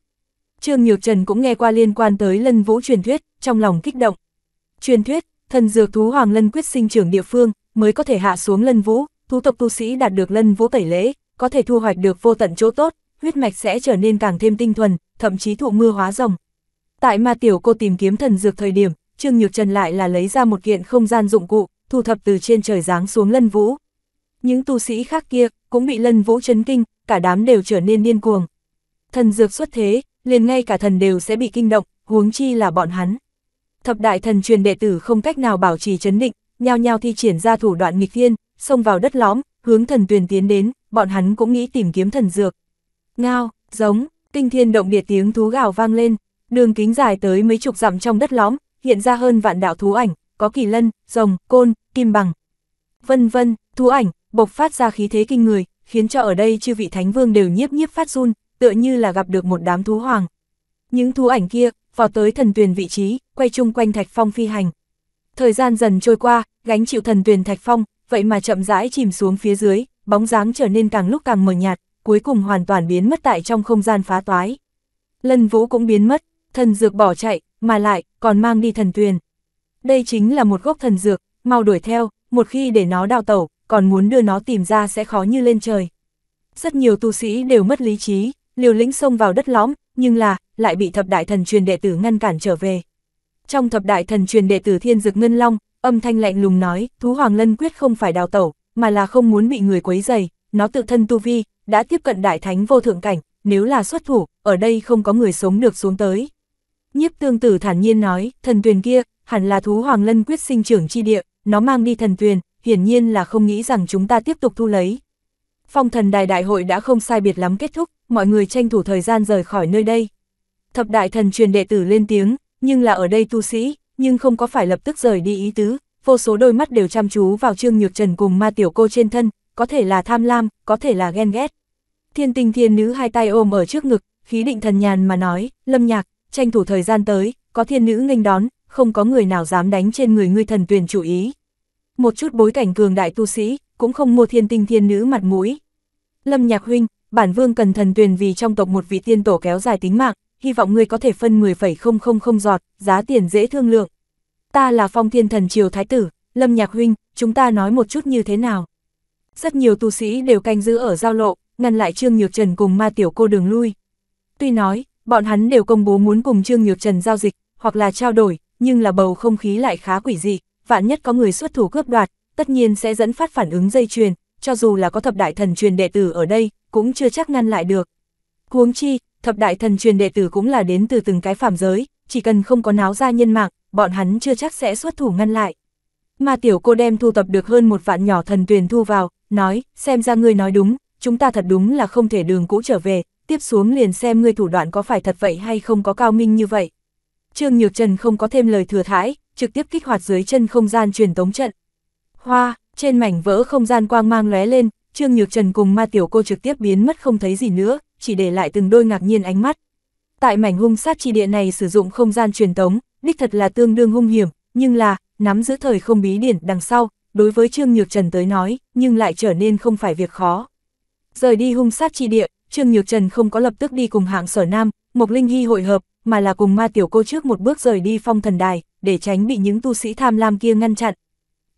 Trương Nhược Trần cũng nghe qua liên quan tới lân vũ truyền thuyết, trong lòng kích động. Truyền thuyết, thần dược thú hoàng lân quyết sinh trưởng địa phương, mới có thể hạ xuống lân vũ, thú tộc tu sĩ đạt được lân vũ tẩy lễ, có thể thu hoạch được vô tận chỗ tốt, huyết mạch sẽ trở nên càng thêm tinh thuần, thậm chí thụ mưa hóa rồng. Tại ma tiểu cô tìm kiếm thần dược thời điểm, Trương Nhược Trần lại là lấy ra một kiện không gian dụng cụ, thu thập từ trên trời giáng xuống lân vũ. Những tu sĩ khác kia cũng bị lân vũ chấn kinh, cả đám đều trở nên điên cuồng. Thần dược xuất thế, liền ngay cả thần đều sẽ bị kinh động, huống chi là bọn hắn. Thập đại thần truyền đệ tử không cách nào bảo trì chấn định, nhao nhao thi triển ra thủ đoạn nghịch thiên, xông vào đất lõm, hướng thần tuyền tiến đến, bọn hắn cũng nghĩ tìm kiếm thần dược. Ngao, giống, kinh thiên động địa tiếng thú gào vang lên, đường kính dài tới mấy chục dặm trong đất lõm, hiện ra hơn vạn đạo thú ảnh, có kỳ lân, rồng, côn, kim bằng. Vân vân, thú ảnh, bộc phát ra khí thế kinh người, khiến cho ở đây chư vị thánh vương đều nhiếp nhiếp phát run, tựa như là gặp được một đám thú hoàng. Những thú ảnh kia, vào tới thần tuyền vị trí, quay chung quanh Thạch Phong phi hành. Thời gian dần trôi qua, gánh chịu thần tuyền Thạch Phong, vậy mà chậm rãi chìm xuống phía dưới, bóng dáng trở nên càng lúc càng mờ nhạt, cuối cùng hoàn toàn biến mất tại trong không gian phá toái. Lân Vũ cũng biến mất, thần dược bỏ chạy, mà lại còn mang đi thần tuyền. Đây chính là một gốc thần dược, mau đuổi theo, một khi để nó đào tẩu, còn muốn đưa nó tìm ra sẽ khó như lên trời. Rất nhiều tu sĩ đều mất lý trí, liều lĩnh xông vào đất lõm, nhưng là, lại bị thập đại thần truyền đệ tử ngăn cản trở về. Trong thập đại thần truyền đệ tử Thiên Dực Ngân Long, âm thanh lạnh lùng nói, Thú Hoàng Lân quyết không phải đào tẩu, mà là không muốn bị người quấy dày, nó tự thân tu vi, đã tiếp cận đại thánh vô thượng cảnh, nếu là xuất thủ, ở đây không có người sống được xuống tới. Nhiếp tương tử thản nhiên nói, thần tuyền kia, hẳn là Thú Hoàng Lân quyết sinh trưởng chi địa, nó mang đi thần tuyền, hiển nhiên là không nghĩ rằng chúng ta tiếp tục thu lấy, phong thần đài đại hội đã không sai biệt lắm kết thúc, mọi người tranh thủ thời gian rời khỏi nơi đây. Thập đại thần truyền đệ tử lên tiếng, nhưng là ở đây tu sĩ, nhưng không có phải lập tức rời đi ý tứ, vô số đôi mắt đều chăm chú vào Trương Nhược Trần cùng ma tiểu cô trên thân, có thể là tham lam, có thể là ghen ghét. Thiên tình thiên nữ hai tay ôm ở trước ngực, khí định thần nhàn mà nói, lâm nhạc, tranh thủ thời gian tới, có thiên nữ nghênh đón, không có người nào dám đánh trên người ngươi thần tuyển chủ ý. Một chút bối cảnh cường đại tu sĩ, cũng không mua thiên tinh thiên nữ mặt mũi. Lâm Nhạc Huynh, bản vương cần thần tuyền vì trong tộc một vị tiên tổ kéo dài tính mạng, hy vọng ngươi có thể phân 10,000 giọt, giá tiền dễ thương lượng. Ta là phong thiên thần triều thái tử, Lâm Nhạc Huynh, chúng ta nói một chút như thế nào. Rất nhiều tu sĩ đều canh giữ ở giao lộ, ngăn lại Trương Nhược Trần cùng ma tiểu cô đường lui. Tuy nói, bọn hắn đều công bố muốn cùng Trương Nhược Trần giao dịch, hoặc là trao đổi, nhưng là bầu không khí lại khá quỷ dị, vạn nhất có người xuất thủ cướp đoạt, tất nhiên sẽ dẫn phát phản ứng dây chuyền, cho dù là có thập đại thần truyền đệ tử ở đây, cũng chưa chắc ngăn lại được. Huống chi, thập đại thần truyền đệ tử cũng là đến từ từng cái phạm giới, chỉ cần không có náo ra nhân mạng, bọn hắn chưa chắc sẽ xuất thủ ngăn lại. Mà tiểu cô đem thu tập được hơn một vạn nhỏ thần tuyền thu vào, nói, xem ra ngươi nói đúng, chúng ta thật đúng là không thể đường cũ trở về, tiếp xuống liền xem ngươi thủ đoạn có phải thật vậy hay không có cao minh như vậy. Trương Nhược Trần không có thêm lời thừa thãi, trực tiếp kích hoạt dưới chân không gian truyền tống trận. Hoa, trên mảnh vỡ không gian quang mang lóe lên, Trương Nhược Trần cùng ma tiểu cô trực tiếp biến mất không thấy gì nữa, chỉ để lại từng đôi ngạc nhiên ánh mắt. Tại mảnh hung sát chi địa này sử dụng không gian truyền tống, đích thật là tương đương hung hiểm, nhưng là, nắm giữ thời không bí điển đằng sau, đối với Trương Nhược Trần tới nói, nhưng lại trở nên không phải việc khó. Rời đi hung sát chi địa, Trương Nhược Trần không có lập tức đi cùng hạng sở nam, Mộc Linh Hy hội hợp, mà là cùng ma tiểu cô trước một bước rời đi phong thần đài, để tránh bị những tu sĩ tham lam kia ngăn chặn,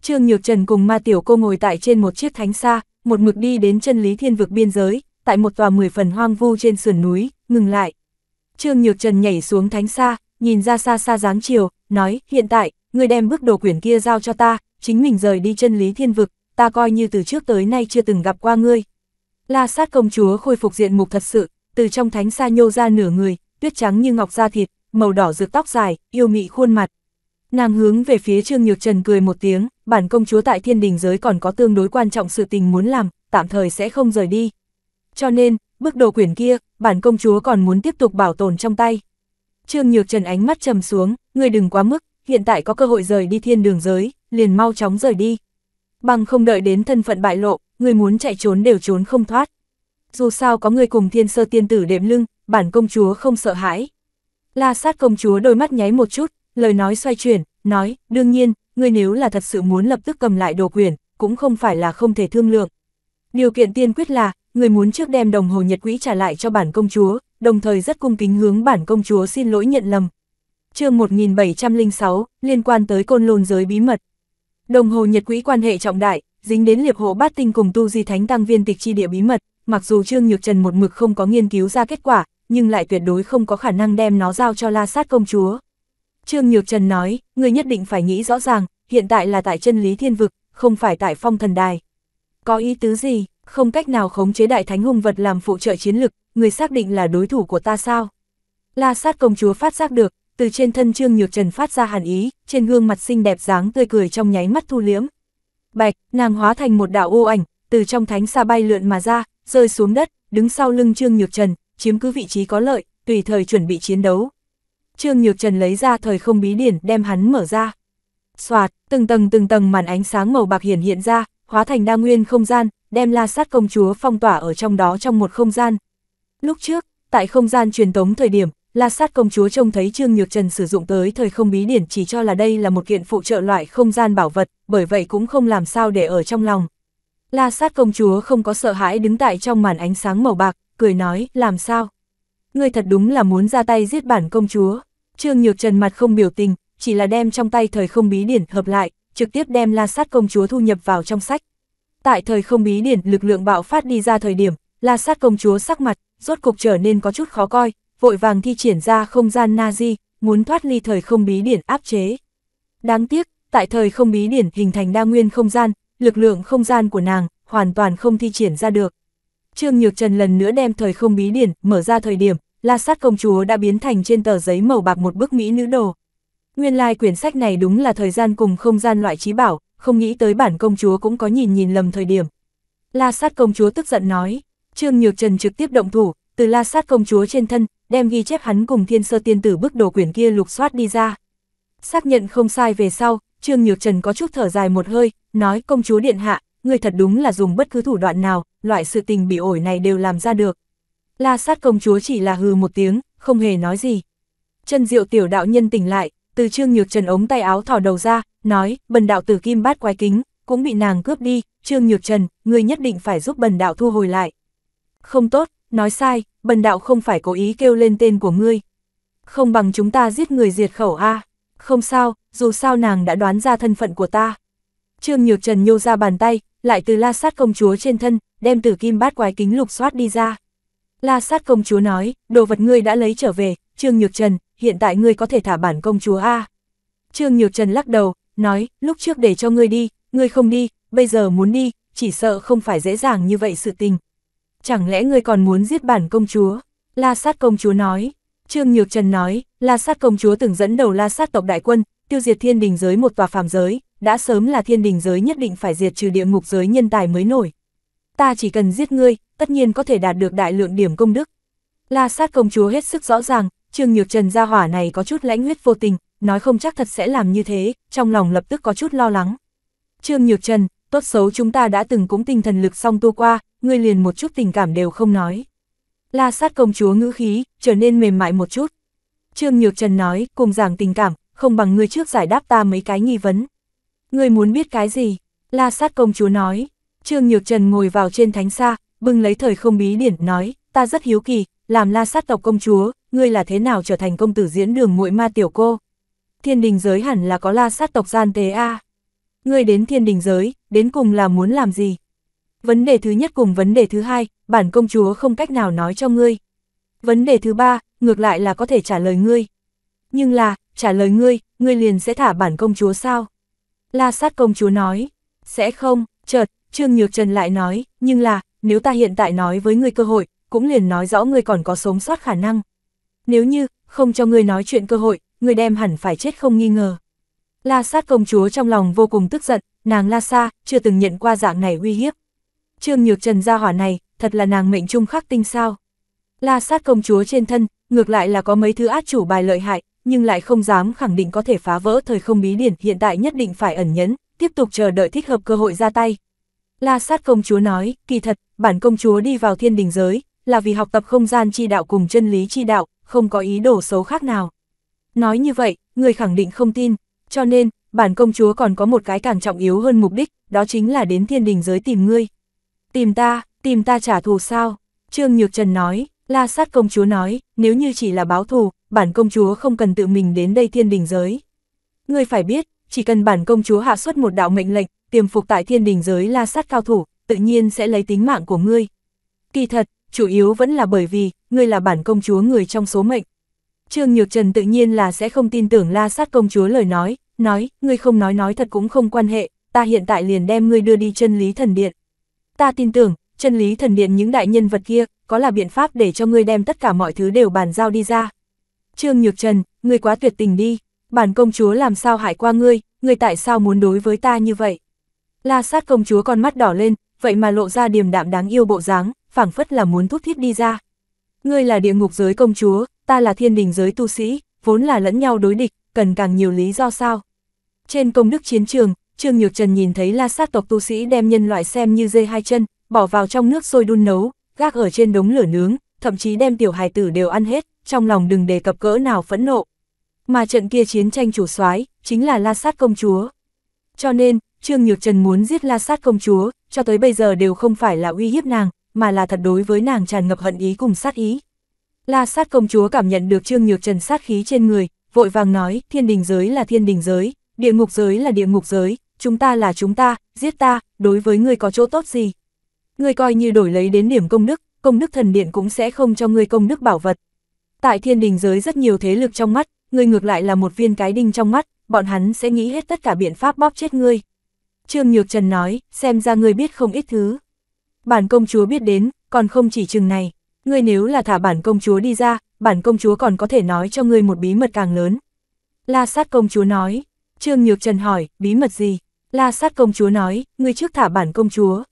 Trương Nhược Trần cùng ma tiểu cô ngồi tại trên một chiếc thánh xa, một mực đi đến chân lý thiên vực biên giới, tại một tòa mười phần hoang vu trên sườn núi, ngừng lại. Trương Nhược Trần nhảy xuống thánh xa, nhìn ra xa xa dáng chiều, nói, hiện tại, người đem bước đồ quyển kia giao cho ta, chính mình rời đi chân lý thiên vực, ta coi như từ trước tới nay chưa từng gặp qua ngươi. La sát công chúa khôi phục diện mục thật sự, từ trong thánh xa nhô ra nửa người, tuyết trắng như ngọc da thịt, màu đỏ rực tóc dài, yêu mị khuôn mặt, Nàng hướng về phía Trương Nhược Trần cười một tiếng, bản công chúa tại thiên đình giới còn có tương đối quan trọng sự tình muốn làm, tạm thời sẽ không rời đi. Cho nên, bức đồ quyển kia, bản công chúa còn muốn tiếp tục bảo tồn trong tay. Trương Nhược Trần ánh mắt trầm xuống, người đừng quá mức, hiện tại có cơ hội rời đi thiên đường giới, liền mau chóng rời đi. Bằng không đợi đến thân phận bại lộ, người muốn chạy trốn đều trốn không thoát. Dù sao có người cùng thiên sơ tiên tử đệm lưng, bản công chúa không sợ hãi. La sát công chúa đôi mắt nháy một chút, lời nói xoay chuyển, nói, đương nhiên, ngươi nếu là thật sự muốn lập tức cầm lại đồ quyền, cũng không phải là không thể thương lượng. Điều kiện tiên quyết là, người muốn trước đem đồng hồ nhật quỹ trả lại cho bản công chúa, đồng thời rất cung kính hướng bản công chúa xin lỗi nhận lầm. chương 1706, liên quan tới côn lôn giới bí mật. Đồng hồ nhật quỹ quan hệ trọng đại, dính đến liệp hộ bát tinh cùng tu di thánh tăng viên tịch chi địa bí mật, mặc dù Trương Nhược Trần một mực không có nghiên cứu ra kết quả, nhưng lại tuyệt đối không có khả năng đem nó giao cho la sát công chúa. Trương Nhược Trần nói, người nhất định phải nghĩ rõ ràng, hiện tại là tại chân lý thiên vực, không phải tại phong thần đài. Có ý tứ gì, không cách nào khống chế đại thánh hung vật làm phụ trợ chiến lực, người xác định là đối thủ của ta sao? La sát công chúa phát giác được, từ trên thân Trương Nhược Trần phát ra hàn ý, trên gương mặt xinh đẹp dáng tươi cười trong nháy mắt thu liếm. Bạch, nàng hóa thành một đạo ô ảnh, từ trong thánh xa bay lượn mà ra, rơi xuống đất, đứng sau lưng Trương Nhược Trần, chiếm cứ vị trí có lợi, tùy thời chuẩn bị chiến đấu. Trương Nhược Trần lấy ra thời không bí điển đem hắn mở ra. Xoạt, từng tầng từng tầng màn ánh sáng màu bạc hiển hiện ra, hóa thành đa nguyên không gian, đem la sát công chúa phong tỏa ở trong đó trong một không gian. Lúc trước, tại không gian truyền tống thời điểm, la sát công chúa trông thấy Trương Nhược Trần sử dụng tới thời không bí điển chỉ cho là đây là một kiện phụ trợ loại không gian bảo vật, bởi vậy cũng không làm sao để ở trong lòng. La sát công chúa không có sợ hãi đứng tại trong màn ánh sáng màu bạc, cười nói, làm sao? Ngươi thật đúng là muốn ra tay giết bản công chúa. Trương Nhược Trần mặt không biểu tình, chỉ là đem trong tay thời không bí điển hợp lại, trực tiếp đem La Sát công chúa thu nhập vào trong sách. Tại thời không bí điển lực lượng bạo phát đi ra thời điểm, La Sát công chúa sắc mặt rốt cục trở nên có chút khó coi, vội vàng thi triển ra không gian Nazi, muốn thoát ly thời không bí điển áp chế. Đáng tiếc, tại thời không bí điển hình thành đa nguyên không gian, lực lượng không gian của nàng hoàn toàn không thi triển ra được. Trương Nhược Trần lần nữa đem thời không bí điển mở ra thời điểm, La sát công chúa đã biến thành trên tờ giấy màu bạc một bức mỹ nữ đồ. Nguyên lai like quyển sách này đúng là thời gian cùng không gian loại trí bảo, không nghĩ tới bản công chúa cũng có nhìn nhìn lầm thời điểm. La sát công chúa tức giận nói, Trương Nhược Trần trực tiếp động thủ, từ la sát công chúa trên thân, đem ghi chép hắn cùng thiên sơ tiên tử bức đồ quyển kia lục soát đi ra. Xác nhận không sai về sau, Trương Nhược Trần có chút thở dài một hơi, nói công chúa điện hạ, người thật đúng là dùng bất cứ thủ đoạn nào, loại sự tình bị ổi này đều làm ra được, La sát công chúa chỉ là hừ một tiếng, không hề nói gì. Chân diệu tiểu đạo nhân tỉnh lại, từ trương nhược trần ống tay áo thỏ đầu ra, nói, bần đạo tử kim bát quái kính, cũng bị nàng cướp đi, trương nhược trần, người nhất định phải giúp bần đạo thu hồi lại. Không tốt, nói sai, bần đạo không phải cố ý kêu lên tên của ngươi. Không bằng chúng ta giết người diệt khẩu a Không sao, dù sao nàng đã đoán ra thân phận của ta. Trương Nhược Trần nhô ra bàn tay, lại từ la sát công chúa trên thân, đem tử kim bát quái kính lục soát đi ra. La sát công chúa nói, đồ vật ngươi đã lấy trở về, Trương Nhược Trần, hiện tại ngươi có thể thả bản công chúa A. Trương Nhược Trần lắc đầu, nói, lúc trước để cho ngươi đi, ngươi không đi, bây giờ muốn đi, chỉ sợ không phải dễ dàng như vậy sự tình. Chẳng lẽ ngươi còn muốn giết bản công chúa? La sát công chúa nói. Trương Nhược Trần nói, La sát công chúa từng dẫn đầu La sát tộc đại quân, tiêu diệt thiên đình giới một tòa phàm giới, đã sớm là thiên đình giới nhất định phải diệt trừ địa ngục giới nhân tài mới nổi ta chỉ cần giết ngươi, tất nhiên có thể đạt được đại lượng điểm công đức. La sát công chúa hết sức rõ ràng, Trương Nhược Trần gia hỏa này có chút lãnh huyết vô tình, nói không chắc thật sẽ làm như thế, trong lòng lập tức có chút lo lắng. Trương Nhược Trần, tốt xấu chúng ta đã từng cũng tinh thần lực song tu qua, ngươi liền một chút tình cảm đều không nói. La sát công chúa ngữ khí, trở nên mềm mại một chút. Trương Nhược Trần nói, cùng giảng tình cảm, không bằng ngươi trước giải đáp ta mấy cái nghi vấn. Ngươi muốn biết cái gì? La sát công chúa nói, Trương Nhược Trần ngồi vào trên thánh xa, bưng lấy thời không bí điển nói, ta rất hiếu kỳ, làm la sát tộc công chúa, ngươi là thế nào trở thành công tử diễn đường muội ma tiểu cô? Thiên đình giới hẳn là có la sát tộc gian tế a. Ngươi đến thiên đình giới, đến cùng là muốn làm gì? Vấn đề thứ nhất cùng vấn đề thứ hai, bản công chúa không cách nào nói cho ngươi. Vấn đề thứ ba, ngược lại là có thể trả lời ngươi. Nhưng là, trả lời ngươi, ngươi liền sẽ thả bản công chúa sao? La sát công chúa nói, sẽ không, chợt, Trương Nhược Trần lại nói, nhưng là, nếu ta hiện tại nói với ngươi cơ hội, cũng liền nói rõ ngươi còn có sống sót khả năng. Nếu như, không cho ngươi nói chuyện cơ hội, ngươi đem hẳn phải chết không nghi ngờ. La sát công chúa trong lòng vô cùng tức giận, nàng La Sa, chưa từng nhận qua dạng này uy hiếp. Trương Nhược Trần ra hỏa này, thật là nàng mệnh trung khắc tinh sao. La sát công chúa trên thân, ngược lại là có mấy thứ át chủ bài lợi hại, nhưng lại không dám khẳng định có thể phá vỡ thời không bí điển hiện tại nhất định phải ẩn nhẫn, tiếp tục chờ đợi thích hợp cơ hội ra tay, La sát công chúa nói, kỳ thật, bản công chúa đi vào thiên đình giới, là vì học tập không gian chi đạo cùng chân lý chi đạo, không có ý đồ xấu khác nào. Nói như vậy, người khẳng định không tin, cho nên, bản công chúa còn có một cái càng trọng yếu hơn mục đích, đó chính là đến thiên đình giới tìm ngươi. Tìm ta, tìm ta trả thù sao? Trương Nhược Trần nói, la sát công chúa nói, nếu như chỉ là báo thù, bản công chúa không cần tự mình đến đây thiên đình giới. Ngươi phải biết, chỉ cần bản công chúa hạ xuất một đạo mệnh lệnh, tiềm phục tại thiên đình giới la sát cao thủ, tự nhiên sẽ lấy tính mạng của ngươi. Kỳ thật, chủ yếu vẫn là bởi vì, ngươi là bản công chúa người trong số mệnh. Trương Nhược Trần tự nhiên là sẽ không tin tưởng la sát công chúa lời nói, nói, ngươi không nói nói thật cũng không quan hệ, ta hiện tại liền đem ngươi đưa đi chân lý thần điện. Ta tin tưởng, chân lý thần điện những đại nhân vật kia, có là biện pháp để cho ngươi đem tất cả mọi thứ đều bàn giao đi ra. Trương Nhược Trần, ngươi quá tuyệt tình đi, bản công chúa làm sao hại qua ngươi, ngươi tại sao muốn đối với ta như vậy? La sát công chúa con mắt đỏ lên, vậy mà lộ ra điềm đạm đáng yêu bộ dáng, phảng phất là muốn thúc thiết đi ra. Ngươi là địa ngục giới công chúa, ta là thiên đình giới tu sĩ, vốn là lẫn nhau đối địch, cần càng nhiều lý do sao. Trên công đức chiến trường, Trương Nhược Trần nhìn thấy la sát tộc tu sĩ đem nhân loại xem như dê hai chân, bỏ vào trong nước sôi đun nấu, gác ở trên đống lửa nướng, thậm chí đem tiểu hài tử đều ăn hết, trong lòng đừng đề cập cỡ nào phẫn nộ. Mà trận kia chiến tranh chủ soái chính là la sát công chúa. Cho nên, Trương Nhược Trần muốn giết la sát công chúa, cho tới bây giờ đều không phải là uy hiếp nàng, mà là thật đối với nàng tràn ngập hận ý cùng sát ý. La sát công chúa cảm nhận được Trương Nhược Trần sát khí trên người, vội vàng nói, thiên đình giới là thiên đình giới, địa ngục giới là địa ngục giới, chúng ta là chúng ta, giết ta, đối với ngươi có chỗ tốt gì? Ngươi coi như đổi lấy đến điểm công đức, công đức thần điện cũng sẽ không cho ngươi công đức bảo vật. Tại thiên đình giới rất nhiều thế lực trong mắt, ngươi ngược lại là một viên cái đinh trong mắt, bọn hắn sẽ nghĩ hết tất cả biện pháp bóp chết ngươi. Trương Nhược Trần nói, xem ra ngươi biết không ít thứ. Bản công chúa biết đến, còn không chỉ chừng này. Ngươi nếu là thả bản công chúa đi ra, bản công chúa còn có thể nói cho ngươi một bí mật càng lớn. La sát công chúa nói, Trương Nhược Trần hỏi, bí mật gì? La sát công chúa nói, ngươi trước thả bản công chúa.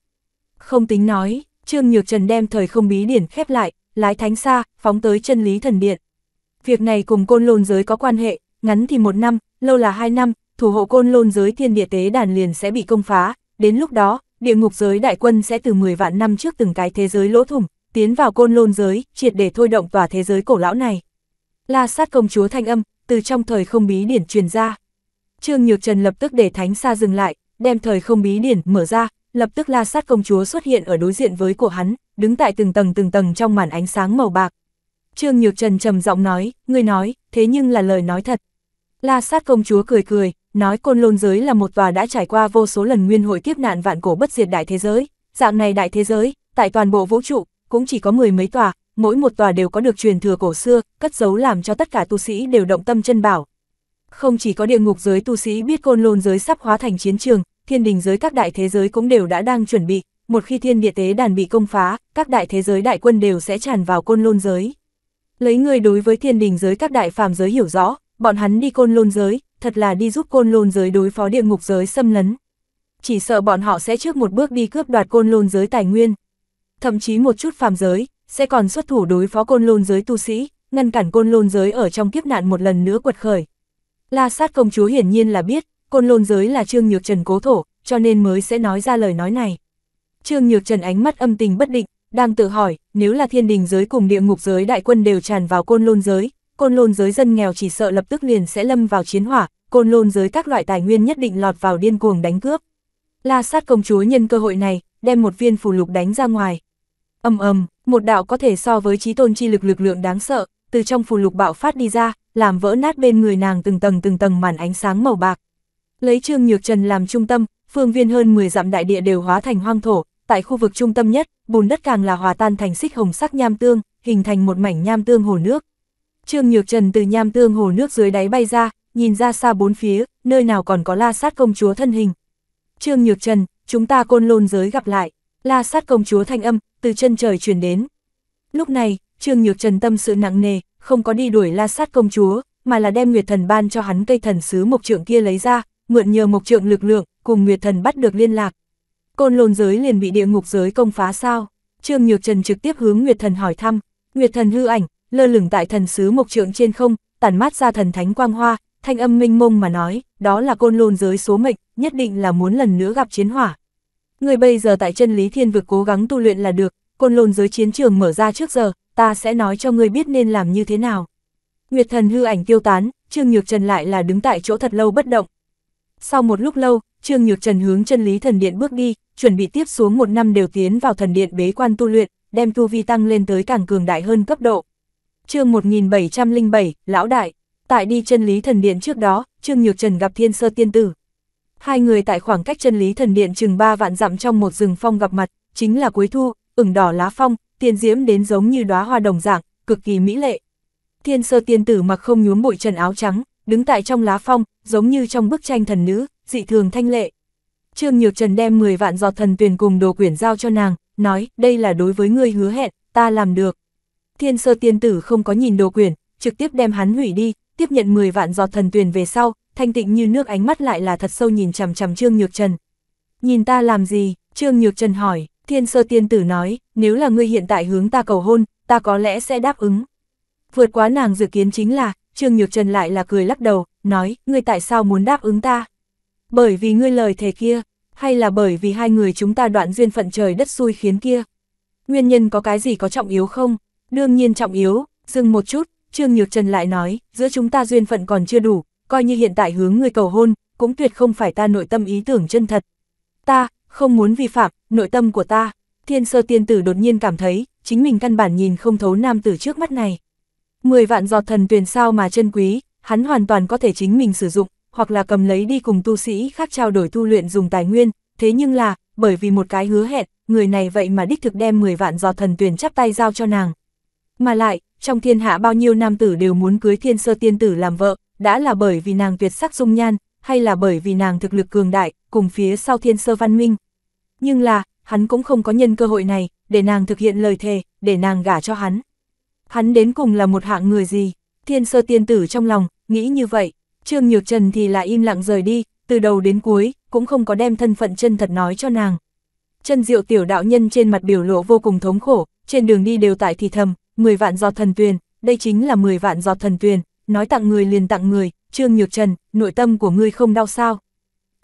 Không tính nói, Trương Nhược Trần đem thời không bí điển khép lại, lái thánh xa, phóng tới chân lý thần điện. Việc này cùng côn lôn giới có quan hệ, ngắn thì một năm, lâu là hai năm, thủ hộ côn lôn giới thiên địa tế đàn liền sẽ bị công phá, đến lúc đó, địa ngục giới đại quân sẽ từ 10 vạn năm trước từng cái thế giới lỗ thủng, tiến vào côn lôn giới, triệt để thôi động tòa thế giới cổ lão này. La sát công chúa thanh âm, từ trong thời không bí điển truyền ra. Trương Nhược Trần lập tức để thánh xa dừng lại, đem thời không bí điển mở ra, lập tức la sát công chúa xuất hiện ở đối diện với của hắn, đứng tại từng tầng từng tầng trong màn ánh sáng màu bạc. Trương Nhược Trần trầm giọng nói, ngươi nói, thế nhưng là lời nói thật. La sát công chúa cười cười, nói côn lôn giới là một tòa đã trải qua vô số lần nguyên hội kiếp nạn vạn cổ bất diệt đại thế giới, dạng này đại thế giới, tại toàn bộ vũ trụ, cũng chỉ có mười mấy tòa, mỗi một tòa đều có được truyền thừa cổ xưa, cất giấu làm cho tất cả tu sĩ đều động tâm chân bảo. Không chỉ có địa ngục giới tu sĩ biết côn lôn giới sắp hóa thành chiến trường, thiên đình giới các đại thế giới cũng đều đã đang chuẩn bị, một khi thiên địa tế đàn bị công phá, các đại thế giới đại quân đều sẽ tràn vào côn lôn giới. Lấy người đối với thiên đình giới các đại phàm giới hiểu rõ, bọn hắn đi côn lôn giới, thật là đi giúp côn lôn giới đối phó địa ngục giới xâm lấn. Chỉ sợ bọn họ sẽ trước một bước đi cướp đoạt côn lôn giới tài nguyên. Thậm chí một chút phàm giới, sẽ còn xuất thủ đối phó côn lôn giới tu sĩ, ngăn cản côn lôn giới ở trong kiếp nạn một lần nữa quật khởi. La sát công chúa hiển nhiên là biết, côn lôn giới là Trương Nhược Trần cố thổ, cho nên mới sẽ nói ra lời nói này. Trương Nhược Trần ánh mắt âm tình bất định, đang tự hỏi, nếu là thiên đình giới cùng địa ngục giới đại quân đều tràn vào côn lôn giới, côn lôn giới dân nghèo chỉ sợ lập tức liền sẽ lâm vào chiến hỏa, côn lôn giới các loại tài nguyên nhất định lọt vào điên cuồng đánh cướp. La sát công chúa nhân cơ hội này, đem một viên phù lục đánh ra ngoài. ầm ầm, một đạo có thể so với chí tôn chi lực lực lượng đáng sợ, từ trong phù lục bạo phát đi ra, làm vỡ nát bên người nàng từng tầng từng tầng màn ánh sáng màu bạc. Lấy Trương Nhược Trần làm trung tâm, phương viên hơn 10 dặm đại địa đều hóa thành hoang thổ, tại khu vực trung tâm nhất, bùn đất càng là hòa tan thành xích hồng sắc nham tương, hình thành một mảnh nham tương hồ nước, Trương Nhược Trần từ nham tương hồ nước dưới đáy bay ra, nhìn ra xa bốn phía, nơi nào còn có la sát công chúa thân hình. Trương Nhược Trần, chúng ta côn lôn giới gặp lại, la sát công chúa thanh âm, từ chân trời truyền đến. Lúc này, Trương Nhược Trần tâm sự nặng nề, không có đi đuổi la sát công chúa, mà là đem Nguyệt Thần ban cho hắn cây thần sứ mộc trượng kia lấy ra, mượn nhờ mộc trượng lực lượng, cùng Nguyệt Thần bắt được liên lạc. Côn lôn giới liền bị địa ngục giới công phá sao? Trương Nhược Trần trực tiếp hướng Nguyệt Thần hỏi thăm, Nguyệt Thần hư ảnh, lơ lửng tại thần sứ mộc trượng trên không, tản mát ra thần thánh quang hoa, thanh âm minh mông mà nói, đó là côn lôn giới số mệnh, nhất định là muốn lần nữa gặp chiến hỏa. Người bây giờ tại chân lý thiên vực cố gắng tu luyện là được, côn lôn giới chiến trường mở ra trước giờ, ta sẽ nói cho ngươi biết nên làm như thế nào. Nguyệt thần hư ảnh tiêu tán, Trương Nhược Trần lại là đứng tại chỗ thật lâu bất động. Sau một lúc lâu, Trương Nhược Trần hướng chân lý thần điện bước đi, chuẩn bị tiếp xuống một năm đều tiến vào thần điện bế quan tu luyện, đem tu vi tăng lên tới càng cường đại hơn cấp độ chương 1707, Lão Đại, tại đi chân lý thần điện trước đó, Trương Nhược Trần gặp Thiên Sơ Tiên Tử. Hai người tại khoảng cách chân lý thần điện chừng ba vạn dặm trong một rừng phong gặp mặt, chính là cuối thu, ửng đỏ lá phong, tiên diễm đến giống như đóa hoa đồng dạng, cực kỳ mỹ lệ. Thiên Sơ Tiên Tử mặc không nhuốm bụi trần áo trắng, đứng tại trong lá phong, giống như trong bức tranh thần nữ, dị thường thanh lệ. Trương Nhược Trần đem 10 vạn giọt thần tuyền cùng đồ quyển giao cho nàng, nói, đây là đối với ngươi hứa hẹn, ta làm được thiên sơ tiên tử không có nhìn đồ quyển, trực tiếp đem hắn hủy đi, tiếp nhận 10 vạn giọt thần tuyền về sau, thanh tịnh như nước ánh mắt lại là thật sâu nhìn chằm chằm Trương Nhược Trần. Nhìn ta làm gì? Trương Nhược Trần hỏi, thiên sơ tiên tử nói, nếu là ngươi hiện tại hướng ta cầu hôn, ta có lẽ sẽ đáp ứng. Vượt quá nàng dự kiến chính là, Trương Nhược Trần lại là cười lắc đầu, nói, ngươi tại sao muốn đáp ứng ta? Bởi vì ngươi lời thề kia, hay là bởi vì hai người chúng ta đoạn duyên phận trời đất xui khiến kia? Nguyên nhân có cái gì có trọng yếu không? Đương nhiên trọng yếu, dừng một chút, Trương Nhược Trần lại nói, giữa chúng ta duyên phận còn chưa đủ, coi như hiện tại hướng người cầu hôn, cũng tuyệt không phải ta nội tâm ý tưởng chân thật. Ta, không muốn vi phạm, nội tâm của ta. Thiên sơ tiên tử đột nhiên cảm thấy, chính mình căn bản nhìn không thấu nam tử trước mắt này. Mười vạn giọt thần tuyền sao mà chân quý, hắn hoàn toàn có thể chính mình sử dụng, hoặc là cầm lấy đi cùng tu sĩ khác trao đổi tu luyện dùng tài nguyên, thế nhưng là, bởi vì một cái hứa hẹn, người này vậy mà đích thực đem 10 vạn giọt thần tuyền chắp tay giao cho nàng, mà lại, trong thiên hạ bao nhiêu nam tử đều muốn cưới thiên sơ tiên tử làm vợ, đã là bởi vì nàng tuyệt sắc dung nhan, hay là bởi vì nàng thực lực cường đại, cùng phía sau thiên sơ văn minh. Nhưng là, hắn cũng không có nhân cơ hội này, để nàng thực hiện lời thề, để nàng gả cho hắn. Hắn đến cùng là một hạng người gì? Thiên sơ tiên tử trong lòng, nghĩ như vậy. Trương Nhược Trần thì lại im lặng rời đi, từ đầu đến cuối, cũng không có đem thân phận chân thật nói cho nàng. Chân diệu tiểu đạo nhân trên mặt biểu lộ vô cùng thống khổ, trên đường đi đều tại thì thầm, 10 vạn giọt thần tuyền, đây chính là 10 vạn giọt thần tuyền, nói tặng người liền tặng người, Trương Nhược Trần, nội tâm của ngươi không đau sao?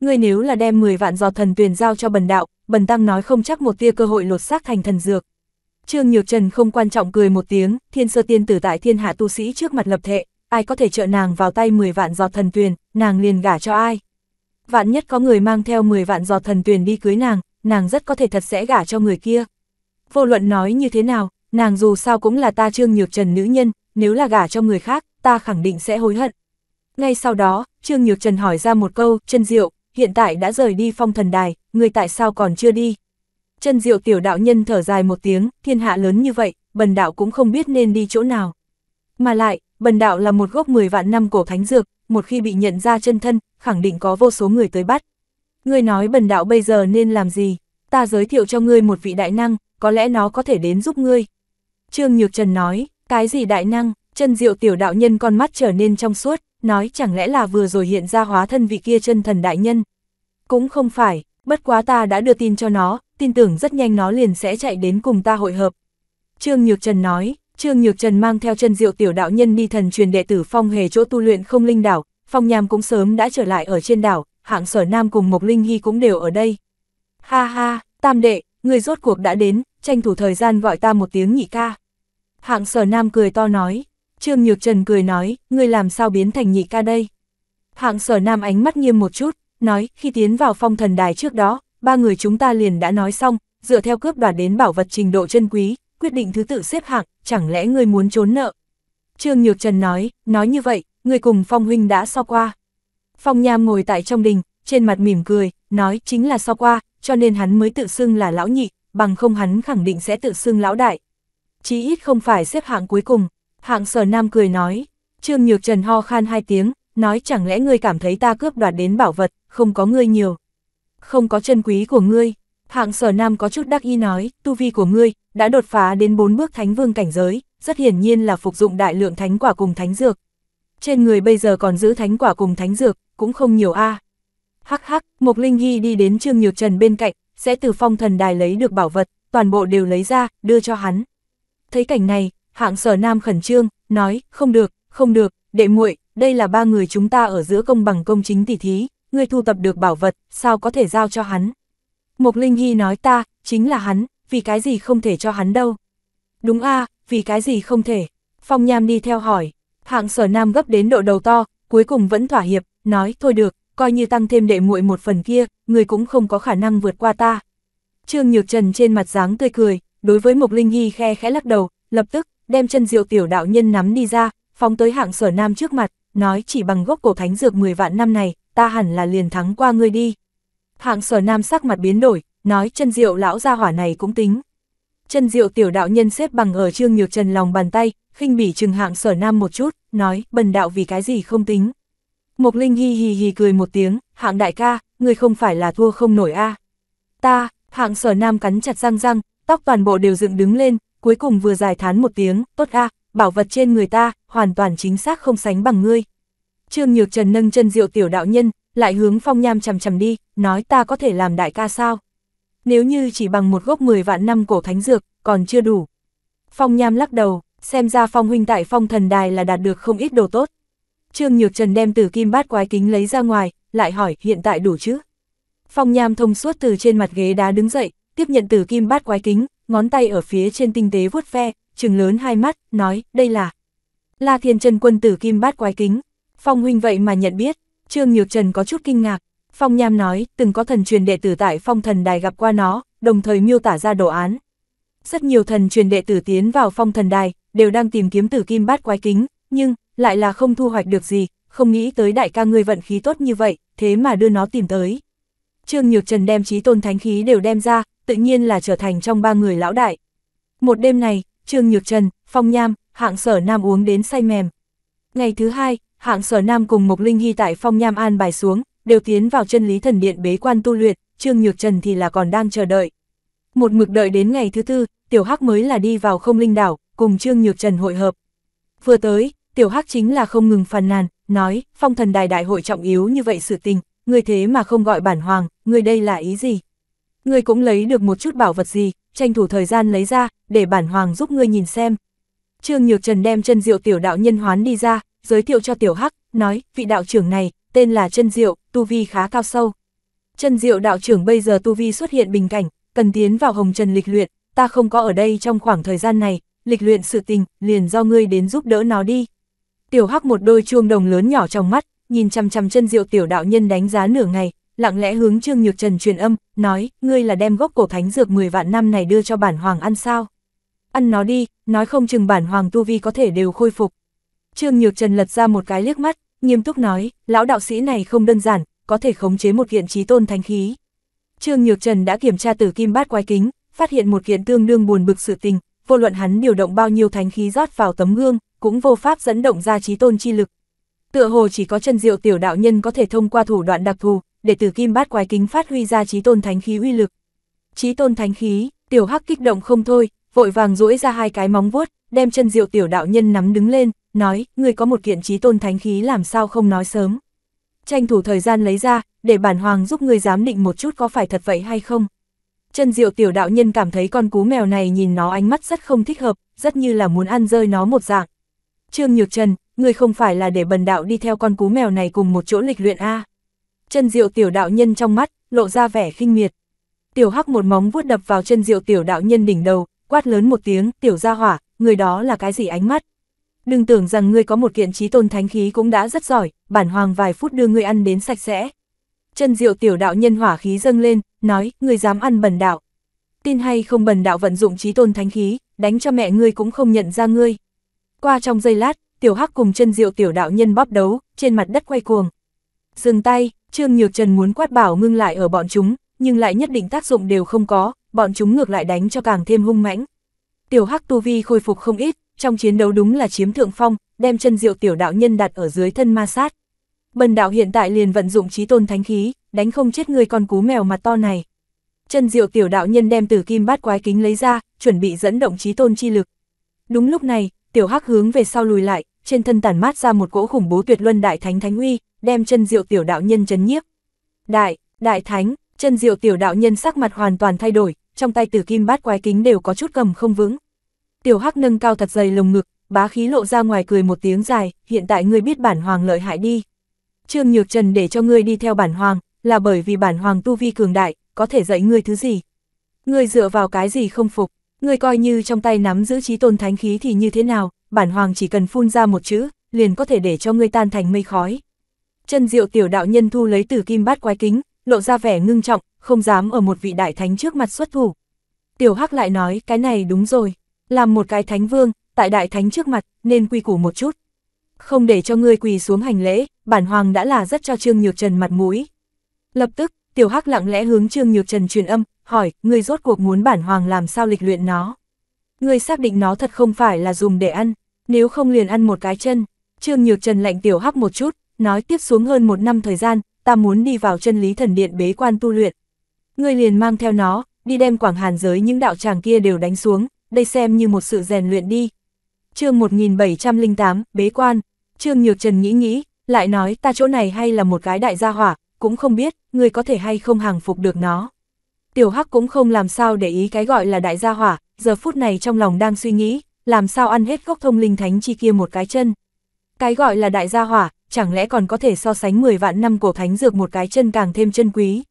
Ngươi nếu là đem 10 vạn giọt thần tuyền giao cho Bần đạo, Bần tăng nói không chắc một tia cơ hội lột xác thành thần dược. Trương Nhược Trần không quan trọng cười một tiếng, thiên sơ tiên tử tại thiên hạ tu sĩ trước mặt lập thệ, ai có thể trợ nàng vào tay 10 vạn giọt thần tuyền, nàng liền gả cho ai. Vạn nhất có người mang theo 10 vạn giọt thần tuyền đi cưới nàng, nàng rất có thể thật sẽ gả cho người kia. Vô luận nói như thế nào, nàng dù sao cũng là ta Trương Nhược Trần nữ nhân, nếu là gả cho người khác, ta khẳng định sẽ hối hận. Ngay sau đó, Trương Nhược Trần hỏi ra một câu, chân diệu, hiện tại đã rời đi phong thần đài, người tại sao còn chưa đi? Chân diệu tiểu đạo nhân thở dài một tiếng, thiên hạ lớn như vậy, bần đạo cũng không biết nên đi chỗ nào. Mà lại, bần đạo là một gốc 10 vạn năm cổ thánh dược, một khi bị nhận ra chân thân, khẳng định có vô số người tới bắt. Ngươi nói bần đạo bây giờ nên làm gì? Ta giới thiệu cho ngươi một vị đại năng, có lẽ nó có thể đến giúp ngươi, Trương Nhược Trần nói, cái gì đại năng, chân diệu tiểu đạo nhân con mắt trở nên trong suốt, nói chẳng lẽ là vừa rồi hiện ra hóa thân vị kia chân thần đại nhân. Cũng không phải, bất quá ta đã đưa tin cho nó, tin tưởng rất nhanh nó liền sẽ chạy đến cùng ta hội hợp. Trương Nhược Trần nói, Trương Nhược Trần mang theo chân diệu tiểu đạo nhân đi thần truyền đệ tử phong hề chỗ tu luyện không linh đảo, phong nham cũng sớm đã trở lại ở trên đảo, hạng sở nam cùng Mộc Linh Hy cũng đều ở đây. Ha ha, tam đệ, người rốt cuộc đã đến, tranh thủ thời gian gọi ta một tiếng nhị ca. Hạng sở nam cười to nói, Trương Nhược Trần cười nói, ngươi làm sao biến thành nhị ca đây? Hạng sở nam ánh mắt nghiêm một chút, nói, khi tiến vào phong thần đài trước đó, ba người chúng ta liền đã nói xong, dựa theo cướp đoạt đến bảo vật trình độ chân quý, quyết định thứ tự xếp hạng, chẳng lẽ ngươi muốn trốn nợ? Trương Nhược Trần nói, nói như vậy, ngươi cùng Phong Huynh đã so qua. Phong Nham ngồi tại trong đình, trên mặt mỉm cười, nói chính là so qua, cho nên hắn mới tự xưng là lão nhị, bằng không hắn khẳng định sẽ tự xưng lão đại, chí ít không phải xếp hạng cuối cùng. Hạng sở nam cười nói, Trương Nhược Trần ho khan hai tiếng, nói chẳng lẽ ngươi cảm thấy ta cướp đoạt đến bảo vật, không có ngươi nhiều. Không có chân quý của ngươi, hạng sở nam có chút đắc ý nói, tu vi của ngươi, đã đột phá đến bốn bước thánh vương cảnh giới, rất hiển nhiên là phục dụng đại lượng thánh quả cùng thánh dược. Trên người bây giờ còn giữ thánh quả cùng thánh dược, cũng không nhiều a. Hắc hắc, Mộc Linh Hy đi đến Trương Nhược Trần bên cạnh, sẽ từ phong thần đài lấy được bảo vật, toàn bộ đều lấy ra, đưa cho hắn thấy cảnh này, hạng sở nam khẩn trương, nói, không được, không được, đệ muội, đây là ba người chúng ta ở giữa công bằng công chính tỉ thí, ngươi thu tập được bảo vật, sao có thể giao cho hắn. Mộc Linh Hy nói ta, chính là hắn, vì cái gì không thể cho hắn đâu. Đúng a vì cái gì không thể. Phong Nham đi theo hỏi, hạng sở nam gấp đến độ đầu to, cuối cùng vẫn thỏa hiệp, nói thôi được, coi như tăng thêm đệ muội một phần kia, người cũng không có khả năng vượt qua ta. Trương Nhược Trần trên mặt dáng tươi cười, đối với Mộc Linh Hy khe khẽ lắc đầu, lập tức, đem chân diệu tiểu đạo nhân nắm đi ra, phóng tới hạng sở nam trước mặt, nói chỉ bằng gốc cổ thánh dược 10 vạn năm này, ta hẳn là liền thắng qua ngươi đi. Hạng sở nam sắc mặt biến đổi, nói chân diệu lão gia hỏa này cũng tính. Chân diệu tiểu đạo nhân xếp bằng ở trương nhược trần lòng bàn tay, khinh bỉ chừng hạng sở nam một chút, nói bần đạo vì cái gì không tính. Mộc Linh hi hì hì cười một tiếng, hạng đại ca, người không phải là thua không nổi a Ta, hạng sở nam cắn chặt răng răng, tóc toàn bộ đều dựng đứng lên, cuối cùng vừa dài thán một tiếng, tốt a, bảo vật trên người ta, hoàn toàn chính xác không sánh bằng ngươi. Trương Nhược Trần nâng chân diệu tiểu đạo nhân, lại hướng phong nham chầm chầm đi, nói ta có thể làm đại ca sao. Nếu như chỉ bằng một gốc 10 vạn năm cổ thánh dược, còn chưa đủ. Phong nham lắc đầu, xem ra phong huynh tại phong thần đài là đạt được không ít đồ tốt. Trương Nhược Trần đem từ kim bát quái kính lấy ra ngoài, lại hỏi hiện tại đủ chứ. Phong nham thông suốt từ trên mặt ghế đá đứng dậy, tiếp nhận từ kim bát quái kính, ngón tay ở phía trên tinh tế vuốt ve, trừng lớn hai mắt, nói, đây là La Thiên Trần quân tử kim bát quái kính. Phong huynh vậy mà nhận biết, Trương Nhược Trần có chút kinh ngạc. Phong Nham nói, từng có thần truyền đệ tử tại phong thần đài gặp qua nó, đồng thời miêu tả ra đồ án. Rất nhiều thần truyền đệ tử tiến vào phong thần đài, đều đang tìm kiếm tử kim bát quái kính, nhưng, lại là không thu hoạch được gì, không nghĩ tới đại ca người vận khí tốt như vậy, thế mà đưa nó tìm tới. Trương Nhược Trần đem trí tôn thánh khí đều đem ra, tự nhiên là trở thành trong ba người lão đại. Một đêm này, Trương Nhược Trần, Phong Nham, hạng sở Nam uống đến say mềm. Ngày thứ hai, hạng sở Nam cùng Mộc Linh Hy tại Phong Nham an bài xuống, đều tiến vào chân lý thần điện bế quan tu luyện, Trương Nhược Trần thì là còn đang chờ đợi. Một mực đợi đến ngày thứ tư, Tiểu Hắc mới là đi vào không linh đảo, cùng Trương Nhược Trần hội hợp. Vừa tới, Tiểu Hắc chính là không ngừng phàn nàn, nói, phong thần đại đại hội trọng yếu như vậy sự tình, người thế mà không gọi bản hoàng, người đây là ý gì? Ngươi cũng lấy được một chút bảo vật gì, tranh thủ thời gian lấy ra, để bản hoàng giúp ngươi nhìn xem. Trương Nhược Trần đem chân diệu tiểu đạo nhân hoán đi ra, giới thiệu cho tiểu hắc, nói, vị đạo trưởng này, tên là chân diệu, tu vi khá cao sâu. Chân diệu đạo trưởng bây giờ tu vi xuất hiện bình cảnh, cần tiến vào hồng trần lịch luyện, ta không có ở đây trong khoảng thời gian này, lịch luyện sự tình, liền do ngươi đến giúp đỡ nó đi. Tiểu hắc một đôi chuông đồng lớn nhỏ trong mắt, nhìn chăm chăm chân diệu tiểu đạo nhân đánh giá nửa ngày, lặng lẽ hướng Trương Nhược Trần truyền âm, nói, ngươi là đem gốc cổ thánh dược 10 vạn năm này đưa cho bản hoàng ăn sao? Ăn nó đi, nói không chừng bản hoàng tu vi có thể đều khôi phục. Trương Nhược Trần lật ra một cái liếc mắt, nghiêm túc nói, lão đạo sĩ này không đơn giản, có thể khống chế một kiện trí tôn thánh khí. Trương Nhược Trần đã kiểm tra tử kim bát quái kính, phát hiện một kiện tương đương buồn bực sự tình, vô luận hắn điều động bao nhiêu thánh khí rót vào tấm gương, cũng vô pháp dẫn động ra trí tôn chi lực. Tựa hồ chỉ có chân diệu tiểu đạo nhân có thể thông qua thủ đoạn đặc thù, để từ kim bát quái kính phát huy ra trí tôn thánh khí uy lực. Trí tôn thánh khí, tiểu hắc kích động không thôi, vội vàng duỗi ra hai cái móng vuốt, đem chân diệu tiểu đạo nhân nắm đứng lên, nói, người có một kiện trí tôn thánh khí làm sao không nói sớm. Tranh thủ thời gian lấy ra, để bản hoàng giúp người giám định một chút có phải thật vậy hay không. Chân diệu tiểu đạo nhân cảm thấy con cú mèo này nhìn nó ánh mắt rất không thích hợp, rất như là muốn ăn rơi nó một dạng. Trương Nhược Trần, người không phải là để bần đạo đi theo con cú mèo này cùng một chỗ lịch luyện A chân diệu tiểu đạo nhân trong mắt, lộ ra vẻ khinh miệt. Tiểu hắc một móng vuốt đập vào chân diệu tiểu đạo nhân đỉnh đầu, quát lớn một tiếng, tiểu ra hỏa, người đó là cái gì ánh mắt. Đừng tưởng rằng ngươi có một kiện trí tôn thánh khí cũng đã rất giỏi, bản hoàng vài phút đưa ngươi ăn đến sạch sẽ. Chân diệu tiểu đạo nhân hỏa khí dâng lên, nói, ngươi dám ăn bẩn đạo. Tin hay không bẩn đạo vận dụng trí tôn thánh khí, đánh cho mẹ ngươi cũng không nhận ra ngươi. Qua trong giây lát, tiểu hắc cùng chân diệu tiểu đạo nhân bóp đấu, trên mặt đất quay cuồng. Dừng tay, Trương Nhược Trần muốn quát bảo ngưng lại ở bọn chúng, nhưng lại nhất định tác dụng đều không có, bọn chúng ngược lại đánh cho càng thêm hung mãnh. Tiểu Hắc Tu Vi khôi phục không ít, trong chiến đấu đúng là chiếm thượng phong, đem chân diệu tiểu đạo nhân đặt ở dưới thân ma sát. Bần đạo hiện tại liền vận dụng trí tôn thánh khí, đánh không chết người con cú mèo mặt to này. Chân diệu tiểu đạo nhân đem từ kim bát quái kính lấy ra, chuẩn bị dẫn động trí tôn chi lực. Đúng lúc này, tiểu hắc hướng về sau lùi lại, trên thân tản mát ra một cỗ khủng bố tuyệt luân đại thánh thánh uy, đem chân diệu tiểu đạo nhân chấn nhiếp. Đại, đại thánh, chân diệu tiểu đạo nhân sắc mặt hoàn toàn thay đổi, trong tay tử kim bát quái kính đều có chút cầm không vững. Tiểu hắc nâng cao thật dày lồng ngực, bá khí lộ ra ngoài cười một tiếng dài, hiện tại ngươi biết bản hoàng lợi hại đi. Trương Nhược Trần để cho ngươi đi theo bản hoàng, là bởi vì bản hoàng tu vi cường đại, có thể dạy ngươi thứ gì. Ngươi dựa vào cái gì không phục, ngươi coi như trong tay nắm giữ trí tôn thánh khí thì như thế nào, bản hoàng chỉ cần phun ra một chữ, liền có thể để cho ngươi tan thành mây khói chân diệu tiểu đạo nhân thu lấy từ kim bát quái kính, lộ ra vẻ ngưng trọng, không dám ở một vị đại thánh trước mặt xuất thủ. Tiểu Hắc lại nói, cái này đúng rồi, làm một cái thánh vương, tại đại thánh trước mặt, nên quy củ một chút. Không để cho ngươi quỳ xuống hành lễ, bản hoàng đã là rất cho Trương Nhược Trần mặt mũi. Lập tức, Tiểu Hắc lặng lẽ hướng Trương Nhược Trần truyền âm, hỏi, ngươi rốt cuộc muốn bản hoàng làm sao lịch luyện nó? Ngươi xác định nó thật không phải là dùng để ăn, nếu không liền ăn một cái chân. Trương Nhược Trần lạnh Tiểu Hắc một chút, nói tiếp xuống hơn một năm thời gian, ta muốn đi vào chân lý thần điện bế quan tu luyện. Ngươi liền mang theo nó, đi đem quảng hàn giới những đạo tràng kia đều đánh xuống, đây xem như một sự rèn luyện đi. chương 1708, bế quan, Trương Nhược Trần nghĩ nghĩ, lại nói ta chỗ này hay là một cái đại gia hỏa, cũng không biết, người có thể hay không hàng phục được nó. Tiểu Hắc cũng không làm sao để ý cái gọi là đại gia hỏa, giờ phút này trong lòng đang suy nghĩ, làm sao ăn hết gốc thông linh thánh chi kia một cái chân. Cái gọi là đại gia hỏa, chẳng lẽ còn có thể so sánh 10 vạn năm cổ thánh dược một cái chân càng thêm chân quý.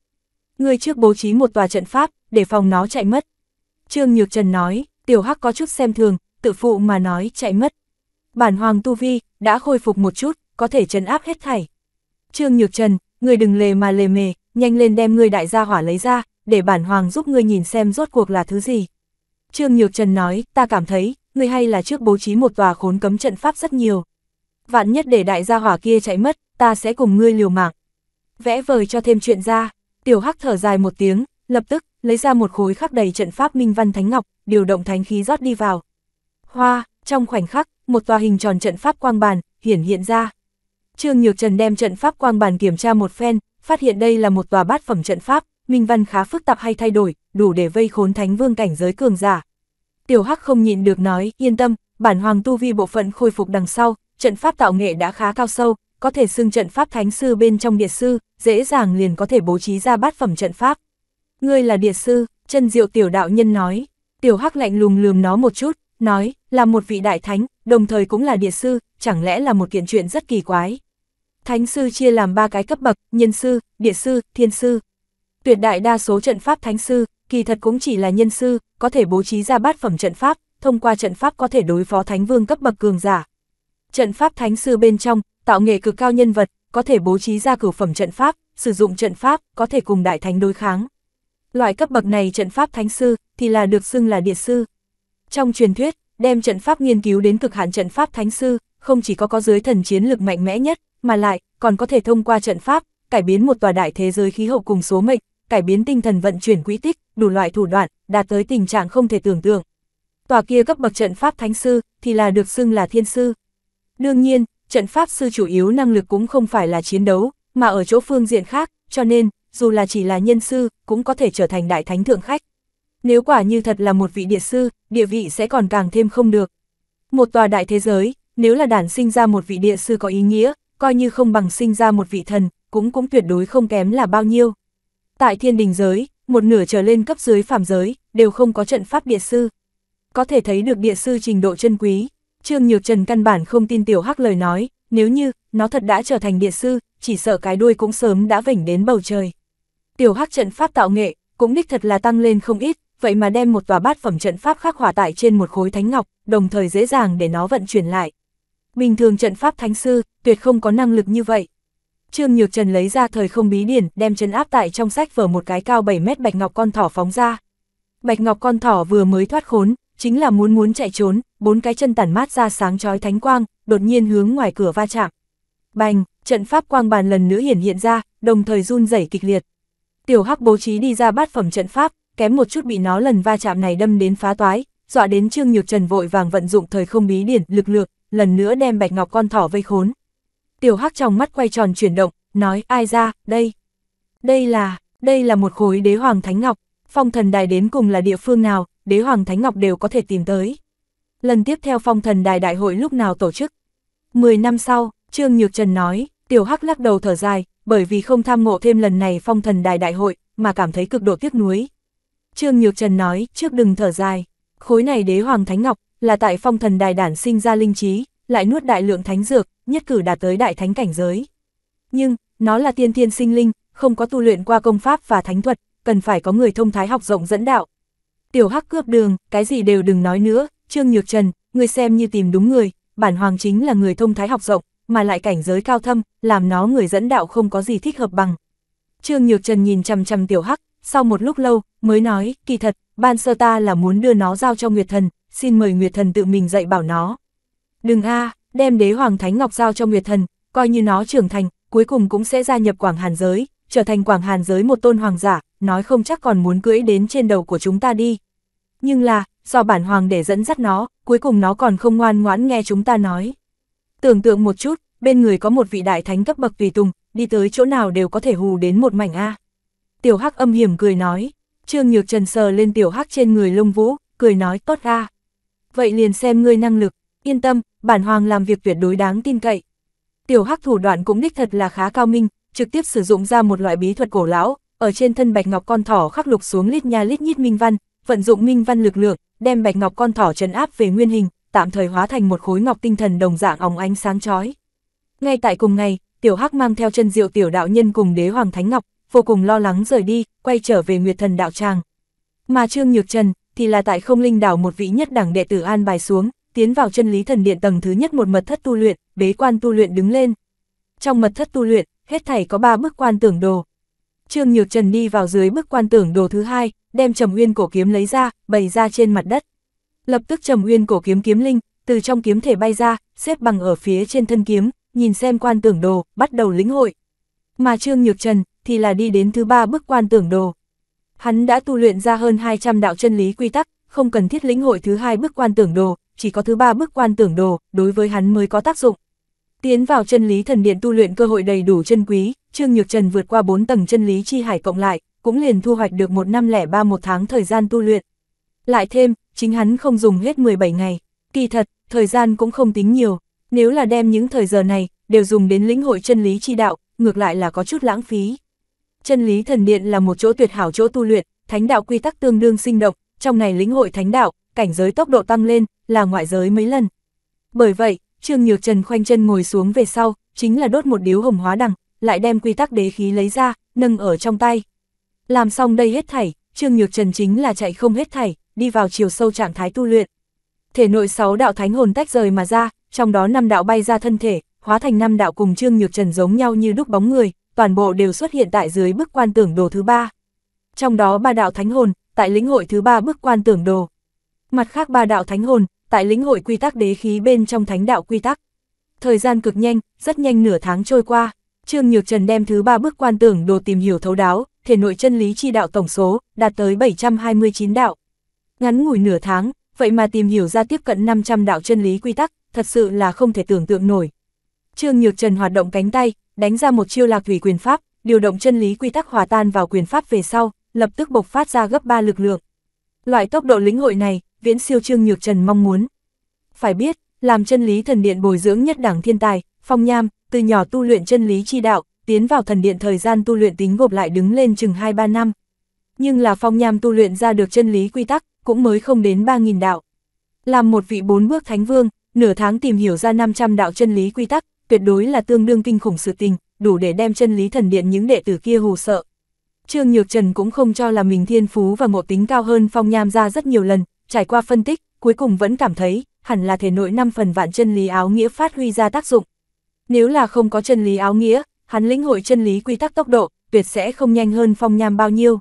Người trước bố trí một tòa trận pháp, để phòng nó chạy mất. Trương Nhược Trần nói, tiểu hắc có chút xem thường, tự phụ mà nói chạy mất. Bản hoàng tu vi, đã khôi phục một chút, có thể trấn áp hết thảy. Trương Nhược Trần, người đừng lề mà lề mề, nhanh lên đem người đại gia hỏa lấy ra, để bản hoàng giúp người nhìn xem rốt cuộc là thứ gì. Trương Nhược Trần nói, ta cảm thấy, người hay là trước bố trí một tòa khốn cấm trận pháp rất nhiều vạn nhất để đại gia hỏa kia chạy mất, ta sẽ cùng ngươi liều mạng. Vẽ vời cho thêm chuyện ra, tiểu hắc thở dài một tiếng, lập tức, lấy ra một khối khắc đầy trận pháp minh văn thánh ngọc, điều động thánh khí rót đi vào. Hoa, trong khoảnh khắc, một tòa hình tròn trận pháp quang bàn, hiển hiện ra. Trương Nhược Trần đem trận pháp quang bàn kiểm tra một phen, phát hiện đây là một tòa bát phẩm trận pháp, minh văn khá phức tạp hay thay đổi, đủ để vây khốn thánh vương cảnh giới cường giả. Tiểu Hắc không nhịn được nói, yên tâm, bản hoàng tu vi bộ phận khôi phục đằng sau, trận pháp tạo nghệ đã khá cao sâu, có thể xưng trận pháp thánh sư bên trong địa sư, dễ dàng liền có thể bố trí ra bát phẩm trận pháp. Ngươi là địa sư, chân diệu tiểu đạo nhân nói, tiểu hắc lạnh lùng lườm nó một chút, nói, là một vị đại thánh, đồng thời cũng là địa sư, chẳng lẽ là một kiện chuyện rất kỳ quái. Thánh sư chia làm ba cái cấp bậc, nhân sư, địa sư, thiên sư. Tuyệt đại đa số trận pháp thánh sư, kỳ thật cũng chỉ là nhân sư, có thể bố trí ra bát phẩm trận pháp, thông qua trận pháp có thể đối phó thánh vương cấp bậc cường giả, Trận pháp thánh sư bên trong, tạo nghệ cực cao nhân vật, có thể bố trí ra cửu phẩm trận pháp, sử dụng trận pháp, có thể cùng đại thánh đối kháng. Loại cấp bậc này trận pháp thánh sư thì là được xưng là địa sư. Trong truyền thuyết, đem trận pháp nghiên cứu đến cực hạn trận pháp thánh sư, không chỉ có có giới thần chiến lực mạnh mẽ nhất, mà lại còn có thể thông qua trận pháp cải biến một tòa đại thế giới khí hậu cùng số mệnh, cải biến tinh thần vận chuyển quỹ tích, đủ loại thủ đoạn, đạt tới tình trạng không thể tưởng tượng. Tòa kia cấp bậc trận pháp thánh sư thì là được xưng là thiên sư. Đương nhiên, trận pháp sư chủ yếu năng lực cũng không phải là chiến đấu, mà ở chỗ phương diện khác, cho nên, dù là chỉ là nhân sư, cũng có thể trở thành đại thánh thượng khách. Nếu quả như thật là một vị địa sư, địa vị sẽ còn càng thêm không được. Một tòa đại thế giới, nếu là đản sinh ra một vị địa sư có ý nghĩa, coi như không bằng sinh ra một vị thần, cũng cũng tuyệt đối không kém là bao nhiêu. Tại thiên đình giới, một nửa trở lên cấp dưới phàm giới, đều không có trận pháp địa sư. Có thể thấy được địa sư trình độ chân quý. Trương Nhược Trần căn bản không tin Tiểu Hắc lời nói, nếu như, nó thật đã trở thành địa sư, chỉ sợ cái đuôi cũng sớm đã vỉnh đến bầu trời. Tiểu Hắc trận pháp tạo nghệ, cũng đích thật là tăng lên không ít, vậy mà đem một tòa bát phẩm trận pháp khắc hỏa tại trên một khối thánh ngọc, đồng thời dễ dàng để nó vận chuyển lại. Bình thường trận pháp thánh sư, tuyệt không có năng lực như vậy. Trương Nhược Trần lấy ra thời không bí điển, đem chân áp tại trong sách vở một cái cao 7 mét bạch ngọc con thỏ phóng ra. Bạch ngọc con thỏ vừa mới thoát khốn, chính là muốn muốn chạy trốn, bốn cái chân tản mát ra sáng chói thánh quang, đột nhiên hướng ngoài cửa va chạm. Bành, trận pháp quang bàn lần nữa hiển hiện ra, đồng thời run rẩy kịch liệt. Tiểu Hắc bố trí đi ra bát phẩm trận pháp, kém một chút bị nó lần va chạm này đâm đến phá toái, dọa đến Trương Nhược Trần vội vàng vận dụng thời không bí điển, lực lượng, lần nữa đem Bạch Ngọc con thỏ vây khốn. Tiểu Hắc trong mắt quay tròn chuyển động, nói: "Ai ra, đây. Đây là, đây là một khối đế hoàng thánh ngọc, phong thần đài đến cùng là địa phương nào, đế hoàng Thánh Ngọc đều có thể tìm tới. Lần tiếp theo phong thần đài đại hội lúc nào tổ chức? Mười năm sau, Trương Nhược Trần nói, Tiểu Hắc lắc đầu thở dài, bởi vì không tham ngộ thêm lần này phong thần đài đại hội, mà cảm thấy cực độ tiếc nuối. Trương Nhược Trần nói, trước đừng thở dài, khối này đế hoàng Thánh Ngọc, là tại phong thần đài đản sinh ra linh trí, lại nuốt đại lượng thánh dược, nhất cử đạt tới đại thánh cảnh giới. Nhưng, nó là tiên thiên sinh linh, không có tu luyện qua công pháp và thánh thuật, cần phải có người thông thái học rộng dẫn đạo, tiểu hắc cướp đường, cái gì đều đừng nói nữa, Trương Nhược Trần, người xem như tìm đúng người, bản hoàng chính là người thông thái học rộng, mà lại cảnh giới cao thâm, làm nó người dẫn đạo không có gì thích hợp bằng. Trương Nhược Trần nhìn chằm chằm tiểu hắc, sau một lúc lâu, mới nói, kỳ thật, ban sơ ta là muốn đưa nó giao cho Nguyệt Thần, xin mời Nguyệt Thần tự mình dạy bảo nó. Đừng a, đem đế hoàng thánh ngọc giao cho Nguyệt Thần, coi như nó trưởng thành, cuối cùng cũng sẽ gia nhập Quảng Hàn giới, trở thành Quảng Hàn giới một tôn hoàng giả, nói không chắc còn muốn cưỡi đến trên đầu của chúng ta đi nhưng là, do bản hoàng để dẫn dắt nó, cuối cùng nó còn không ngoan ngoãn nghe chúng ta nói. Tưởng tượng một chút, bên người có một vị đại thánh cấp bậc tùy tùng, đi tới chỗ nào đều có thể hù đến một mảnh A. Tiểu Hắc âm hiểm cười nói, Trương Nhược Trần sờ lên Tiểu Hắc trên người lông vũ, cười nói tốt A. Vậy liền xem ngươi năng lực, yên tâm, bản hoàng làm việc tuyệt đối đáng tin cậy. Tiểu Hắc thủ đoạn cũng đích thật là khá cao minh, trực tiếp sử dụng ra một loại bí thuật cổ lão, ở trên thân bạch ngọc con thỏ khắc lục xuống lít nha lít nhít minh văn, vận dụng minh văn lực lượng, đem bạch ngọc con thỏ trấn áp về nguyên hình, tạm thời hóa thành một khối ngọc tinh thần đồng dạng óng ánh sáng chói. Ngay tại cùng ngày, Tiểu Hắc mang theo chân diệu tiểu đạo nhân cùng đế hoàng thánh ngọc, vô cùng lo lắng rời đi, quay trở về Nguyệt Thần đạo tràng. Mà Trương Nhược Trần thì là tại Không Linh đảo một vị nhất đẳng đệ tử an bài xuống, tiến vào chân lý thần điện tầng thứ nhất một mật thất tu luyện, bế quan tu luyện đứng lên. Trong mật thất tu luyện, hết thảy có ba bức quan tưởng đồ. Trương Nhược Trần đi vào dưới bức quan tưởng đồ thứ hai, đem Trầm Uyên cổ kiếm lấy ra, bày ra trên mặt đất. Lập tức Trầm Uyên cổ kiếm kiếm linh, từ trong kiếm thể bay ra, xếp bằng ở phía trên thân kiếm, nhìn xem quan tưởng đồ, bắt đầu lĩnh hội. Mà Trương Nhược Trần thì là đi đến thứ ba bước quan tưởng đồ. Hắn đã tu luyện ra hơn 200 đạo chân lý quy tắc, không cần thiết lĩnh hội thứ hai bước quan tưởng đồ, chỉ có thứ ba bước quan tưởng đồ, đối với hắn mới có tác dụng. Tiến vào chân lý thần điện tu luyện cơ hội đầy đủ chân quý, Trương Nhược Trần vượt qua 4 tầng chân lý chi hải cộng lại, cũng liền thu hoạch được một năm lẻ ba một tháng thời gian tu luyện. Lại thêm, chính hắn không dùng hết 17 ngày. Kỳ thật, thời gian cũng không tính nhiều, nếu là đem những thời giờ này, đều dùng đến lĩnh hội chân lý chi đạo, ngược lại là có chút lãng phí. Chân lý thần điện là một chỗ tuyệt hảo chỗ tu luyện, thánh đạo quy tắc tương đương sinh động, trong này lĩnh hội thánh đạo, cảnh giới tốc độ tăng lên, là ngoại giới mấy lần. Bởi vậy, Trương Nhược Trần khoanh chân ngồi xuống về sau, chính là đốt một điếu hồng hóa đằng, lại đem quy tắc đế khí lấy ra, nâng ở trong tay, làm xong đây hết thảy, Trương Nhược Trần chính là chạy không hết thảy, đi vào chiều sâu trạng thái tu luyện. Thể nội sáu đạo thánh hồn tách rời mà ra, trong đó năm đạo bay ra thân thể, hóa thành năm đạo cùng Trương Nhược Trần giống nhau như đúc bóng người, toàn bộ đều xuất hiện tại dưới bức quan tưởng đồ thứ ba. Trong đó ba đạo thánh hồn, tại lĩnh hội thứ ba bức quan tưởng đồ. Mặt khác ba đạo thánh hồn, tại lĩnh hội quy tắc đế khí bên trong thánh đạo quy tắc. Thời gian cực nhanh, rất nhanh nửa tháng trôi qua, Trương Nhược Trần đem thứ ba bức quan tưởng đồ tìm hiểu thấu đáo, thể nội chân lý chi đạo tổng số, đạt tới 729 đạo. Ngắn ngủi nửa tháng, vậy mà tìm hiểu ra tiếp cận 500 đạo chân lý quy tắc, thật sự là không thể tưởng tượng nổi. Trương Nhược Trần hoạt động cánh tay, đánh ra một chiêu lạc thủy quyền pháp, điều động chân lý quy tắc hòa tan vào quyền pháp về sau, lập tức bộc phát ra gấp 3 lực lượng. Loại tốc độ lĩnh hội này, viễn siêu Trương Nhược Trần mong muốn. Phải biết, làm chân lý thần điện bồi dưỡng nhất đảng thiên tài, Phong Nham, từ nhỏ tu luyện chân lý chi đạo, tiến vào thần điện thời gian tu luyện tính gộp lại đứng lên chừng 2-3 năm. Nhưng là phong nham tu luyện ra được chân lý quy tắc, cũng mới không đến 3.000 đạo. Làm một vị bốn bước thánh vương, nửa tháng tìm hiểu ra 500 đạo chân lý quy tắc, tuyệt đối là tương đương kinh khủng sự tình, đủ để đem chân lý thần điện những đệ tử kia hù sợ. Trương Nhược Trần cũng không cho là mình thiên phú và ngộ tính cao hơn phong nham ra rất nhiều lần, trải qua phân tích, cuối cùng vẫn cảm thấy, hẳn là thể nội 5 phần vạn chân lý áo nghĩa phát huy ra tác dụng. Nếu là không có chân lý áo nghĩa, hắn lĩnh hội chân lý quy tắc tốc độ, tuyệt sẽ không nhanh hơn phong nham bao nhiêu.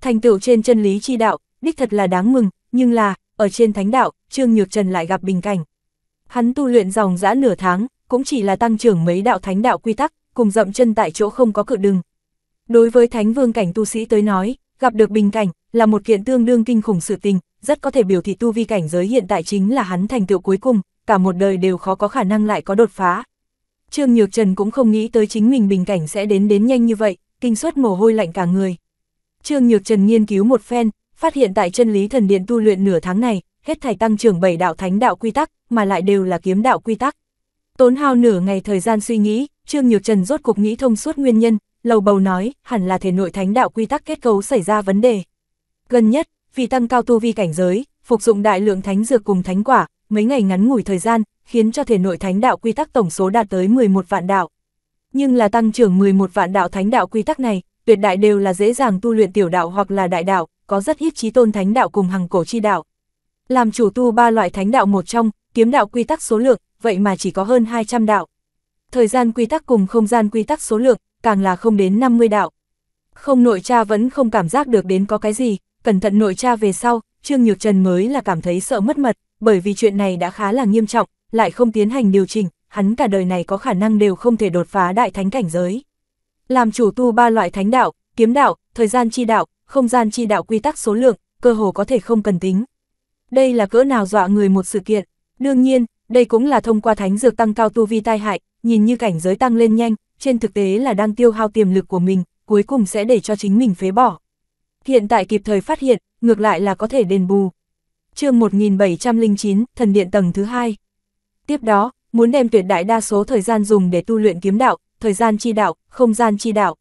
Thành tựu trên chân lý chi đạo, đích thật là đáng mừng, nhưng là, ở trên thánh đạo, Trương Nhược Trần lại gặp bình cảnh. Hắn tu luyện dòng dã nửa tháng, cũng chỉ là tăng trưởng mấy đạo thánh đạo quy tắc, cùng dậm chân tại chỗ không có cự đừng. Đối với thánh vương cảnh tu sĩ tới nói, gặp được bình cảnh, là một kiện tương đương kinh khủng sự tình, rất có thể biểu thị tu vi cảnh giới hiện tại chính là hắn thành tựu cuối cùng, cả một đời đều khó có khả năng lại có đột phá, Trương Nhược Trần cũng không nghĩ tới chính mình bình cảnh sẽ đến đến nhanh như vậy, kinh suất mồ hôi lạnh cả người. Trương Nhược Trần nghiên cứu một phen, phát hiện tại chân lý thần điện tu luyện nửa tháng này, hết thảy tăng trưởng bảy đạo thánh đạo quy tắc, mà lại đều là kiếm đạo quy tắc. Tốn hao nửa ngày thời gian suy nghĩ, Trương Nhược Trần rốt cuộc nghĩ thông suốt nguyên nhân, lầu bầu nói, hẳn là thể nội thánh đạo quy tắc kết cấu xảy ra vấn đề. Gần nhất, vì tăng cao tu vi cảnh giới, phục dụng đại lượng thánh dược cùng thánh quả, mấy ngày ngắn ngủi thời gian, khiến cho thể nội thánh đạo quy tắc tổng số đạt tới 11 vạn đạo. Nhưng là tăng trưởng 11 vạn đạo thánh đạo quy tắc này, tuyệt đại đều là dễ dàng tu luyện tiểu đạo hoặc là đại đạo, có rất ít chí tôn thánh đạo cùng hằng cổ chi đạo. Làm chủ tu ba loại thánh đạo một trong, kiếm đạo quy tắc số lượng, vậy mà chỉ có hơn 200 đạo. Thời gian quy tắc cùng không gian quy tắc số lượng, càng là không đến 50 đạo. Không nội cha vẫn không cảm giác được đến có cái gì, cẩn thận nội cha về sau, Trương Nhược Trần mới là cảm thấy sợ mất mật, bởi vì chuyện này đã khá là nghiêm trọng, lại không tiến hành điều chỉnh, hắn cả đời này có khả năng đều không thể đột phá đại thánh cảnh giới. Làm chủ tu ba loại thánh đạo, kiếm đạo, thời gian chi đạo, không gian chi đạo quy tắc số lượng, cơ hồ có thể không cần tính. Đây là cỡ nào dọa người một sự kiện. Đương nhiên, đây cũng là thông qua thánh dược tăng cao tu vi tai hại, nhìn như cảnh giới tăng lên nhanh, trên thực tế là đang tiêu hao tiềm lực của mình, cuối cùng sẽ để cho chính mình phế bỏ. Hiện tại kịp thời phát hiện, ngược lại là có thể đền bù chương 1709, thần điện tầng thứ hai. Tiếp đó, muốn đem tuyệt đại đa số thời gian dùng để tu luyện kiếm đạo, thời gian chi đạo, không gian chi đạo.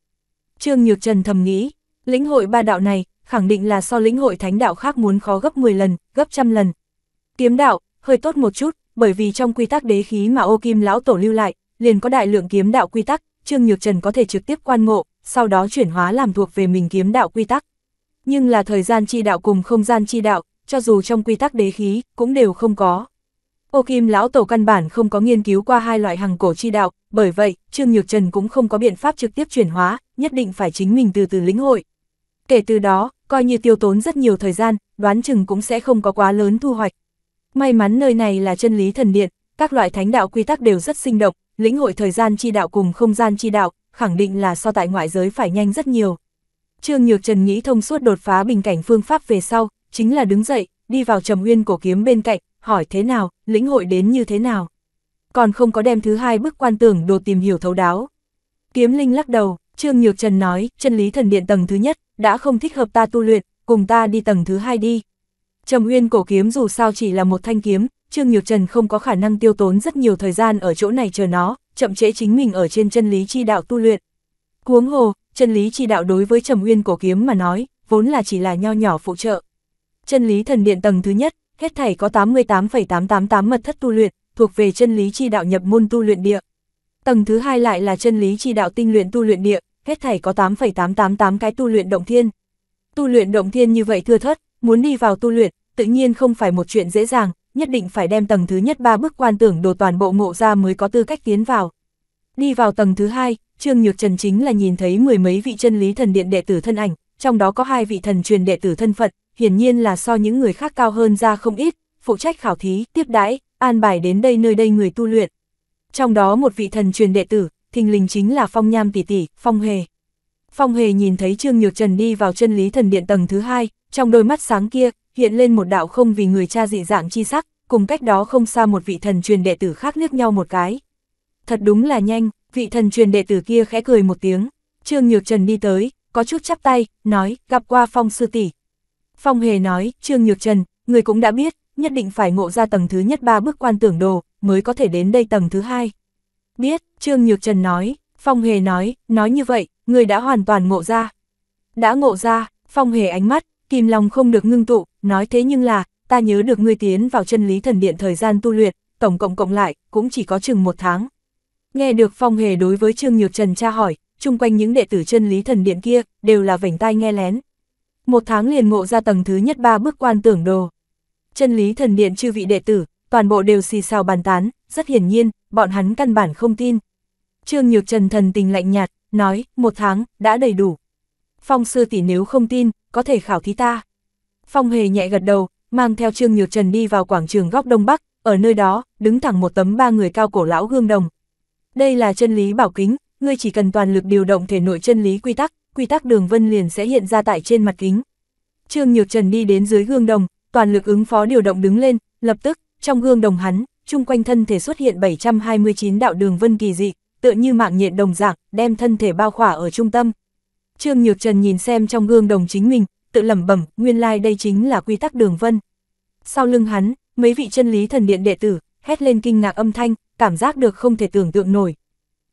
Trương Nhược Trần thầm nghĩ, lĩnh hội ba đạo này, khẳng định là so lĩnh hội thánh đạo khác muốn khó gấp 10 lần, gấp trăm lần. Kiếm đạo, hơi tốt một chút, bởi vì trong quy tắc đế khí mà ô kim lão tổ lưu lại, liền có đại lượng kiếm đạo quy tắc, Trương Nhược Trần có thể trực tiếp quan ngộ, sau đó chuyển hóa làm thuộc về mình kiếm đạo quy tắc. Nhưng là thời gian chi đạo cùng không gian chi đạo, cho dù trong quy tắc đế khí, cũng đều không có. Ô Kim lão tổ căn bản không có nghiên cứu qua hai loại hằng cổ chi đạo, bởi vậy, Trương Nhược Trần cũng không có biện pháp trực tiếp chuyển hóa, nhất định phải chính mình từ từ lĩnh hội. Kể từ đó, coi như tiêu tốn rất nhiều thời gian, đoán chừng cũng sẽ không có quá lớn thu hoạch. May mắn nơi này là chân lý thần điện, các loại thánh đạo quy tắc đều rất sinh động, lĩnh hội thời gian chi đạo cùng không gian chi đạo, khẳng định là so tại ngoại giới phải nhanh rất nhiều. Trương Nhược Trần nghĩ thông suốt đột phá bình cảnh phương pháp về sau, chính là đứng dậy, đi vào trầm nguyên cổ kiếm bên cạnh, hỏi thế nào, lĩnh hội đến như thế nào. Còn không có đem thứ hai bức quan tưởng đồ tìm hiểu thấu đáo. Kiếm linh lắc đầu, Trương Nhược Trần nói, chân lý thần điện tầng thứ nhất, đã không thích hợp ta tu luyện, cùng ta đi tầng thứ hai đi. Trầm Uyên cổ kiếm dù sao chỉ là một thanh kiếm, Trương Nhược Trần không có khả năng tiêu tốn rất nhiều thời gian ở chỗ này chờ nó, chậm chế chính mình ở trên chân lý chi đạo tu luyện. Cuống hồ, chân lý chi đạo đối với Trầm Uyên cổ kiếm mà nói, vốn là chỉ là nho nhỏ phụ trợ. Chân lý thần điện tầng thứ nhất, hết thảy có 88,888 mật thất tu luyện, thuộc về chân lý chi đạo nhập môn tu luyện địa. Tầng thứ hai lại là chân lý chi đạo tinh luyện tu luyện địa, hết thảy có 8,888 cái tu luyện động thiên. Tu luyện động thiên như vậy thưa thất, muốn đi vào tu luyện, tự nhiên không phải một chuyện dễ dàng, nhất định phải đem tầng thứ nhất ba bước quan tưởng đồ toàn bộ ngộ ra mới có tư cách tiến vào. Đi vào tầng thứ hai, Trương Nhược Trần chính là nhìn thấy mười mấy vị chân lý thần điện đệ tử thân ảnh, trong đó có hai vị thần truyền đệ tử thân phận, hiển nhiên là so những người khác cao hơn ra không ít, phụ trách khảo thí, tiếp đãi, an bài đến đây nơi đây người tu luyện. Trong đó một vị thần truyền đệ tử, thình lình chính là Phong Nham tỷ tỷ, Phong Hề. Phong Hề nhìn thấy Trương Nhược Trần đi vào chân lý thần điện tầng thứ hai, trong đôi mắt sáng kia, hiện lên một đạo không vì người cha dị dạng chi sắc, cùng cách đó không xa một vị thần truyền đệ tử khác liếc nhau một cái. Thật đúng là nhanh, vị thần truyền đệ tử kia khẽ cười một tiếng, Trương Nhược Trần đi tới, có chút chắp tay, nói, gặp qua Phong sư tỷ, Phong Hề nói, Trương Nhược Trần, người cũng đã biết, nhất định phải ngộ ra tầng thứ nhất ba bước quan tưởng đồ, mới có thể đến đây tầng thứ hai. Biết, Trương Nhược Trần nói, Phong Hề nói, nói như vậy, người đã hoàn toàn ngộ ra. Đã ngộ ra, Phong Hề ánh mắt, kìm lòng không được ngưng tụ, nói thế nhưng là, ta nhớ được ngươi tiến vào chân lý thần điện thời gian tu luyện, tổng cộng cộng lại, cũng chỉ có chừng một tháng. Nghe được Phong Hề đối với Trương Nhược Trần tra hỏi, chung quanh những đệ tử chân lý thần điện kia, đều là vảnh tai nghe lén một tháng liền ngộ ra tầng thứ nhất ba bước quan tưởng đồ. Chân lý thần điện chư vị đệ tử, toàn bộ đều xì xào bàn tán, rất hiển nhiên, bọn hắn căn bản không tin. Trương Nhược Trần thần tình lạnh nhạt, nói, một tháng, đã đầy đủ. Phong sư tỷ nếu không tin, có thể khảo thí ta. Phong hề nhẹ gật đầu, mang theo Trương Nhược Trần đi vào quảng trường góc Đông Bắc, ở nơi đó, đứng thẳng một tấm ba người cao cổ lão gương đồng. Đây là chân lý bảo kính, ngươi chỉ cần toàn lực điều động thể nội chân lý quy tắc, quy tắc đường vân liền sẽ hiện ra tại trên mặt kính. Trương Nhược Trần đi đến dưới gương đồng, toàn lực ứng phó điều động đứng lên, lập tức, trong gương đồng hắn, chung quanh thân thể xuất hiện 729 đạo đường vân kỳ dị, tựa như mạng nhện đồng dạng, đem thân thể bao khỏa ở trung tâm. Trương Nhược Trần nhìn xem trong gương đồng chính mình, tự lẩm bẩm, nguyên lai like đây chính là quy tắc đường vân. Sau lưng hắn, mấy vị chân lý thần điện đệ tử, hét lên kinh ngạc âm thanh, cảm giác được không thể tưởng tượng nổi.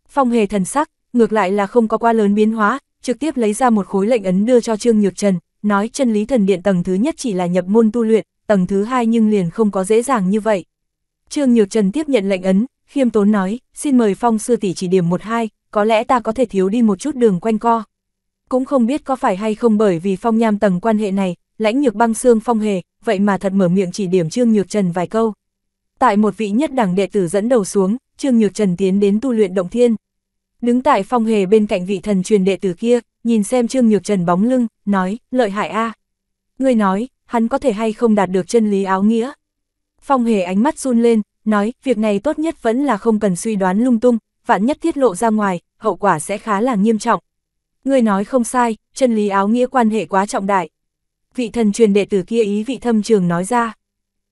Phong hề thần sắc, ngược lại là không có quá lớn biến hóa, trực tiếp lấy ra một khối lệnh ấn đưa cho Trương Nhược Trần, nói chân lý thần điện tầng thứ nhất chỉ là nhập môn tu luyện, tầng thứ hai nhưng liền không có dễ dàng như vậy. Trương Nhược Trần tiếp nhận lệnh ấn, khiêm tốn nói, xin mời Phong sư tỷ chỉ điểm một hai, có lẽ ta có thể thiếu đi một chút đường quanh co. Cũng không biết có phải hay không bởi vì Phong Nham tầng quan hệ này, lãnh nhược băng xương Phong Hề, vậy mà thật mở miệng chỉ điểm Trương Nhược Trần vài câu. Tại một vị nhất đẳng đệ tử dẫn đầu xuống, Trương Nhược Trần tiến đến tu luyện động thiên. Đứng tại phong hề bên cạnh vị thần truyền đệ tử kia, nhìn xem Trương Nhược Trần bóng lưng, nói, lợi hại a à. Người nói, hắn có thể hay không đạt được chân lý áo nghĩa. Phong hề ánh mắt run lên, nói, việc này tốt nhất vẫn là không cần suy đoán lung tung, vạn nhất tiết lộ ra ngoài, hậu quả sẽ khá là nghiêm trọng. Người nói không sai, chân lý áo nghĩa quan hệ quá trọng đại. Vị thần truyền đệ tử kia ý vị thâm trường nói ra.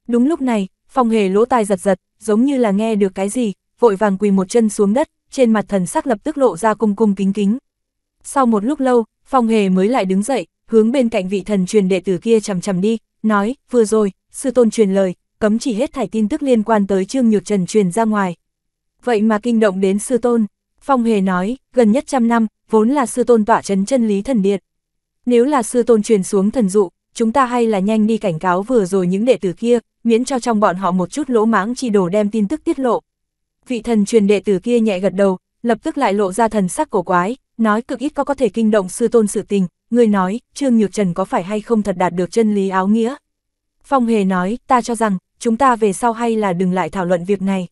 Đúng lúc này, phong hề lỗ tai giật giật, giống như là nghe được cái gì, vội vàng quỳ một chân xuống đất, trên mặt thần sắc lập tức lộ ra cung cung kính kính. Sau một lúc lâu, phong hề mới lại đứng dậy, hướng bên cạnh vị thần truyền đệ tử kia chầm chầm đi, nói, vừa rồi, sư tôn truyền lời, cấm chỉ hết thảy tin tức liên quan tới Trương Nhược Trần truyền ra ngoài. Vậy mà kinh động đến sư tôn, phong hề nói, gần nhất trăm năm, vốn là sư tôn tỏa trấn chân lý thần điện. Nếu là sư tôn truyền xuống thần dụ, chúng ta hay là nhanh đi cảnh cáo vừa rồi những đệ tử kia, miễn cho trong bọn họ một chút lỗ mãng chi đồ đem tin tức tiết lộ, vị thần truyền đệ tử kia nhẹ gật đầu, lập tức lại lộ ra thần sắc cổ quái, nói cực ít có có thể kinh động sư tôn sự tình, người nói, Trương Nhược Trần có phải hay không thật đạt được chân lý áo nghĩa. Phong Hề nói, ta cho rằng, chúng ta về sau hay là đừng lại thảo luận việc này.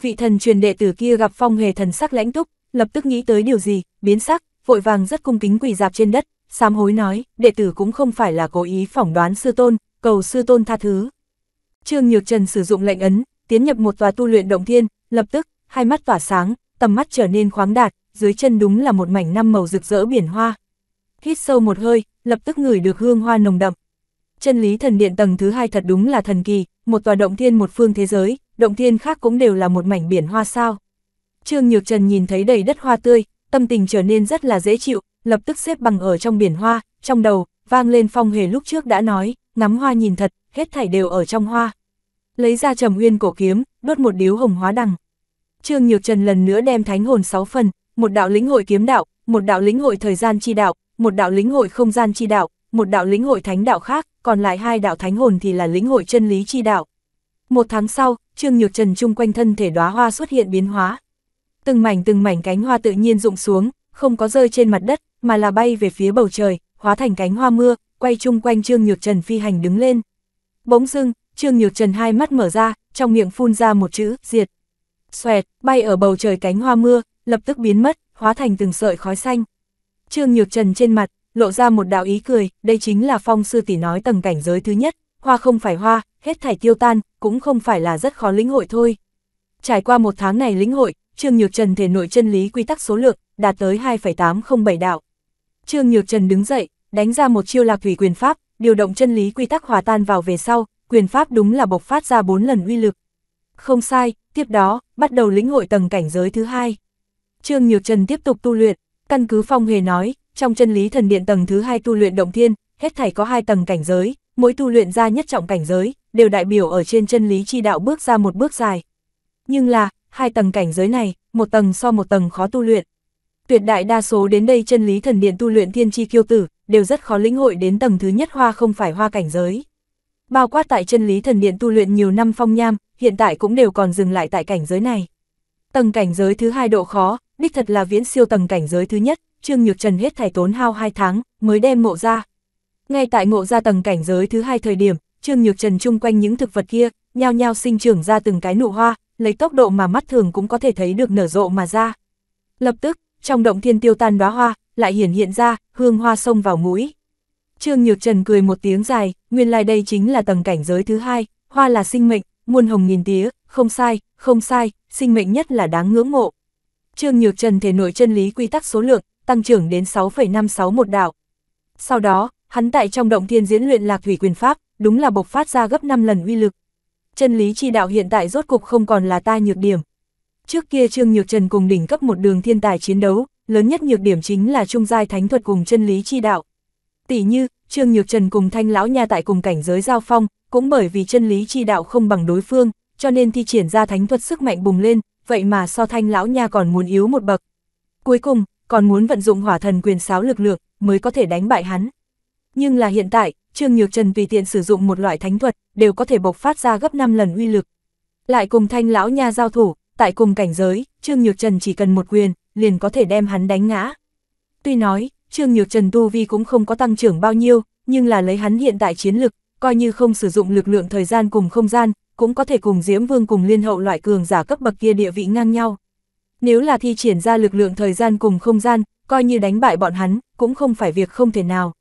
Vị thần truyền đệ tử kia gặp Phong Hề thần sắc lãnh túc, lập tức nghĩ tới điều gì, biến sắc, vội vàng rất cung kính quỳ dạp trên đất, sám hối nói, đệ tử cũng không phải là cố ý phỏng đoán sư tôn, cầu sư tôn tha thứ. Trương Nhược Trần sử dụng lệnh ấn, tiến nhập một tòa tu luyện động thiên, lập tức, hai mắt tỏa sáng, tầm mắt trở nên khoáng đạt, dưới chân đúng là một mảnh năm màu rực rỡ biển hoa. Hít sâu một hơi, lập tức ngửi được hương hoa nồng đậm. Chân lý thần điện tầng thứ hai thật đúng là thần kỳ, một tòa động thiên một phương thế giới, động thiên khác cũng đều là một mảnh biển hoa sao. Trương Nhược Trần nhìn thấy đầy đất hoa tươi, tâm tình trở nên rất là dễ chịu, lập tức xếp bằng ở trong biển hoa, trong đầu, vang lên phong hề lúc trước đã nói, ngắm hoa nhìn thật, hết thảy đều ở trong hoa lấy ra trầm nguyên cổ kiếm, đốt một điếu hồng hóa đằng. Trương Nhược Trần lần nữa đem thánh hồn 6 phần, một đạo lĩnh hội kiếm đạo, một đạo lĩnh hội thời gian chi đạo, một đạo lĩnh hội không gian chi đạo, một đạo lĩnh hội thánh đạo khác, còn lại hai đạo thánh hồn thì là lĩnh hội chân lý chi đạo. Một tháng sau, Trương Nhược Trần chung quanh thân thể đóa hoa xuất hiện biến hóa. Từng mảnh từng mảnh cánh hoa tự nhiên rụng xuống, không có rơi trên mặt đất, mà là bay về phía bầu trời, hóa thành cánh hoa mưa, quay chung quanh Trương Nhược Trần phi hành đứng lên. Bỗng dưng, Trương Nhược Trần hai mắt mở ra, trong miệng phun ra một chữ, diệt. Xoẹt, bay ở bầu trời cánh hoa mưa, lập tức biến mất, hóa thành từng sợi khói xanh. Trương Nhược Trần trên mặt, lộ ra một đạo ý cười, đây chính là phong sư tỷ nói tầng cảnh giới thứ nhất, hoa không phải hoa, hết thải tiêu tan, cũng không phải là rất khó lĩnh hội thôi. Trải qua một tháng này lĩnh hội, Trương Nhược Trần thể nội chân lý quy tắc số lượng, đạt tới 2,807 đạo. Trương Nhược Trần đứng dậy, đánh ra một chiêu lạc thủy quyền pháp, điều động chân lý quy tắc hòa tan vào về sau, quyền pháp đúng là bộc phát ra bốn lần uy lực. Không sai, tiếp đó, bắt đầu lĩnh hội tầng cảnh giới thứ hai. Trương Nhược Trần tiếp tục tu luyện, căn cứ Phong Hề nói, trong chân lý thần điện tầng thứ hai tu luyện động thiên, hết thảy có hai tầng cảnh giới, mỗi tu luyện ra nhất trọng cảnh giới, đều đại biểu ở trên chân lý chi đạo bước ra một bước dài. Nhưng là, hai tầng cảnh giới này, một tầng so một tầng khó tu luyện. Tuyệt đại đa số đến đây chân lý thần điện tu luyện thiên chi kiêu tử, đều rất khó lĩnh hội đến tầng thứ nhất hoa không phải hoa cảnh giới bao quát tại chân lý thần điện tu luyện nhiều năm phong nham, hiện tại cũng đều còn dừng lại tại cảnh giới này. Tầng cảnh giới thứ hai độ khó, đích thật là viễn siêu tầng cảnh giới thứ nhất, Trương Nhược Trần hết thảy tốn hao 2 tháng mới đem ngộ ra. Ngay tại ngộ ra tầng cảnh giới thứ hai thời điểm, Trương Nhược Trần chung quanh những thực vật kia, nhao nhao sinh trưởng ra từng cái nụ hoa, lấy tốc độ mà mắt thường cũng có thể thấy được nở rộ mà ra. Lập tức, trong động thiên tiêu tan đóa hoa, lại hiển hiện ra, hương hoa sông vào mũi. Trương Nhược Trần cười một tiếng dài, nguyên lai like đây chính là tầng cảnh giới thứ hai, hoa là sinh mệnh, muôn hồng nghìn tía, không sai, không sai, sinh mệnh nhất là đáng ngưỡng mộ. Trương Nhược Trần thể nổi chân lý quy tắc số lượng, tăng trưởng đến một đạo. Sau đó, hắn tại trong động thiên diễn luyện lạc thủy quyền pháp, đúng là bộc phát ra gấp 5 lần uy lực. Chân lý chi đạo hiện tại rốt cục không còn là ta nhược điểm. Trước kia Trương Nhược Trần cùng đỉnh cấp một đường thiên tài chiến đấu, lớn nhất nhược điểm chính là trung giai thánh thuật cùng chân lý chi đạo. Tỷ như, Trương Nhược Trần cùng Thanh Lão Nha tại cùng cảnh giới giao phong, cũng bởi vì chân lý chi đạo không bằng đối phương, cho nên thi triển ra thánh thuật sức mạnh bùng lên, vậy mà so Thanh Lão Nha còn muốn yếu một bậc. Cuối cùng, còn muốn vận dụng hỏa thần quyền sáo lực lượng, mới có thể đánh bại hắn. Nhưng là hiện tại, Trương Nhược Trần vì tiện sử dụng một loại thánh thuật, đều có thể bộc phát ra gấp 5 lần uy lực. Lại cùng Thanh Lão Nha giao thủ, tại cùng cảnh giới, Trương Nhược Trần chỉ cần một quyền, liền có thể đem hắn đánh ngã. Tuy nói, Trương Nhược Trần Tu Vi cũng không có tăng trưởng bao nhiêu, nhưng là lấy hắn hiện tại chiến lực, coi như không sử dụng lực lượng thời gian cùng không gian, cũng có thể cùng Diễm Vương cùng liên hậu loại cường giả cấp bậc kia địa vị ngang nhau. Nếu là thi triển ra lực lượng thời gian cùng không gian, coi như đánh bại bọn hắn, cũng không phải việc không thể nào.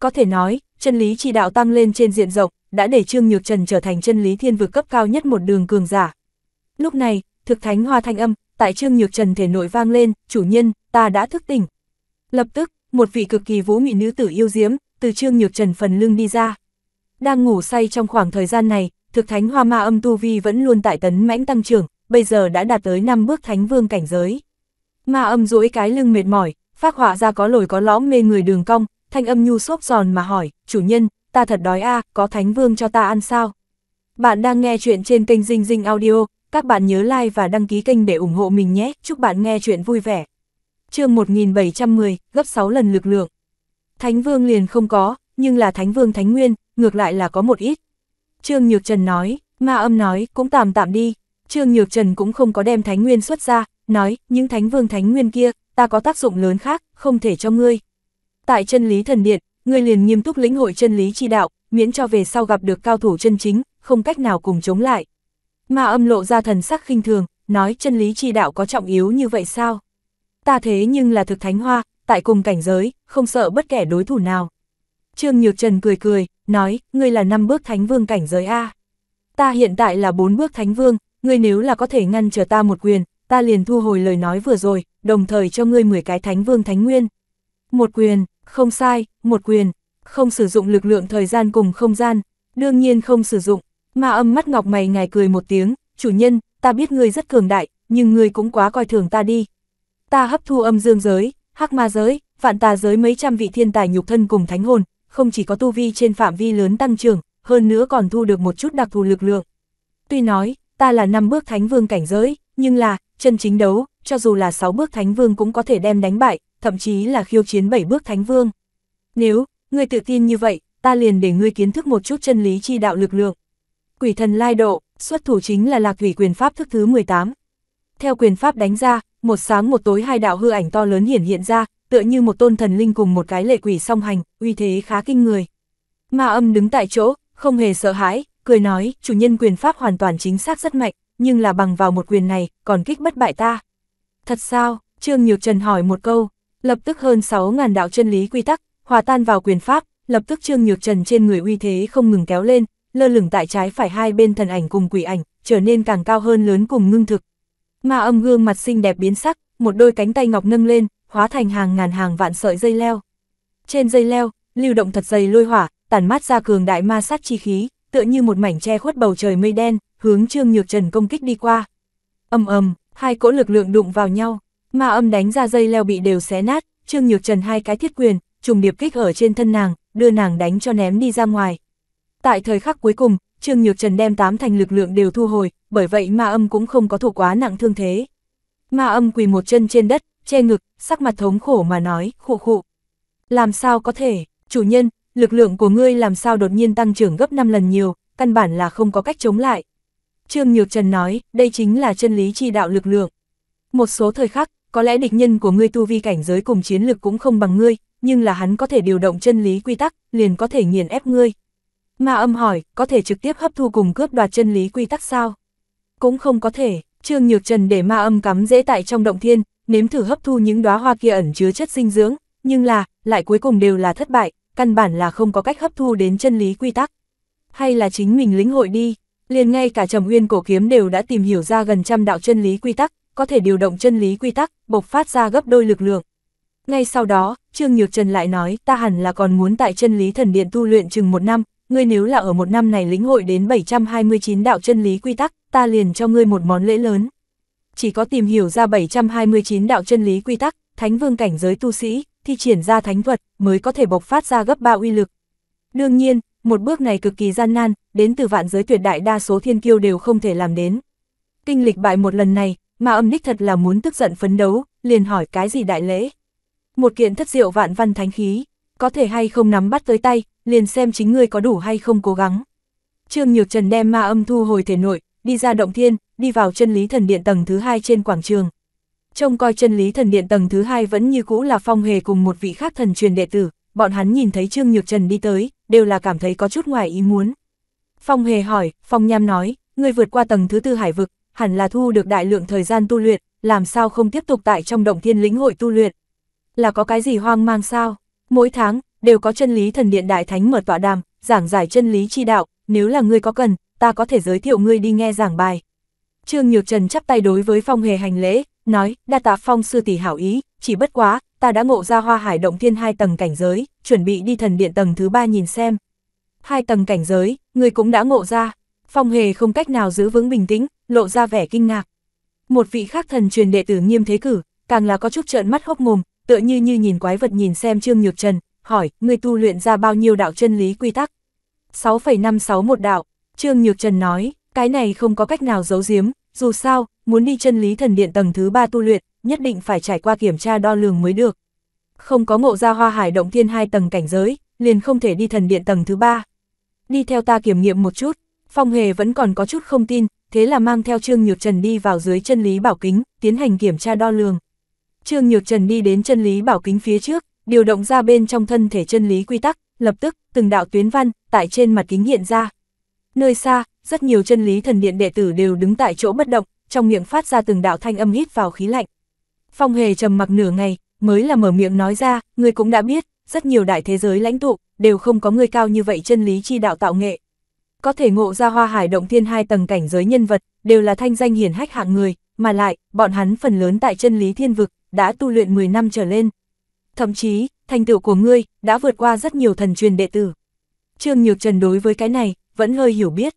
Có thể nói, chân lý chỉ đạo tăng lên trên diện rộng, đã để Trương Nhược Trần trở thành chân lý thiên vực cấp cao nhất một đường cường giả. Lúc này, thực thánh hoa thanh âm, tại Trương Nhược Trần thể nội vang lên, chủ nhân, ta đã thức tỉnh. Lập tức, một vị cực kỳ vũ mị nữ tử yêu diếm từ Trương Nhược Trần phần lưng đi ra. Đang ngủ say trong khoảng thời gian này, thực thánh hoa ma âm tu vi vẫn luôn tại tấn mãnh tăng trưởng, bây giờ đã đạt tới 5 bước thánh vương cảnh giới. Ma âm duỗi cái lưng mệt mỏi, phát họa ra có lồi có lõm mê người đường cong, thanh âm nhu xốp giòn mà hỏi, chủ nhân, ta thật đói a có thánh vương cho ta ăn sao? Bạn đang nghe chuyện trên kênh Dinh Dinh Audio, các bạn nhớ like và đăng ký kênh để ủng hộ mình nhé, chúc bạn nghe chuyện vui vẻ chương 1710, gấp 6 lần lực lượng. Thánh vương liền không có, nhưng là thánh vương thánh nguyên, ngược lại là có một ít. Trương Nhược Trần nói, ma âm nói, cũng tạm tạm đi. Trương Nhược Trần cũng không có đem thánh nguyên xuất ra, nói, những thánh vương thánh nguyên kia, ta có tác dụng lớn khác, không thể cho ngươi. Tại chân lý thần điện, ngươi liền nghiêm túc lĩnh hội chân lý chi đạo, miễn cho về sau gặp được cao thủ chân chính, không cách nào cùng chống lại. Ma âm lộ ra thần sắc khinh thường, nói chân lý chi đạo có trọng yếu như vậy sao? ta thế nhưng là thực thánh hoa, tại cùng cảnh giới, không sợ bất kể đối thủ nào. Trương Nhược Trần cười cười, nói, ngươi là năm bước thánh vương cảnh giới A. Ta hiện tại là bốn bước thánh vương, ngươi nếu là có thể ngăn trở ta một quyền, ta liền thu hồi lời nói vừa rồi, đồng thời cho ngươi 10 cái thánh vương thánh nguyên. Một quyền, không sai, một quyền, không sử dụng lực lượng thời gian cùng không gian, đương nhiên không sử dụng, mà âm mắt ngọc mày ngài cười một tiếng, chủ nhân, ta biết ngươi rất cường đại, nhưng ngươi cũng quá coi thường ta đi ta hấp thu âm dương giới, hắc ma giới, vạn tà giới mấy trăm vị thiên tài nhục thân cùng thánh hồn, không chỉ có tu vi trên phạm vi lớn tăng trưởng, hơn nữa còn thu được một chút đặc thù lực lượng. Tuy nói, ta là năm bước thánh vương cảnh giới, nhưng là, chân chính đấu, cho dù là sáu bước thánh vương cũng có thể đem đánh bại, thậm chí là khiêu chiến bảy bước thánh vương. Nếu, ngươi tự tin như vậy, ta liền để ngươi kiến thức một chút chân lý chi đạo lực lượng. Quỷ thần lai độ, xuất thủ chính là lạc thủy quyền pháp thức thứ 18. Theo quyền pháp đánh ra, một sáng một tối hai đạo hư ảnh to lớn hiển hiện ra, tựa như một tôn thần linh cùng một cái lệ quỷ song hành, uy thế khá kinh người. Ma âm đứng tại chỗ, không hề sợ hãi, cười nói, chủ nhân quyền pháp hoàn toàn chính xác rất mạnh, nhưng là bằng vào một quyền này, còn kích bất bại ta. Thật sao, Trương Nhược Trần hỏi một câu, lập tức hơn 6.000 đạo chân lý quy tắc, hòa tan vào quyền pháp, lập tức Trương Nhược Trần trên người uy thế không ngừng kéo lên, lơ lửng tại trái phải hai bên thần ảnh cùng quỷ ảnh, trở nên càng cao hơn lớn cùng ngưng thực, Ma âm gương mặt xinh đẹp biến sắc, một đôi cánh tay ngọc nâng lên, hóa thành hàng ngàn hàng vạn sợi dây leo. Trên dây leo, lưu động thật dày lôi hỏa, tản mát ra cường đại ma sát chi khí, tựa như một mảnh che khuất bầu trời mây đen, hướng Trương Nhược Trần công kích đi qua. Ầm ầm, hai cỗ lực lượng đụng vào nhau, ma âm đánh ra dây leo bị đều xé nát, Trương Nhược Trần hai cái thiết quyền, trùng điệp kích ở trên thân nàng, đưa nàng đánh cho ném đi ra ngoài. Tại thời khắc cuối cùng, Trương Nhược Trần đem tám thành lực lượng đều thu hồi, bởi vậy ma âm cũng không có thủ quá nặng thương thế. Ma âm quỳ một chân trên đất, che ngực, sắc mặt thống khổ mà nói, khụ khụ. Làm sao có thể, chủ nhân, lực lượng của ngươi làm sao đột nhiên tăng trưởng gấp 5 lần nhiều, căn bản là không có cách chống lại. Trương Nhược Trần nói, đây chính là chân lý chi đạo lực lượng. Một số thời khắc, có lẽ địch nhân của ngươi tu vi cảnh giới cùng chiến lực cũng không bằng ngươi, nhưng là hắn có thể điều động chân lý quy tắc, liền có thể nghiền ép ngươi. Ma âm hỏi, có thể trực tiếp hấp thu cùng cướp đoạt chân lý quy tắc sao? Cũng không có thể, Trương Nhược Trần để ma âm cắm dễ tại trong động thiên, nếm thử hấp thu những đóa hoa kia ẩn chứa chất dinh dưỡng, nhưng là, lại cuối cùng đều là thất bại, căn bản là không có cách hấp thu đến chân lý quy tắc. Hay là chính mình lĩnh hội đi, liền ngay cả Trầm Uyên cổ kiếm đều đã tìm hiểu ra gần trăm đạo chân lý quy tắc, có thể điều động chân lý quy tắc, bộc phát ra gấp đôi lực lượng. Ngay sau đó, Trương Nhược Trần lại nói, ta hẳn là còn muốn tại chân lý thần điện tu luyện chừng một năm, ngươi nếu là ở một năm này lĩnh hội đến 729 đạo chân lý quy tắc, ta liền cho ngươi một món lễ lớn. Chỉ có tìm hiểu ra 729 đạo chân lý quy tắc, thánh vương cảnh giới tu sĩ, thi triển ra thánh thuật, mới có thể bộc phát ra gấp ba uy lực. Đương nhiên, một bước này cực kỳ gian nan, đến từ vạn giới tuyệt đại đa số thiên kiêu đều không thể làm đến. Kinh lịch bại một lần này, mà âm đích thật là muốn tức giận phấn đấu, liền hỏi cái gì đại lễ. Một kiện thất diệu vạn văn thánh khí, có thể hay không nắm bắt tới tay, liền xem chính ngươi có đủ hay không cố gắng. Trương Nhược Trần đem ma âm thu hồi thể nội, đi ra động thiên, đi vào chân lý thần điện tầng thứ hai trên quảng trường. Trông coi chân lý thần điện tầng thứ hai vẫn như cũ là phong hề cùng một vị khác thần truyền đệ tử, bọn hắn nhìn thấy Trương Nhược Trần đi tới, đều là cảm thấy có chút ngoài ý muốn. Phong hề hỏi, Phong Nham nói, ngươi vượt qua tầng thứ tư hải vực, hẳn là thu được đại lượng thời gian tu luyện, làm sao không tiếp tục tại trong động thiên lĩnh hội tu luyện? Là có cái gì hoang mang sao? Mỗi tháng, đều có chân lý thần điện đại thánh mở tọa đàm, giảng giải chân lý chi đạo, nếu là ngươi có cần, ta có thể giới thiệu ngươi đi nghe giảng bài. Trương Nhược Trần chắp tay đối với Phong Hề hành lễ, nói, đa tạ Phong sư tỷ hảo ý, chỉ bất quá, ta đã ngộ ra hoa hải động thiên hai tầng cảnh giới, chuẩn bị đi thần điện tầng thứ ba nhìn xem. Hai tầng cảnh giới, ngươi cũng đã ngộ ra. Phong Hề không cách nào giữ vững bình tĩnh, lộ ra vẻ kinh ngạc. Một vị khác thần truyền đệ tử nghiêm thế cử, càng là có chút trợn mắt hốc mồm, tựa như như nhìn quái vật nhìn xem Trương Nhược Trần, hỏi, ngươi tu luyện ra bao nhiêu đạo chân lý quy tắc? 6,561 đạo, Trương Nhược Trần nói, cái này không có cách nào giấu giếm, dù sao, muốn đi chân lý thần điện tầng thứ 3 tu luyện, nhất định phải trải qua kiểm tra đo lường mới được. Không có ngộ ra hoa hải động thiên hai tầng cảnh giới, liền không thể đi thần điện tầng thứ 3. Đi theo ta kiểm nghiệm một chút, Phong Hề vẫn còn có chút không tin, thế là mang theo Trương Nhược Trần đi vào dưới chân lý bảo kính, tiến hành kiểm tra đo lường. Trương Nhược Trần đi đến chân lý bảo kính phía trước, điều động ra bên trong thân thể chân lý quy tắc, lập tức, từng đạo tuyến văn, tại trên mặt kính hiện ra. Nơi xa, rất nhiều chân lý thần điện đệ tử đều đứng tại chỗ bất động, trong miệng phát ra từng đạo thanh âm hít vào khí lạnh. Phong hề trầm mặc nửa ngày, mới là mở miệng nói ra, người cũng đã biết, rất nhiều đại thế giới lãnh tụ, đều không có người cao như vậy chân lý chi đạo tạo nghệ. Có thể ngộ ra hoa hải động thiên hai tầng cảnh giới nhân vật, đều là thanh danh hiển hách hạng người, mà lại, bọn hắn phần lớn tại chân lý thiên vực, đã tu luyện 10 năm trở lên thậm chí, thành tựu của ngươi đã vượt qua rất nhiều thần truyền đệ tử. Trương Nhược Trần đối với cái này, vẫn hơi hiểu biết.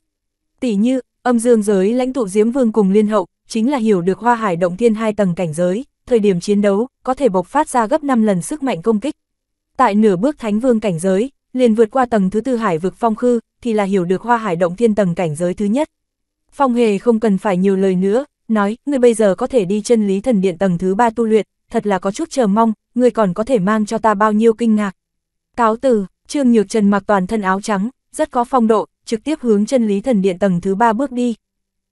Tỷ như, âm dương giới lãnh tụ Diễm Vương cùng Liên Hậu, chính là hiểu được hoa hải động thiên hai tầng cảnh giới, thời điểm chiến đấu, có thể bộc phát ra gấp 5 lần sức mạnh công kích. Tại nửa bước thánh vương cảnh giới, liền vượt qua tầng thứ tư hải vực phong khư, thì là hiểu được hoa hải động thiên tầng cảnh giới thứ nhất. Phong hề không cần phải nhiều lời nữa, nói, ngươi bây giờ có thể đi chân lý thần điện tầng thứ ba tu luyện, thật là có chút chờ mong, người còn có thể mang cho ta bao nhiêu kinh ngạc. Cáo từ, Trương Nhược Trần mặc toàn thân áo trắng, rất có phong độ, trực tiếp hướng chân lý thần điện tầng thứ ba bước đi.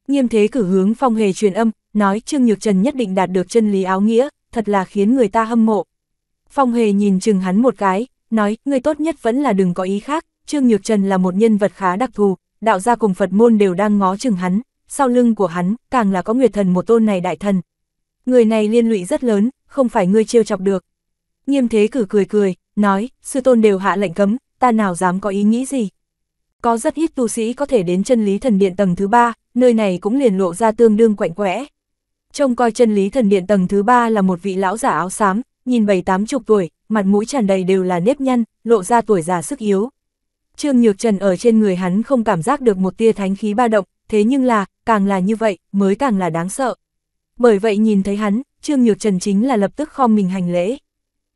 Nghiêm thế cử hướng phong hề truyền âm, nói Trương Nhược Trần nhất định đạt được chân lý áo nghĩa, thật là khiến người ta hâm mộ. Phong hề nhìn chừng hắn một cái, nói, người tốt nhất vẫn là đừng có ý khác, Trương Nhược Trần là một nhân vật khá đặc thù, đạo gia cùng Phật môn đều đang ngó chừng hắn, sau lưng của hắn, càng là có Nguyệt Thần một tôn này đại thần, người này liên lụy rất lớn, không phải ngươi trêu chọc được. Nghiêm thế cử cười cười, nói, sư tôn đều hạ lệnh cấm, ta nào dám có ý nghĩ gì. Có rất ít tu sĩ có thể đến chân lý thần điện tầng thứ ba, nơi này cũng liền lộ ra tương đương quạnh quẽ. Trông coi chân lý thần điện tầng thứ ba là một vị lão giả áo xám, nhìn bảy tám chục tuổi, mặt mũi tràn đầy đều là nếp nhăn, lộ ra tuổi già sức yếu. Trương Nhược Trần ở trên người hắn không cảm giác được một tia thánh khí ba động, thế nhưng là, càng là như vậy, mới càng là đáng sợ. Bởi vậy nhìn thấy hắn, Trương Nhược Trần chính là lập tức khom mình hành lễ.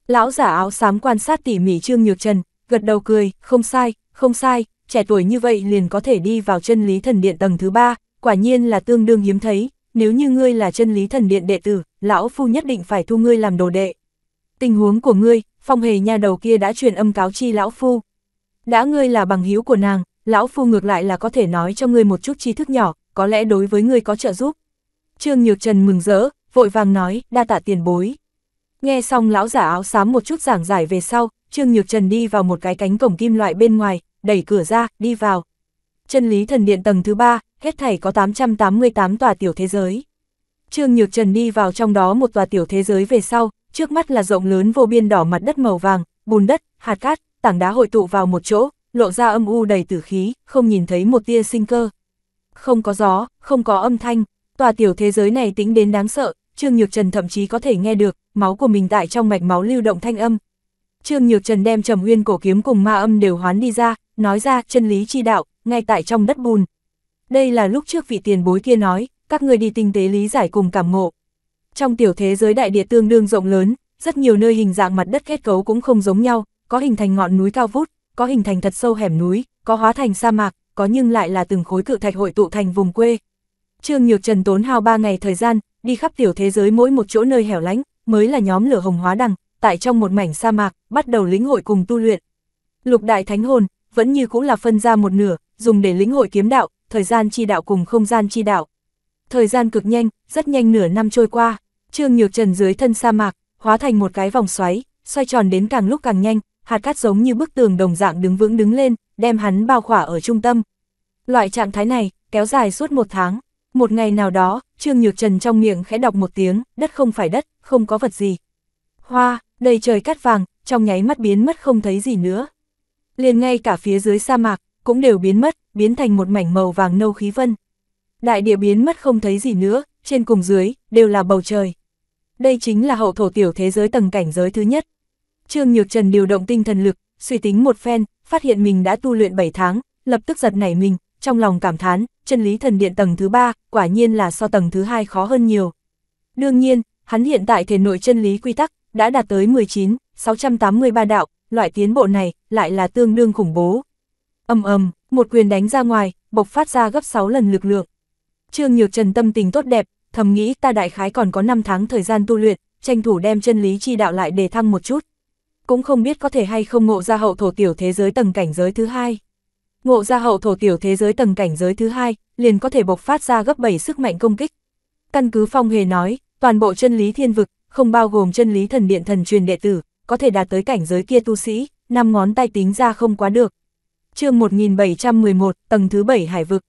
Lão giả áo xám quan sát tỉ mỉ Trương Nhược Trần, gật đầu cười, không sai, không sai, trẻ tuổi như vậy liền có thể đi vào chân lý thần điện tầng thứ ba, quả nhiên là tương đương hiếm thấy, nếu như ngươi là chân lý thần điện đệ tử, lão phu nhất định phải thu ngươi làm đồ đệ. Tình huống của ngươi, phong hề nhà đầu kia đã truyền âm cáo chi lão phu. Đã ngươi là bằng hữu của nàng, lão phu ngược lại là có thể nói cho ngươi một chút tri thức nhỏ, có lẽ đối với ngươi có trợ giúp. Trương Nhược Trần mừng rỡ, vội vàng nói, đa tạ tiền bối. Nghe xong lão giả áo xám một chút giảng giải về sau, Trương Nhược Trần đi vào một cái cánh cổng kim loại bên ngoài, đẩy cửa ra, đi vào. Chân lý thần điện tầng thứ ba, hết thảy có 888 tòa tiểu thế giới. Trương Nhược Trần đi vào trong đó một tòa tiểu thế giới về sau, trước mắt là rộng lớn vô biên đỏ mặt đất màu vàng, bùn đất, hạt cát, tảng đá hội tụ vào một chỗ, lộ ra âm u đầy tử khí, không nhìn thấy một tia sinh cơ. Không có gió, không có âm thanh, tòa tiểu thế giới này tính đến đáng sợ, Trương Nhược Trần thậm chí có thể nghe được, máu của mình tại trong mạch máu lưu động thanh âm. Trương Nhược Trần đem trầm uyên cổ kiếm cùng ma âm đều hoán đi ra, nói ra chân lý chi đạo, ngay tại trong đất bùn. Đây là lúc trước vị tiền bối kia nói, các người đi tinh tế lý giải cùng cảm ngộ. Trong tiểu thế giới đại địa tương đương rộng lớn, rất nhiều nơi hình dạng mặt đất kết cấu cũng không giống nhau, có hình thành ngọn núi cao vút, có hình thành thật sâu hẻm núi, có hóa thành sa mạc, có nhưng lại là từng khối cự thạch hội tụ thành vùng quê, Trương Nhược Trần tốn hao 3 ngày thời gian, đi khắp tiểu thế giới mỗi một chỗ nơi hẻo lánh, mới là nhóm lửa hồng hóa đằng, tại trong một mảnh sa mạc, bắt đầu lĩnh hội cùng tu luyện. Lục đại thánh hồn, vẫn như cũng là phân ra một nửa, dùng để lĩnh hội kiếm đạo, thời gian chi đạo cùng không gian chi đạo. Thời gian cực nhanh, rất nhanh nửa năm trôi qua, Trương Nhược Trần dưới thân sa mạc, hóa thành một cái vòng xoáy, xoay tròn đến càng lúc càng nhanh, hạt cát giống như bức tường đồng dạng đứng vững đứng lên, đem hắn bao khỏa ở trung tâm. Loại trạng thái này, kéo dài suốt một tháng. Một ngày nào đó, Trương Nhược Trần trong miệng khẽ đọc một tiếng, đất không phải đất, không có vật gì. Hoa, đầy trời cát vàng, trong nháy mắt biến mất không thấy gì nữa. Liền ngay cả phía dưới sa mạc, cũng đều biến mất, biến thành một mảnh màu vàng nâu khí vân. Đại địa biến mất không thấy gì nữa, trên cùng dưới, đều là bầu trời. Đây chính là hậu thổ tiểu thế giới tầng cảnh giới thứ nhất. Trương Nhược Trần điều động tinh thần lực, suy tính một phen, phát hiện mình đã tu luyện 7 tháng, lập tức giật nảy mình, trong lòng cảm thán, chân lý thần điện tầng thứ ba, quả nhiên là so tầng thứ hai khó hơn nhiều. Đương nhiên, hắn hiện tại thể nội chân lý quy tắc, đã đạt tới 19, 683 đạo, loại tiến bộ này, lại là tương đương khủng bố. Âm âm, một quyền đánh ra ngoài, bộc phát ra gấp 6 lần lực lượng. Trương Nhược Trần tâm tình tốt đẹp, thầm nghĩ ta đại khái còn có 5 tháng thời gian tu luyện, tranh thủ đem chân lý chi đạo lại để thăng một chút. Cũng không biết có thể hay không ngộ ra hậu thổ tiểu thế giới tầng cảnh giới thứ hai ngộ ra hậu thổ tiểu thế giới tầng cảnh giới thứ hai, liền có thể bộc phát ra gấp 7 sức mạnh công kích. Căn cứ Phong Hề nói, toàn bộ chân lý thiên vực, không bao gồm chân lý thần điện thần truyền đệ tử, có thể đạt tới cảnh giới kia tu sĩ, năm ngón tay tính ra không quá được. chương 1711, tầng thứ 7 hải vực.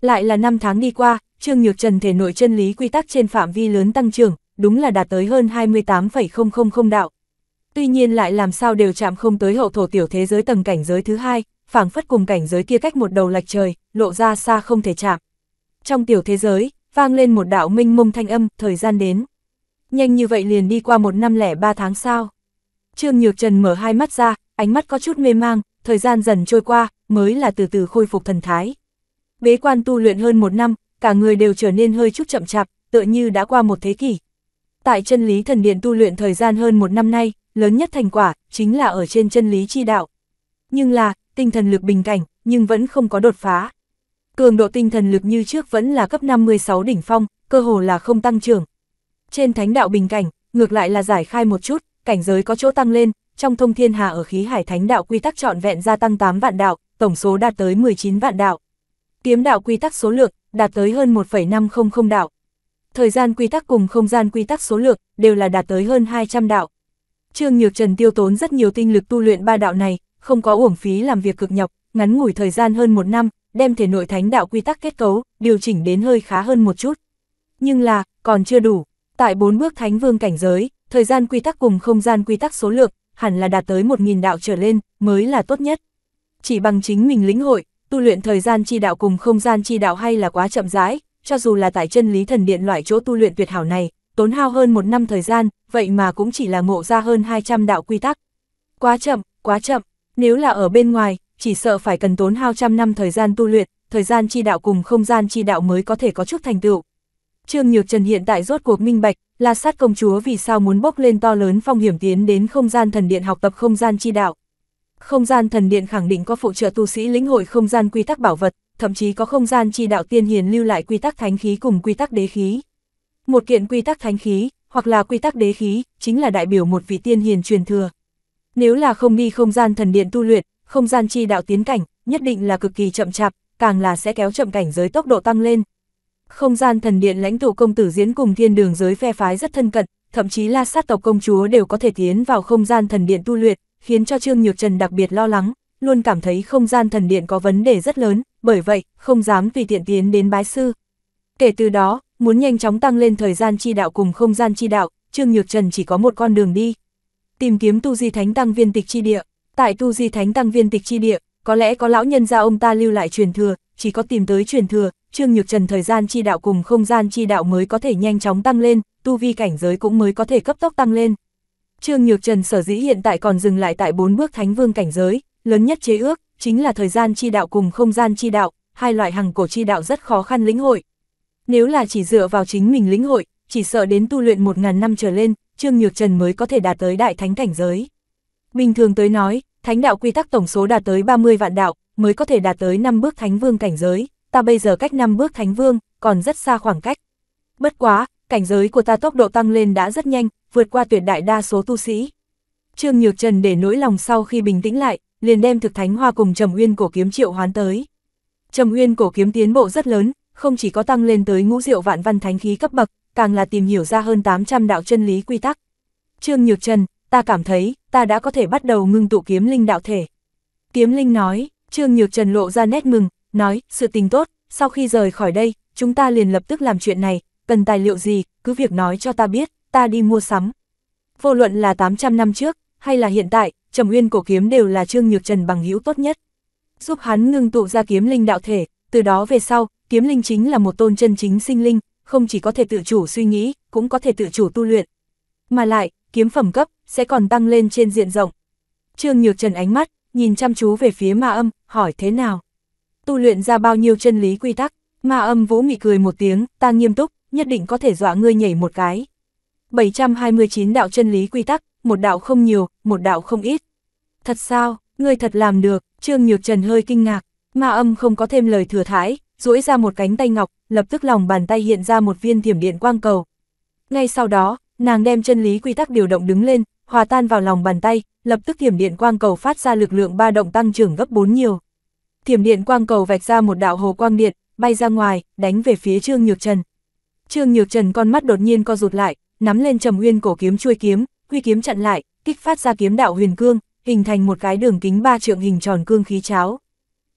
Lại là năm tháng đi qua, Trương Nhược Trần thể nội chân lý quy tắc trên phạm vi lớn tăng trưởng, đúng là đạt tới hơn 28,000 đạo. Tuy nhiên lại làm sao đều chạm không tới hậu thổ tiểu thế giới tầng cảnh giới thứ hai, phảng phất cùng cảnh giới kia cách một đầu lạch trời, lộ ra xa không thể chạm. Trong tiểu thế giới, vang lên một đạo minh mông thanh âm, thời gian đến. Nhanh như vậy liền đi qua một năm lẻ ba tháng sao. Trương Nhược Trần mở hai mắt ra, ánh mắt có chút mê mang, thời gian dần trôi qua, mới là từ từ khôi phục thần thái. Bế quan tu luyện hơn một năm, cả người đều trở nên hơi chút chậm chạp, tựa như đã qua một thế kỷ. Tại chân lý thần điện tu luyện thời gian hơn một năm nay, lớn nhất thành quả, chính là ở trên chân lý chi đạo. Nhưng là, tinh thần lực bình cảnh, nhưng vẫn không có đột phá. Cường độ tinh thần lực như trước vẫn là cấp 56 đỉnh phong, cơ hồ là không tăng trưởng. Trên thánh đạo bình cảnh, ngược lại là giải khai một chút, cảnh giới có chỗ tăng lên, trong thông thiên hà ở khí hải thánh đạo quy tắc trọn vẹn gia tăng 8 vạn đạo, tổng số đạt tới 19 vạn đạo. Kiếm đạo quy tắc số lượng đạt tới hơn 1,500 đạo. Thời gian quy tắc cùng không gian quy tắc số lượng đều là đạt tới hơn 200 đạo. Trương Nhược Trần tiêu tốn rất nhiều tinh lực tu luyện ba đạo này, không có uổng phí làm việc cực nhọc, ngắn ngủi thời gian hơn một năm, đem thể nội thánh đạo quy tắc kết cấu, điều chỉnh đến hơi khá hơn một chút. Nhưng là, còn chưa đủ, tại bốn bước thánh vương cảnh giới, thời gian quy tắc cùng không gian quy tắc số lượng, hẳn là đạt tới 1.000 đạo trở lên, mới là tốt nhất. Chỉ bằng chính mình lĩnh hội, tu luyện thời gian chi đạo cùng không gian chi đạo hay là quá chậm rãi, cho dù là tại chân lý thần điện loại chỗ tu luyện tuyệt hảo này, tốn hao hơn một năm thời gian, vậy mà cũng chỉ là ngộ ra hơn 200 đạo quy tắc. Quá chậm, quá chậm, nếu là ở bên ngoài, chỉ sợ phải cần tốn hao trăm năm thời gian tu luyện, thời gian chi đạo cùng không gian chi đạo mới có thể có chút thành tựu. Trương Nhược Trần hiện tại rốt cuộc minh bạch, là sát công chúa vì sao muốn bốc lên to lớn phong hiểm tiến đến không gian thần điện học tập không gian chi đạo. Không gian thần điện khẳng định có phụ trợ tu sĩ lĩnh hội không gian quy tắc bảo vật, thậm chí có không gian chi đạo tiên hiền lưu lại quy tắc thánh khí cùng quy tắc đế khí. Một kiện quy tắc thánh khí, hoặc là quy tắc đế khí, chính là đại biểu một vị tiên hiền truyền thừa, nếu là không đi không gian thần điện tu luyện, không gian chi đạo tiến cảnh, nhất định là cực kỳ chậm chạp, càng là sẽ kéo chậm cảnh giới tốc độ tăng lên. Không gian thần điện lãnh tụ công tử diễn cùng thiên đường giới phe phái rất thân cận, thậm chí là sát tộc công chúa đều có thể tiến vào không gian thần điện tu luyện, khiến cho Trương Nhược Trần đặc biệt lo lắng, luôn cảm thấy không gian thần điện có vấn đề rất lớn, bởi vậy, không dám tùy tiện tiến đến bái sư. Kể từ đó, muốn nhanh chóng tăng lên thời gian chi đạo cùng không gian chi đạo, Trương Nhược Trần chỉ có một con đường đi, tìm kiếm tu di thánh tăng viên tịch chi địa. Tại tu di thánh tăng viên tịch chi địa, có lẽ có lão nhân gia ông ta lưu lại truyền thừa, chỉ có tìm tới truyền thừa, Trương Nhược Trần thời gian chi đạo cùng không gian chi đạo mới có thể nhanh chóng tăng lên, tu vi cảnh giới cũng mới có thể cấp tốc tăng lên. Trương Nhược Trần sở dĩ hiện tại còn dừng lại tại bốn bước thánh vương cảnh giới, lớn nhất chế ước, chính là thời gian chi đạo cùng không gian chi đạo, hai loại hằng cổ chi đạo rất khó khăn lĩnh hội. Nếu là chỉ dựa vào chính mình lĩnh hội, chỉ sợ đến tu luyện một ngàn năm trở lên, Trương Nhược Trần mới có thể đạt tới đại thánh cảnh giới. Bình thường tới nói, thánh đạo quy tắc tổng số đạt tới 30 vạn đạo, mới có thể đạt tới 5 bước thánh vương cảnh giới, ta bây giờ cách 5 bước thánh vương, còn rất xa khoảng cách. Bất quá, cảnh giới của ta tốc độ tăng lên đã rất nhanh, vượt qua tuyệt đại đa số tu sĩ. Trương Nhược Trần để nỗi lòng sau khi bình tĩnh lại, liền đem thực thánh hoa cùng Trầm Uyên cổ kiếm triệu hoán tới. Trầm Uyên cổ kiếm tiến bộ rất lớn, không chỉ có tăng lên tới ngũ diệu vạn văn thánh khí cấp bậc, càng là tìm hiểu ra hơn 800 đạo chân lý quy tắc. Trương Nhược Trần, ta cảm thấy, ta đã có thể bắt đầu ngưng tụ kiếm linh đạo thể. Kiếm linh nói, Trương Nhược Trần lộ ra nét mừng, nói, sự tình tốt, sau khi rời khỏi đây, chúng ta liền lập tức làm chuyện này, cần tài liệu gì, cứ việc nói cho ta biết, ta đi mua sắm. Vô luận là 800 năm trước, hay là hiện tại, Trầm nguyên cổ kiếm đều là Trương Nhược Trần bằng hữu tốt nhất. Giúp hắn ngưng tụ ra kiếm linh đạo thể, từ đó về sau, kiếm linh chính là một tôn chân chính sinh linh, không chỉ có thể tự chủ suy nghĩ, cũng có thể tự chủ tu luyện. Mà lại, kiếm phẩm cấp sẽ còn tăng lên trên diện rộng. Trương Nhược Trần ánh mắt, nhìn chăm chú về phía ma âm, hỏi thế nào? Tu luyện ra bao nhiêu chân lý quy tắc? Ma âm vũ mị cười một tiếng, ta nghiêm túc, nhất định có thể dọa ngươi nhảy một cái. 729 đạo chân lý quy tắc, một đạo không nhiều, một đạo không ít. Thật sao, ngươi thật làm được, Trương Nhược Trần hơi kinh ngạc, ma âm không có thêm lời thừa thái, duỗi ra một cánh tay ngọc, lập tức lòng bàn tay hiện ra một viên thiểm điện quang cầu. Ngay sau đó, nàng đem chân lý quy tắc điều động đứng lên, hòa tan vào lòng bàn tay, lập tức thiểm điện quang cầu phát ra lực lượng ba động tăng trưởng gấp 4 nhiều. Thiểm điện quang cầu vạch ra một đạo hồ quang điện, bay ra ngoài, đánh về phía Trương Nhược Trần. Trương Nhược Trần con mắt đột nhiên co rụt lại, nắm lên Trầm Uyên cổ kiếm chui kiếm, quy kiếm chặn lại, kích phát ra kiếm đạo huyền cương, hình thành một cái đường kính ba trượng hình tròn cương khí cháo.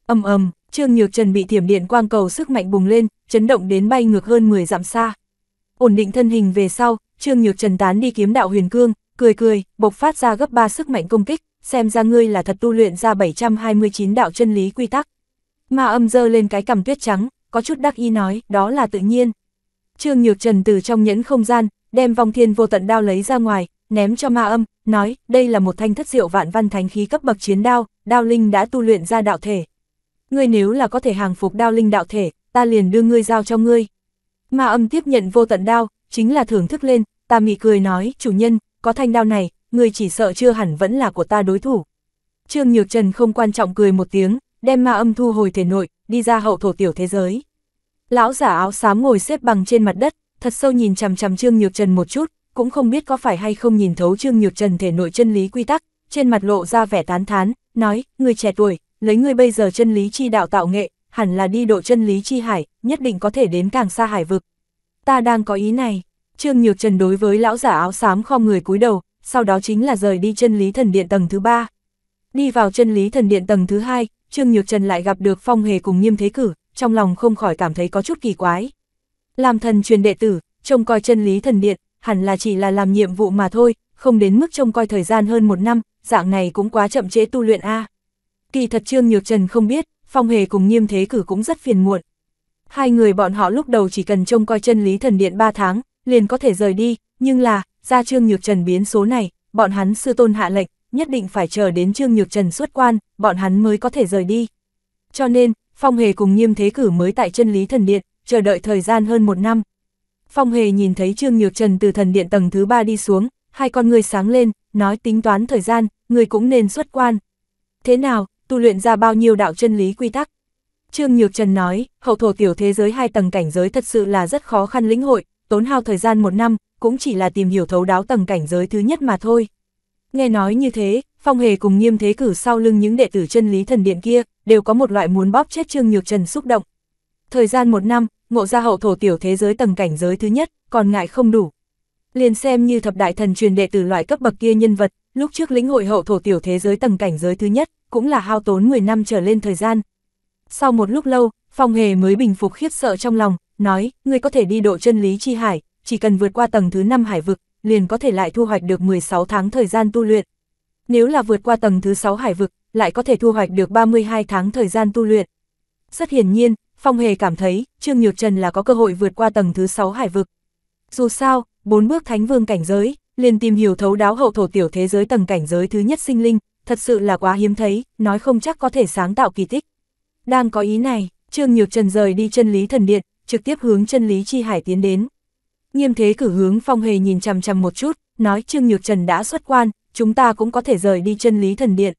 Ầm ầm, Trương Nhược Trần bị thiểm điện quang cầu sức mạnh bùng lên, chấn động đến bay ngược hơn 10 dặm xa. Ổn định thân hình về sau, Trương Nhược Trần tán đi kiếm đạo huyền cương, cười cười, bộc phát ra gấp 3 sức mạnh công kích, xem ra ngươi là thật tu luyện ra 729 đạo chân lý quy tắc. Ma âm dơ lên cái cằm tuyết trắng, có chút đắc ý nói, đó là tự nhiên. Trương Nhược Trần từ trong nhẫn không gian, đem vòng thiên vô tận đao lấy ra ngoài, ném cho ma âm, nói, đây là một thanh thất diệu vạn văn thánh khí cấp bậc chiến đao, đao linh đã tu luyện ra đạo thể, ngươi nếu là có thể hàng phục đao linh đạo thể, ta liền đưa ngươi giao cho ngươi. Ma âm tiếp nhận vô tận đao, chính là thưởng thức lên, ta mị cười nói, chủ nhân, có thanh đao này, ngươi chỉ sợ chưa hẳn vẫn là của ta đối thủ. Trương Nhược Trần không quan trọng cười một tiếng, đem ma âm thu hồi thể nội, đi ra hậu thổ tiểu thế giới. Lão giả áo xám ngồi xếp bằng trên mặt đất, thật sâu nhìn chằm chằm Trương Nhược Trần một chút, cũng không biết có phải hay không nhìn thấu Trương Nhược Trần thể nội chân lý quy tắc, trên mặt lộ ra vẻ tán thán, nói, người trẻ tuổi, lấy ngươi bây giờ chân lý chi đạo tạo nghệ, hẳn là đi độ chân lý chi hải, nhất định có thể đến càng xa hải vực. Ta đang có ý này. Trương Nhược Trần đối với lão giả áo xám khom người cúi đầu, sau đó chính là rời đi chân lý thần điện tầng thứ ba. Đi vào chân lý thần điện tầng thứ hai, Trương Nhược Trần lại gặp được Phong Hề cùng Nghiêm Thế Cử, trong lòng không khỏi cảm thấy có chút kỳ quái. Làm thần truyền đệ tử, trông coi chân lý thần điện, hẳn là chỉ là làm nhiệm vụ mà thôi, không đến mức trông coi thời gian hơn một năm, dạng này cũng quá chậm chế tu luyện a. Kỳ thật Trương Nhược Trần không biết, Phong Hề cùng Nghiêm Thế Cử cũng rất phiền muộn. Hai người bọn họ lúc đầu chỉ cần trông coi chân lý thần điện 3 tháng, liền có thể rời đi, nhưng là, ra Trương Nhược Trần biến số này, bọn hắn sư tôn hạ lệnh, nhất định phải chờ đến Trương Nhược Trần xuất quan, bọn hắn mới có thể rời đi. Cho nên, Phong Hề cùng Nghiêm Thế Cử mới tại chân lý thần điện, chờ đợi thời gian hơn một năm. Phong Hề nhìn thấy Trương Nhược Trần từ thần điện tầng thứ ba đi xuống, hai con người sáng lên, nói tính toán thời gian, người cũng nên xuất quan. Thế nào, tu luyện ra bao nhiêu đạo chân lý quy tắc. Trương Nhược Trần nói, hậu thổ tiểu thế giới hai tầng cảnh giới thật sự là rất khó khăn lĩnh hội, tốn hao thời gian một năm, cũng chỉ là tìm hiểu thấu đáo tầng cảnh giới thứ nhất mà thôi. Nghe nói như thế, Phong Hề cùng nghiêm thế cử sau lưng những đệ tử chân lý thần điện kia, đều có một loại muốn bóp chết Trương Nhược Trần xúc động. Thời gian một năm, ngộ ra hậu thổ tiểu thế giới tầng cảnh giới thứ nhất, còn ngại không đủ. Liền xem như thập đại thần truyền đệ tử loại cấp bậc kia nhân vật, lúc trước lĩnh hội hậu thổ tiểu thế giới tầng cảnh giới thứ nhất, cũng là hao tốn 10 năm trở lên thời gian. Sau một lúc lâu, Phong Hề mới bình phục khiếp sợ trong lòng, nói, ngươi có thể đi độ chân lý chi hải, chỉ cần vượt qua tầng thứ 5 hải vực, liền có thể lại thu hoạch được 16 tháng thời gian tu luyện. Nếu là vượt qua tầng thứ 6 hải vực, lại có thể thu hoạch được 32 tháng thời gian tu luyện. Rất hiển nhiên, Phong Hề cảm thấy, Trương Nhược Trần là có cơ hội vượt qua tầng thứ 6 hải vực. Dù sao, bốn bước thánh vương cảnh giới, liền tìm hiểu thấu đáo hậu thổ tiểu thế giới tầng cảnh giới thứ nhất sinh linh, thật sự là quá hiếm thấy, nói không chắc có thể sáng tạo kỳ tích. Đang có ý này, Trương Nhược Trần rời đi chân lý thần điện, trực tiếp hướng chân lý chi hải tiến đến. Nghiêm thế cử hướng phong hề nhìn chằm chằm một chút, nói Trương Nhược Trần đã xuất quan, chúng ta cũng có thể rời đi chân lý thần điện.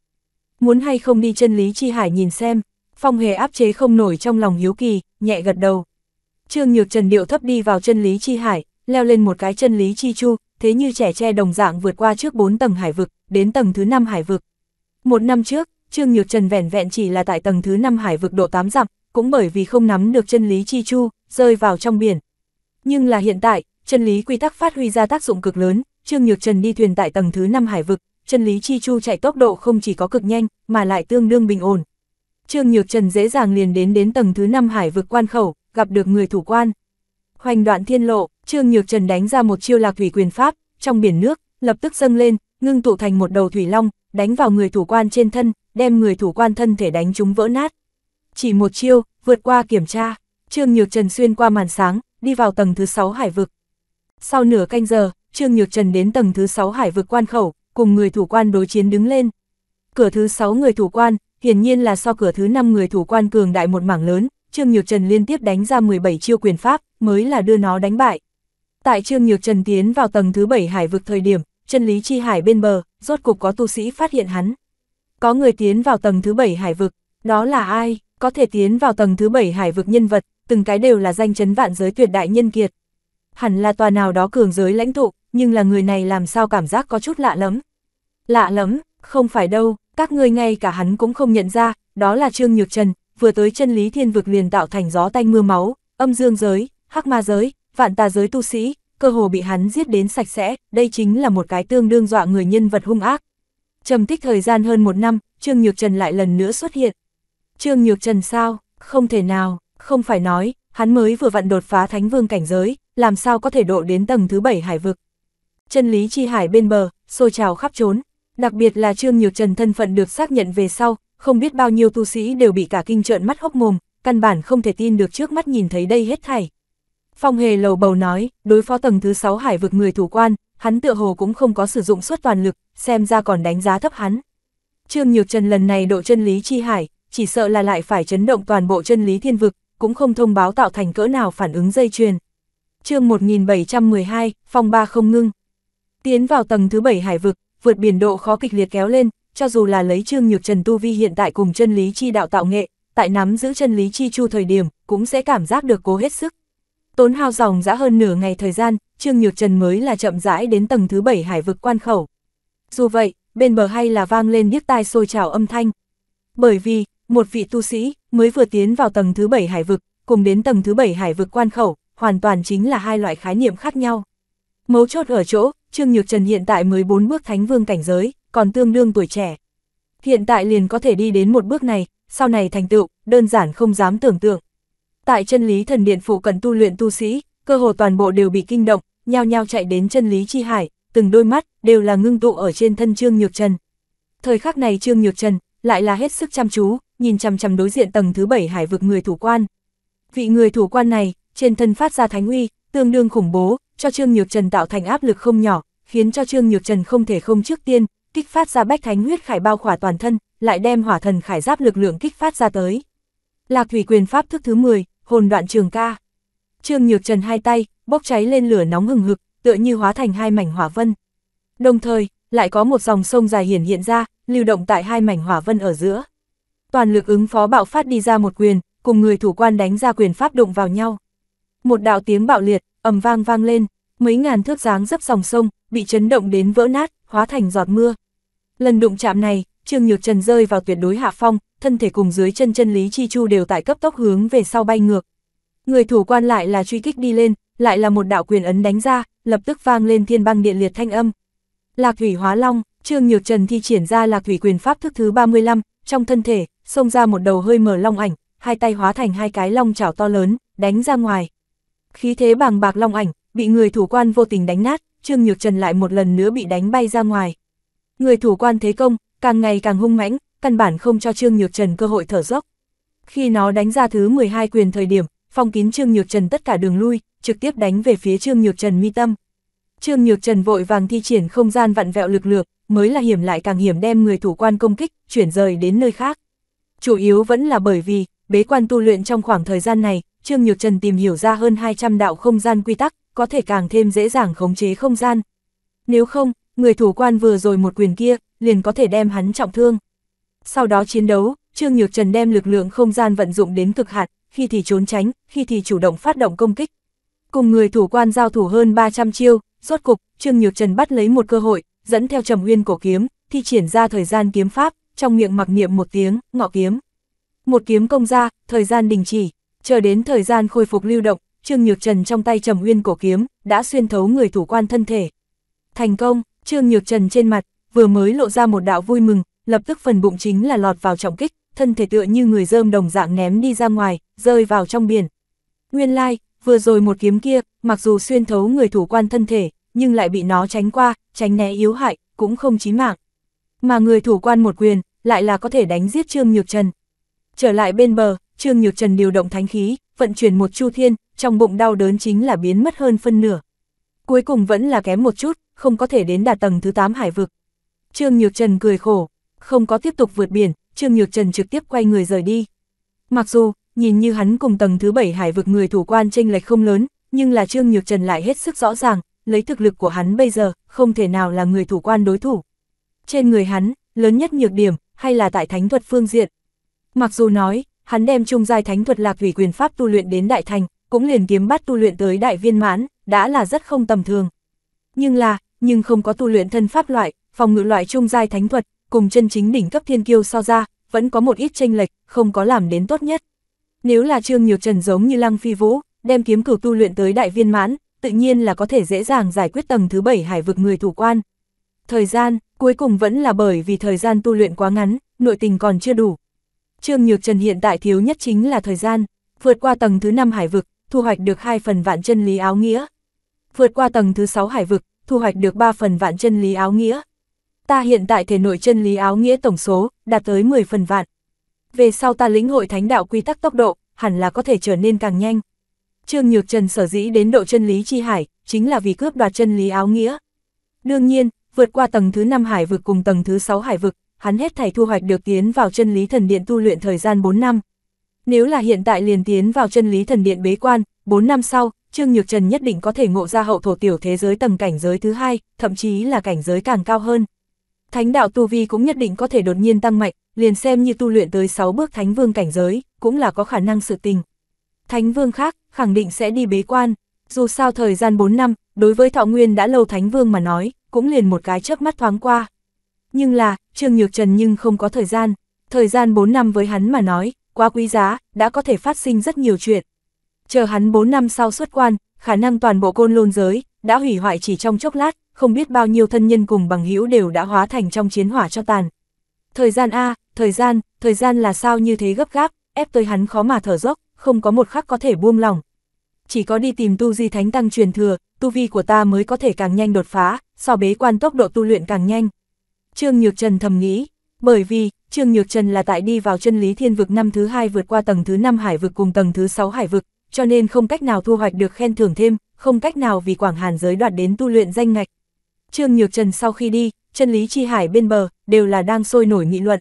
Muốn hay không đi chân lý chi hải nhìn xem, phong hề áp chế không nổi trong lòng hiếu kỳ, nhẹ gật đầu. Trương Nhược Trần điệu thấp đi vào chân lý chi hải, leo lên một cái chân lý chi chu, thế như trẻ tre đồng dạng vượt qua trước 4 tầng hải vực, đến tầng thứ 5 hải vực. Một năm trước, Trương Nhược Trần vẹn vẹn chỉ là tại tầng thứ 5 hải vực độ 8 dặm, cũng bởi vì không nắm được chân lý chi chu, rơi vào trong biển. Nhưng là hiện tại, chân lý quy tắc phát huy ra tác dụng cực lớn, Trương Nhược Trần đi thuyền tại tầng thứ 5 hải vực, chân lý chi chu chạy tốc độ không chỉ có cực nhanh, mà lại tương đương bình ổn. Trương Nhược Trần dễ dàng liền đến đến tầng thứ 5 hải vực quan khẩu, gặp được người thủ quan. Hoành đoạn thiên lộ, Trương Nhược Trần đánh ra một chiêu lạc thủy quyền pháp, trong biển nước, lập tức dâng lên, ngưng tụ thành một đầu thủy long, đánh vào người thủ quan trên thân, đem người thủ quan thân thể đánh chúng vỡ nát. Chỉ một chiêu, vượt qua kiểm tra, Trương Nhược Trần xuyên qua màn sáng, đi vào tầng thứ 6 hải vực. Sau nửa canh giờ, Trương Nhược Trần đến tầng thứ 6 hải vực quan khẩu, cùng người thủ quan đối chiến đứng lên. Cửa thứ 6 người thủ quan, hiển nhiên là so cửa thứ 5 người thủ quan cường đại một mảng lớn, Trương Nhược Trần liên tiếp đánh ra 17 chiêu quyền pháp, mới là đưa nó đánh bại. Tại Trương Nhược Trần tiến vào tầng thứ 7 hải vực thời điểm, chân lý chi hải bên bờ, rốt cục có tu sĩ phát hiện hắn. Có người tiến vào tầng thứ bảy hải vực, đó là ai, có thể tiến vào tầng thứ bảy hải vực nhân vật, từng cái đều là danh chấn vạn giới tuyệt đại nhân kiệt. Hẳn là tòa nào đó cường giới lãnh tụ, nhưng là người này làm sao cảm giác có chút lạ lắm. Lạ lắm, không phải đâu, các ngươi ngay cả hắn cũng không nhận ra, đó là Trương Nhược Trần, vừa tới chân lý thiên vực liền tạo thành gió tanh mưa máu, âm dương giới, hắc ma giới, vạn tà giới tu sĩ, cơ hồ bị hắn giết đến sạch sẽ, đây chính là một cái tương đương dọa người nhân vật hung ác. Trầm tích thời gian hơn một năm, Trương Nhược Trần lại lần nữa xuất hiện. Trương Nhược Trần sao, không thể nào, không phải nói, hắn mới vừa vặn đột phá thánh vương cảnh giới, làm sao có thể độ đến tầng thứ bảy hải vực. Chân lý chi hải bên bờ, sôi trào khắp trốn, đặc biệt là Trương Nhược Trần thân phận được xác nhận về sau, không biết bao nhiêu tu sĩ đều bị cả kinh trợn mắt hốc mồm, căn bản không thể tin được trước mắt nhìn thấy đây hết thảy. Phong hề lầu bầu nói, đối phó tầng thứ 6 hải vực người thủ quan, hắn tựa hồ cũng không có sử dụng suốt toàn lực, xem ra còn đánh giá thấp hắn. Trương Nhược Trần lần này độ chân lý chi hải, chỉ sợ là lại phải chấn động toàn bộ chân lý thiên vực, cũng không thông báo tạo thành cỡ nào phản ứng dây chuyền. chương 1712, phong ba không ngưng. Tiến vào tầng thứ 7 hải vực, vượt biển độ khó kịch liệt kéo lên, cho dù là lấy Trương Nhược Trần tu vi hiện tại cùng chân lý chi đạo tạo nghệ, tại nắm giữ chân lý chi chu thời điểm, cũng sẽ cảm giác được cố hết sức. Tốn hao dòng dã hơn nửa ngày thời gian, Trương Nhược Trần mới là chậm rãi đến tầng thứ bảy hải vực quan khẩu. Dù vậy, bên bờ hay là vang lên điếc tai sôi trào âm thanh. Bởi vì, một vị tu sĩ mới vừa tiến vào tầng thứ bảy hải vực, cùng đến tầng thứ bảy hải vực quan khẩu, hoàn toàn chính là hai loại khái niệm khác nhau. Mấu chốt ở chỗ, Trương Nhược Trần hiện tại mới bốn bước thánh vương cảnh giới, còn tương đương tuổi trẻ. Hiện tại liền có thể đi đến một bước này, sau này thành tựu, đơn giản không dám tưởng tượng. Tại chân lý thần điện phụ cần tu luyện tu sĩ, cơ hồ toàn bộ đều bị kinh động, nhao nhao chạy đến chân lý chi hải, từng đôi mắt đều là ngưng tụ ở trên thân Trương Nhược Trần. Thời khắc này Trương Nhược Trần lại là hết sức chăm chú, nhìn chằm chằm đối diện tầng thứ bảy hải vực người thủ quan. Vị người thủ quan này, trên thân phát ra thánh uy, tương đương khủng bố, cho Trương Nhược Trần tạo thành áp lực không nhỏ, khiến cho Trương Nhược Trần không thể không trước tiên kích phát ra bách thánh huyết khải bao khỏa toàn thân, lại đem hỏa thần khải giáp lực lượng kích phát ra tới. Lạc Thủy Quyền Pháp thức thứ 10, hồn đoạn trường ca. Trương Nhược Trần hai tay, bốc cháy lên lửa nóng hừng hực, tựa như hóa thành hai mảnh hỏa vân. Đồng thời, lại có một dòng sông dài hiển hiện ra, lưu động tại hai mảnh hỏa vân ở giữa. Toàn lực ứng phó bạo phát đi ra một quyền, cùng người thủ quan đánh ra quyền pháp đụng vào nhau. Một đạo tiếng bạo liệt, ầm vang vang lên, mấy ngàn thước dáng dấp dòng sông, bị chấn động đến vỡ nát, hóa thành giọt mưa. Lần đụng chạm này, Trương Nhược Trần rơi vào tuyệt đối hạ phong, thân thể cùng dưới chân chân Lý Chi Chu đều tại cấp tốc hướng về sau bay ngược. Người thủ quan lại là truy kích đi lên, lại là một đạo quyền ấn đánh ra, lập tức vang lên thiên băng điện liệt thanh âm. Lạc thủy hóa long, Trương Nhược Trần thi triển ra Lạc thủy quyền pháp thức thứ 35, trong thân thể, xông ra một đầu hơi mở long ảnh, hai tay hóa thành hai cái long chảo to lớn, đánh ra ngoài. Khí thế bàng bạc long ảnh, bị người thủ quan vô tình đánh nát, Trương Nhược Trần lại một lần nữa bị đánh bay ra ngoài. Người thủ quan thế công, càng ngày càng hung mãnh, căn bản không cho Trương Nhược Trần cơ hội thở dốc. Khi nó đánh ra thứ 12 quyền thời điểm, phong kín Trương Nhược Trần tất cả đường lui, trực tiếp đánh về phía Trương Nhược Trần mi tâm. Trương Nhược Trần vội vàng thi triển không gian vặn vẹo lực lượng, mới là hiểm lại càng hiểm đem người thủ quan công kích, chuyển rời đến nơi khác. Chủ yếu vẫn là bởi vì, bế quan tu luyện trong khoảng thời gian này, Trương Nhược Trần tìm hiểu ra hơn 200 đạo không gian quy tắc, có thể càng thêm dễ dàng khống chế không gian. Nếu không, người thủ quan vừa rồi một quyền kia, liền có thể đem hắn trọng thương. Sau đó chiến đấu, Trương Nhược Trần đem lực lượng không gian vận dụng đến cực hạn, khi thì trốn tránh, khi thì chủ động phát động công kích. Cùng người thủ quan giao thủ hơn 300 chiêu, rốt cục, Trương Nhược Trần bắt lấy một cơ hội, dẫn theo Trầm nguyên cổ kiếm, thi triển ra thời gian kiếm pháp, trong miệng mặc niệm một tiếng, ngọ kiếm. Một kiếm công ra, thời gian đình chỉ, chờ đến thời gian khôi phục lưu động, Trương Nhược Trần trong tay Trầm nguyên cổ kiếm đã xuyên thấu người thủ quan thân thể. Thành công, Trương Nhược Trần trên mặt vừa mới lộ ra một đạo vui mừng, lập tức phần bụng chính là lọt vào trọng kích, thân thể tựa như người dơm đồng dạng ném đi ra ngoài, rơi vào trong biển. Nguyên lai, like, vừa rồi một kiếm kia, mặc dù xuyên thấu người thủ quan thân thể, nhưng lại bị nó tránh qua, tránh né yếu hại, cũng không chí mạng. Mà người thủ quan một quyền, lại là có thể đánh giết Trương Nhược Trần. Trở lại bên bờ, Trương Nhược Trần điều động thánh khí, vận chuyển một chu thiên, trong bụng đau đớn chính là biến mất hơn phân nửa. Cuối cùng vẫn là kém một chút, không có thể đến đạt tầng thứ 8 hải vực. Trương Nhược Trần cười khổ, không có tiếp tục vượt biển, Trương Nhược Trần trực tiếp quay người rời đi. Mặc dù, nhìn như hắn cùng tầng thứ bảy hải vực người thủ quan tranh lệch không lớn, nhưng là Trương Nhược Trần lại hết sức rõ ràng, lấy thực lực của hắn bây giờ, không thể nào là người thủ quan đối thủ. Trên người hắn, lớn nhất nhược điểm, hay là tại thánh thuật phương diện. Mặc dù nói, hắn đem trung giai thánh thuật lạc thủy quyền pháp tu luyện đến đại thành, cũng liền kiếm bắt tu luyện tới đại viên mãn, đã là rất không tầm thường. Nhưng là, nhưng không có tu luyện thân pháp loại, phòng ngự loại trung giai thánh thuật, cùng chân chính đỉnh cấp thiên kiêu so ra, vẫn có một ít tranh lệch, không có làm đến tốt nhất. Nếu là Trương Nhược Trần giống như Lăng Phi Vũ, đem kiếm cửu tu luyện tới đại viên mãn, tự nhiên là có thể dễ dàng giải quyết tầng thứ bảy hải vực người thủ quan. Thời gian, cuối cùng vẫn là bởi vì thời gian tu luyện quá ngắn, nội tình còn chưa đủ. Trương Nhược Trần hiện tại thiếu nhất chính là thời gian, vượt qua tầng thứ năm hải vực, thu hoạch được 2 phần vạn chân lý áo nghĩa. Vượt qua tầng thứ 6 hải vực, thu hoạch được 3 phần vạn chân lý áo nghĩa ta hiện tại thể nội chân lý áo nghĩa tổng số, đạt tới 10 phần vạn. Về sau ta lĩnh hội thánh đạo quy tắc tốc độ, hẳn là có thể trở nên càng nhanh. Trương Nhược Trần sở dĩ đến độ chân lý chi hải, chính là vì cướp đoạt chân lý áo nghĩa. Đương nhiên, vượt qua tầng thứ 5 hải vực cùng tầng thứ 6 hải vực, hắn hết thảy thu hoạch được tiến vào chân lý thần điện tu luyện thời gian 4 năm. Nếu là hiện tại liền tiến vào chân lý thần điện bế quan, 4 năm sau, Trương Nhược Trần nhất định có thể ngộ ra hậu thổ tiểu thế giới tầng cảnh giới thứ hai, thậm chí là cảnh giới càng cao hơn thánh đạo tu vi cũng nhất định có thể đột nhiên tăng mạnh, liền xem như tu luyện tới 6 bước thánh vương cảnh giới, cũng là có khả năng sự tình. Thánh vương khác, khẳng định sẽ đi bế quan, dù sao thời gian 4 năm, đối với thọ nguyên đã lâu thánh vương mà nói, cũng liền một cái chớp mắt thoáng qua. Nhưng là, Trương Nhược Trần nhưng không có thời gian, thời gian 4 năm với hắn mà nói, quá quý giá, đã có thể phát sinh rất nhiều chuyện. Chờ hắn 4 năm sau xuất quan, khả năng toàn bộ côn lôn giới, đã hủy hoại chỉ trong chốc lát, không biết bao nhiêu thân nhân cùng bằng hữu đều đã hóa thành trong chiến hỏa cho tàn. Thời gian A, thời gian, thời gian là sao như thế gấp gáp, ép tới hắn khó mà thở dốc, không có một khắc có thể buông lỏng Chỉ có đi tìm tu di thánh tăng truyền thừa, tu vi của ta mới có thể càng nhanh đột phá, so bế quan tốc độ tu luyện càng nhanh. Trương Nhược Trần thầm nghĩ, bởi vì, Trương Nhược Trần là tại đi vào chân lý thiên vực năm thứ hai vượt qua tầng thứ năm hải vực cùng tầng thứ sáu hải vực, cho nên không cách nào thu hoạch được khen thưởng thêm, không cách nào vì Quảng Hàn giới đoạt đến tu luyện danh ngạch. Trương Nhược Trần sau khi đi, chân lý chi hải bên bờ, đều là đang sôi nổi nghị luận.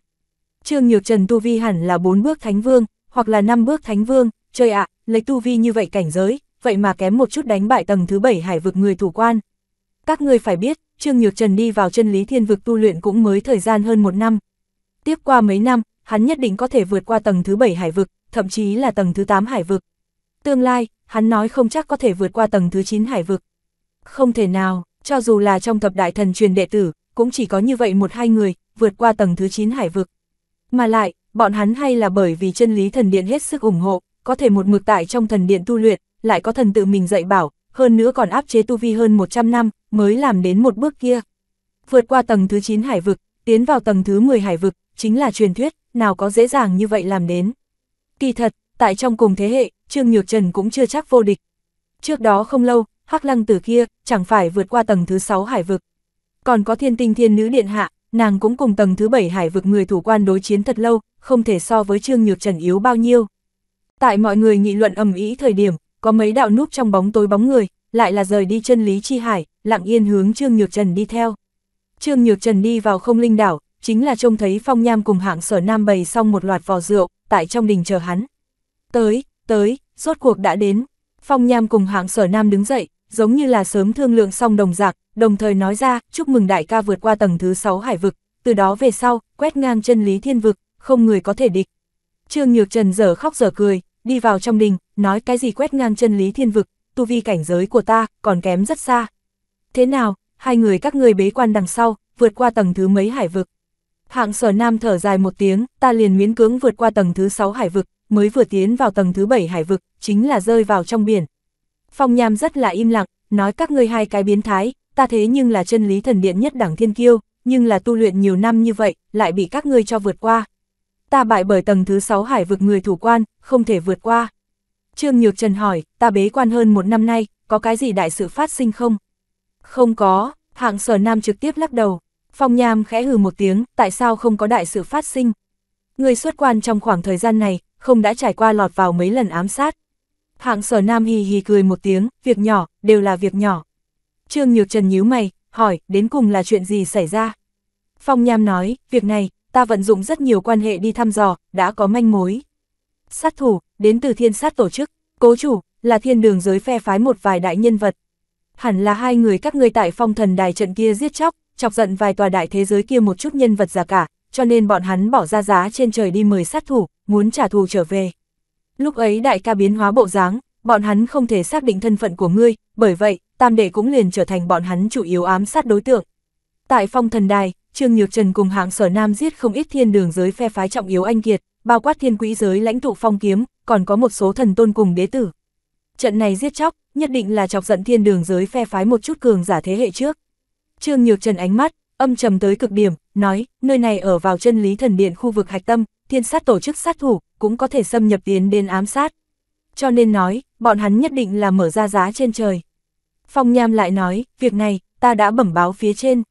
Trương Nhược Trần tu vi hẳn là bốn bước thánh vương, hoặc là năm bước thánh vương, chơi ạ, à, lấy tu vi như vậy cảnh giới, vậy mà kém một chút đánh bại tầng thứ bảy hải vực người thủ quan. Các ngươi phải biết, Trương Nhược Trần đi vào chân lý thiên vực tu luyện cũng mới thời gian hơn một năm. Tiếp qua mấy năm, hắn nhất định có thể vượt qua tầng thứ bảy hải vực, thậm chí là tầng thứ 8 hải vực. Tương lai, hắn nói không chắc có thể vượt qua tầng thứ 9 hải vực. Không thể nào, cho dù là trong thập đại thần truyền đệ tử, cũng chỉ có như vậy một hai người, vượt qua tầng thứ 9 hải vực. Mà lại, bọn hắn hay là bởi vì chân lý thần điện hết sức ủng hộ, có thể một mực tại trong thần điện tu luyện, lại có thần tự mình dạy bảo, hơn nữa còn áp chế tu vi hơn 100 năm, mới làm đến một bước kia. Vượt qua tầng thứ 9 hải vực, tiến vào tầng thứ 10 hải vực, chính là truyền thuyết, nào có dễ dàng như vậy làm đến. Kỳ thật, tại trong cùng thế hệ, Trương Nhược Trần cũng chưa chắc vô địch. Trước đó không lâu, hắc lăng tử kia, chẳng phải vượt qua tầng thứ 6 hải vực. Còn có thiên tinh thiên nữ điện hạ, nàng cũng cùng tầng thứ 7 hải vực người thủ quan đối chiến thật lâu, không thể so với Trương Nhược Trần yếu bao nhiêu. Tại mọi người nghị luận ầm ý thời điểm, có mấy đạo núp trong bóng tối bóng người, lại là rời đi chân lý chi hải, lặng yên hướng Trương Nhược Trần đi theo. Trương Nhược Trần đi vào không linh đảo, chính là trông thấy Phong Nham cùng hạng sở nam bày xong một loạt vò rượu, tại trong đình chờ hắn. Tới, tới, rốt cuộc đã đến. Phong Nham cùng hạng sở nam đứng dậy, giống như là sớm thương lượng xong đồng giặc, đồng thời nói ra, chúc mừng đại ca vượt qua tầng thứ 6 hải vực, từ đó về sau, quét ngang chân lý thiên vực, không người có thể địch. Trương Nhược Trần dở khóc dở cười, đi vào trong đình, nói cái gì quét ngang chân lý thiên vực, tu vi cảnh giới của ta, còn kém rất xa. Thế nào, hai người các ngươi bế quan đằng sau, vượt qua tầng thứ mấy hải vực. Hạng sở nam thở dài một tiếng, ta liền miễn cưỡng vượt qua tầng thứ 6 hải vực, mới vừa tiến vào tầng thứ 7 hải vực, chính là rơi vào trong biển, Phong Nham rất là im lặng, nói các ngươi hai cái biến thái, ta thế nhưng là chân lý thần điện nhất đẳng thiên kiêu, nhưng là tu luyện nhiều năm như vậy, lại bị các ngươi cho vượt qua. Ta bại bởi tầng thứ 6 hải vực người thủ quan, không thể vượt qua. Trương Nhược Trần hỏi, ta bế quan hơn một năm nay, có cái gì đại sự phát sinh không? Không có, hạng sở nam trực tiếp lắc đầu. Phong Nham khẽ hừ một tiếng, tại sao không có đại sự phát sinh? Người xuất quan trong khoảng thời gian này, không đã trải qua lọt vào mấy lần ám sát, Hạng sở nam hì hì cười một tiếng, việc nhỏ, đều là việc nhỏ. Trương Nhược Trần nhíu mày, hỏi, đến cùng là chuyện gì xảy ra? Phong Nham nói, việc này, ta vận dụng rất nhiều quan hệ đi thăm dò, đã có manh mối. Sát thủ, đến từ thiên sát tổ chức, cố chủ, là thiên đường giới phe phái một vài đại nhân vật. Hẳn là hai người các ngươi tại phong thần đài trận kia giết chóc, chọc giận vài tòa đại thế giới kia một chút nhân vật giả cả, cho nên bọn hắn bỏ ra giá trên trời đi mời sát thủ, muốn trả thù trở về. Lúc ấy đại ca biến hóa bộ dáng, bọn hắn không thể xác định thân phận của ngươi, bởi vậy, tam đệ cũng liền trở thành bọn hắn chủ yếu ám sát đối tượng. Tại phong thần đài, Trương Nhược Trần cùng hạng sở nam giết không ít thiên đường giới phe phái trọng yếu anh kiệt, bao quát thiên quỹ giới lãnh tụ phong kiếm, còn có một số thần tôn cùng đế tử. Trận này giết chóc, nhất định là chọc giận thiên đường giới phe phái một chút cường giả thế hệ trước. Trương Nhược Trần ánh mắt, âm trầm tới cực điểm, nói, nơi này ở vào chân lý thần điện khu vực hạch tâm, thiên sát tổ chức sát thủ, cũng có thể xâm nhập tiến đến ám sát. Cho nên nói, bọn hắn nhất định là mở ra giá trên trời. Phong Nham lại nói, việc này, ta đã bẩm báo phía trên.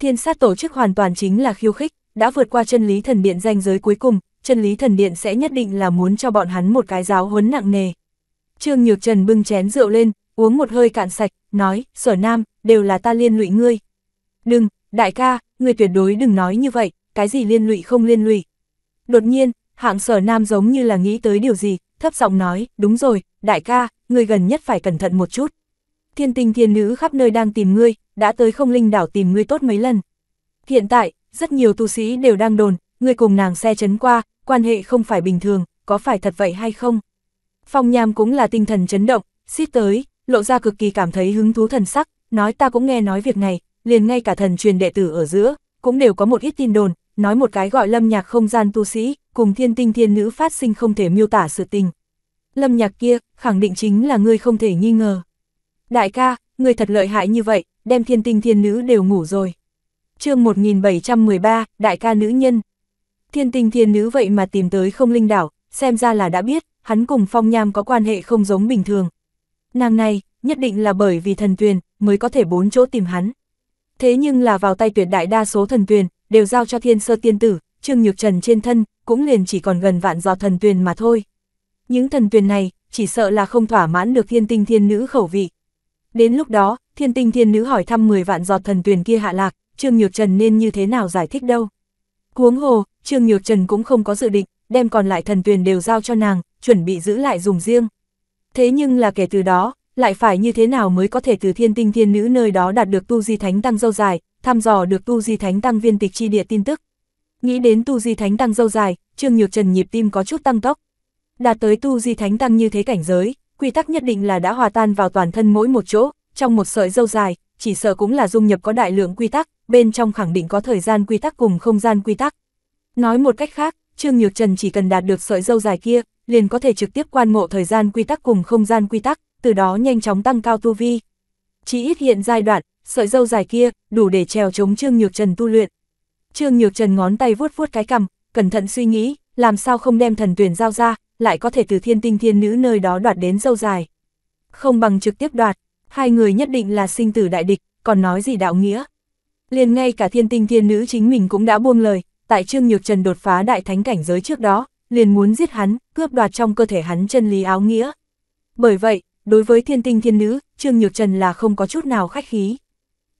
Thiên sát tổ chức hoàn toàn chính là khiêu khích, đã vượt qua chân lý thần điện danh giới cuối cùng, chân lý thần điện sẽ nhất định là muốn cho bọn hắn một cái giáo huấn nặng nề. Trương Nhược Trần bưng chén rượu lên, uống một hơi cạn sạch, nói, sở nam, đều là ta liên lụy ngươi. Đừng, đại ca, ngươi tuyệt đối đừng nói như vậy, cái gì liên lụy không liên lụy. Đột nhiên, Hạng sở nam giống như là nghĩ tới điều gì, thấp giọng nói, đúng rồi, đại ca, người gần nhất phải cẩn thận một chút. Thiên tinh thiên nữ khắp nơi đang tìm ngươi, đã tới không linh đảo tìm ngươi tốt mấy lần. Hiện tại, rất nhiều tu sĩ đều đang đồn, ngươi cùng nàng xe chấn qua, quan hệ không phải bình thường, có phải thật vậy hay không? Phong nham cũng là tinh thần chấn động, xít tới, lộ ra cực kỳ cảm thấy hứng thú thần sắc, nói ta cũng nghe nói việc này, liền ngay cả thần truyền đệ tử ở giữa, cũng đều có một ít tin đồn, nói một cái gọi lâm nhạc không gian tu sĩ, cùng thiên tinh thiên nữ phát sinh không thể miêu tả sự tình. Lâm nhạc kia, khẳng định chính là ngươi không thể nghi ngờ. Đại ca, ngươi thật lợi hại như vậy, đem thiên tinh thiên nữ đều ngủ rồi. chương 1713, đại ca nữ nhân. Thiên tinh thiên nữ vậy mà tìm tới không linh đảo, xem ra là đã biết, hắn cùng phong nham có quan hệ không giống bình thường. Nàng này, nhất định là bởi vì thần tuyền, mới có thể bốn chỗ tìm hắn. Thế nhưng là vào tay tuyệt đại đa số thần tuyền, đều giao cho thiên sơ tiên tử, Trương Nhược Trần trên thân, cũng liền chỉ còn gần vạn giò thần tuyền mà thôi. Những thần tuyền này, chỉ sợ là không thỏa mãn được thiên tinh thiên nữ khẩu vị. Đến lúc đó, thiên tinh thiên nữ hỏi thăm 10 vạn giọt thần tuyền kia hạ lạc, Trương Nhược Trần nên như thế nào giải thích đâu. Cuống hồ, Trương Nhược Trần cũng không có dự định, đem còn lại thần tuyền đều giao cho nàng, chuẩn bị giữ lại dùng riêng. Thế nhưng là kể từ đó, lại phải như thế nào mới có thể từ thiên tinh thiên nữ nơi đó đạt được tu di thánh tăng dâu dài, thăm dò được Tu Di Thánh Tăng viên tịch chi địa tin tức. Nghĩ đến Tu Di Thánh Tăng dâu dài, Trương Nhược Trần nhịp tim có chút tăng tốc. Đạt tới Tu Di Thánh Tăng như thế cảnh giới, quy tắc nhất định là đã hòa tan vào toàn thân mỗi một chỗ, trong một sợi dâu dài, chỉ sợ cũng là dung nhập có đại lượng quy tắc, bên trong khẳng định có thời gian quy tắc cùng không gian quy tắc. Nói một cách khác, Trương Nhược Trần chỉ cần đạt được sợi dâu dài kia, liền có thể trực tiếp quan ngộ thời gian quy tắc cùng không gian quy tắc, từ đó nhanh chóng tăng cao tu vi. Chỉ ít hiện giai đoạn, sợi dâu dài kia, đủ để trèo chống Trương Nhược Trần tu luyện. Trương Nhược Trần ngón tay vuốt vuốt cái cằm, cẩn thận suy nghĩ, làm sao không đem thần tuyển giao ra, lại có thể từ thiên tinh thiên nữ nơi đó đoạt đến dâu dài. Không bằng trực tiếp đoạt, hai người nhất định là sinh tử đại địch, còn nói gì đạo nghĩa. Liền ngay cả thiên tinh thiên nữ chính mình cũng đã buông lời, tại Trương Nhược Trần đột phá đại thánh cảnh giới trước đó, liền muốn giết hắn, cướp đoạt trong cơ thể hắn chân lý áo nghĩa. Bởi vậy, đối với thiên tinh thiên nữ, Trương Nhược Trần là không có chút nào khách khí.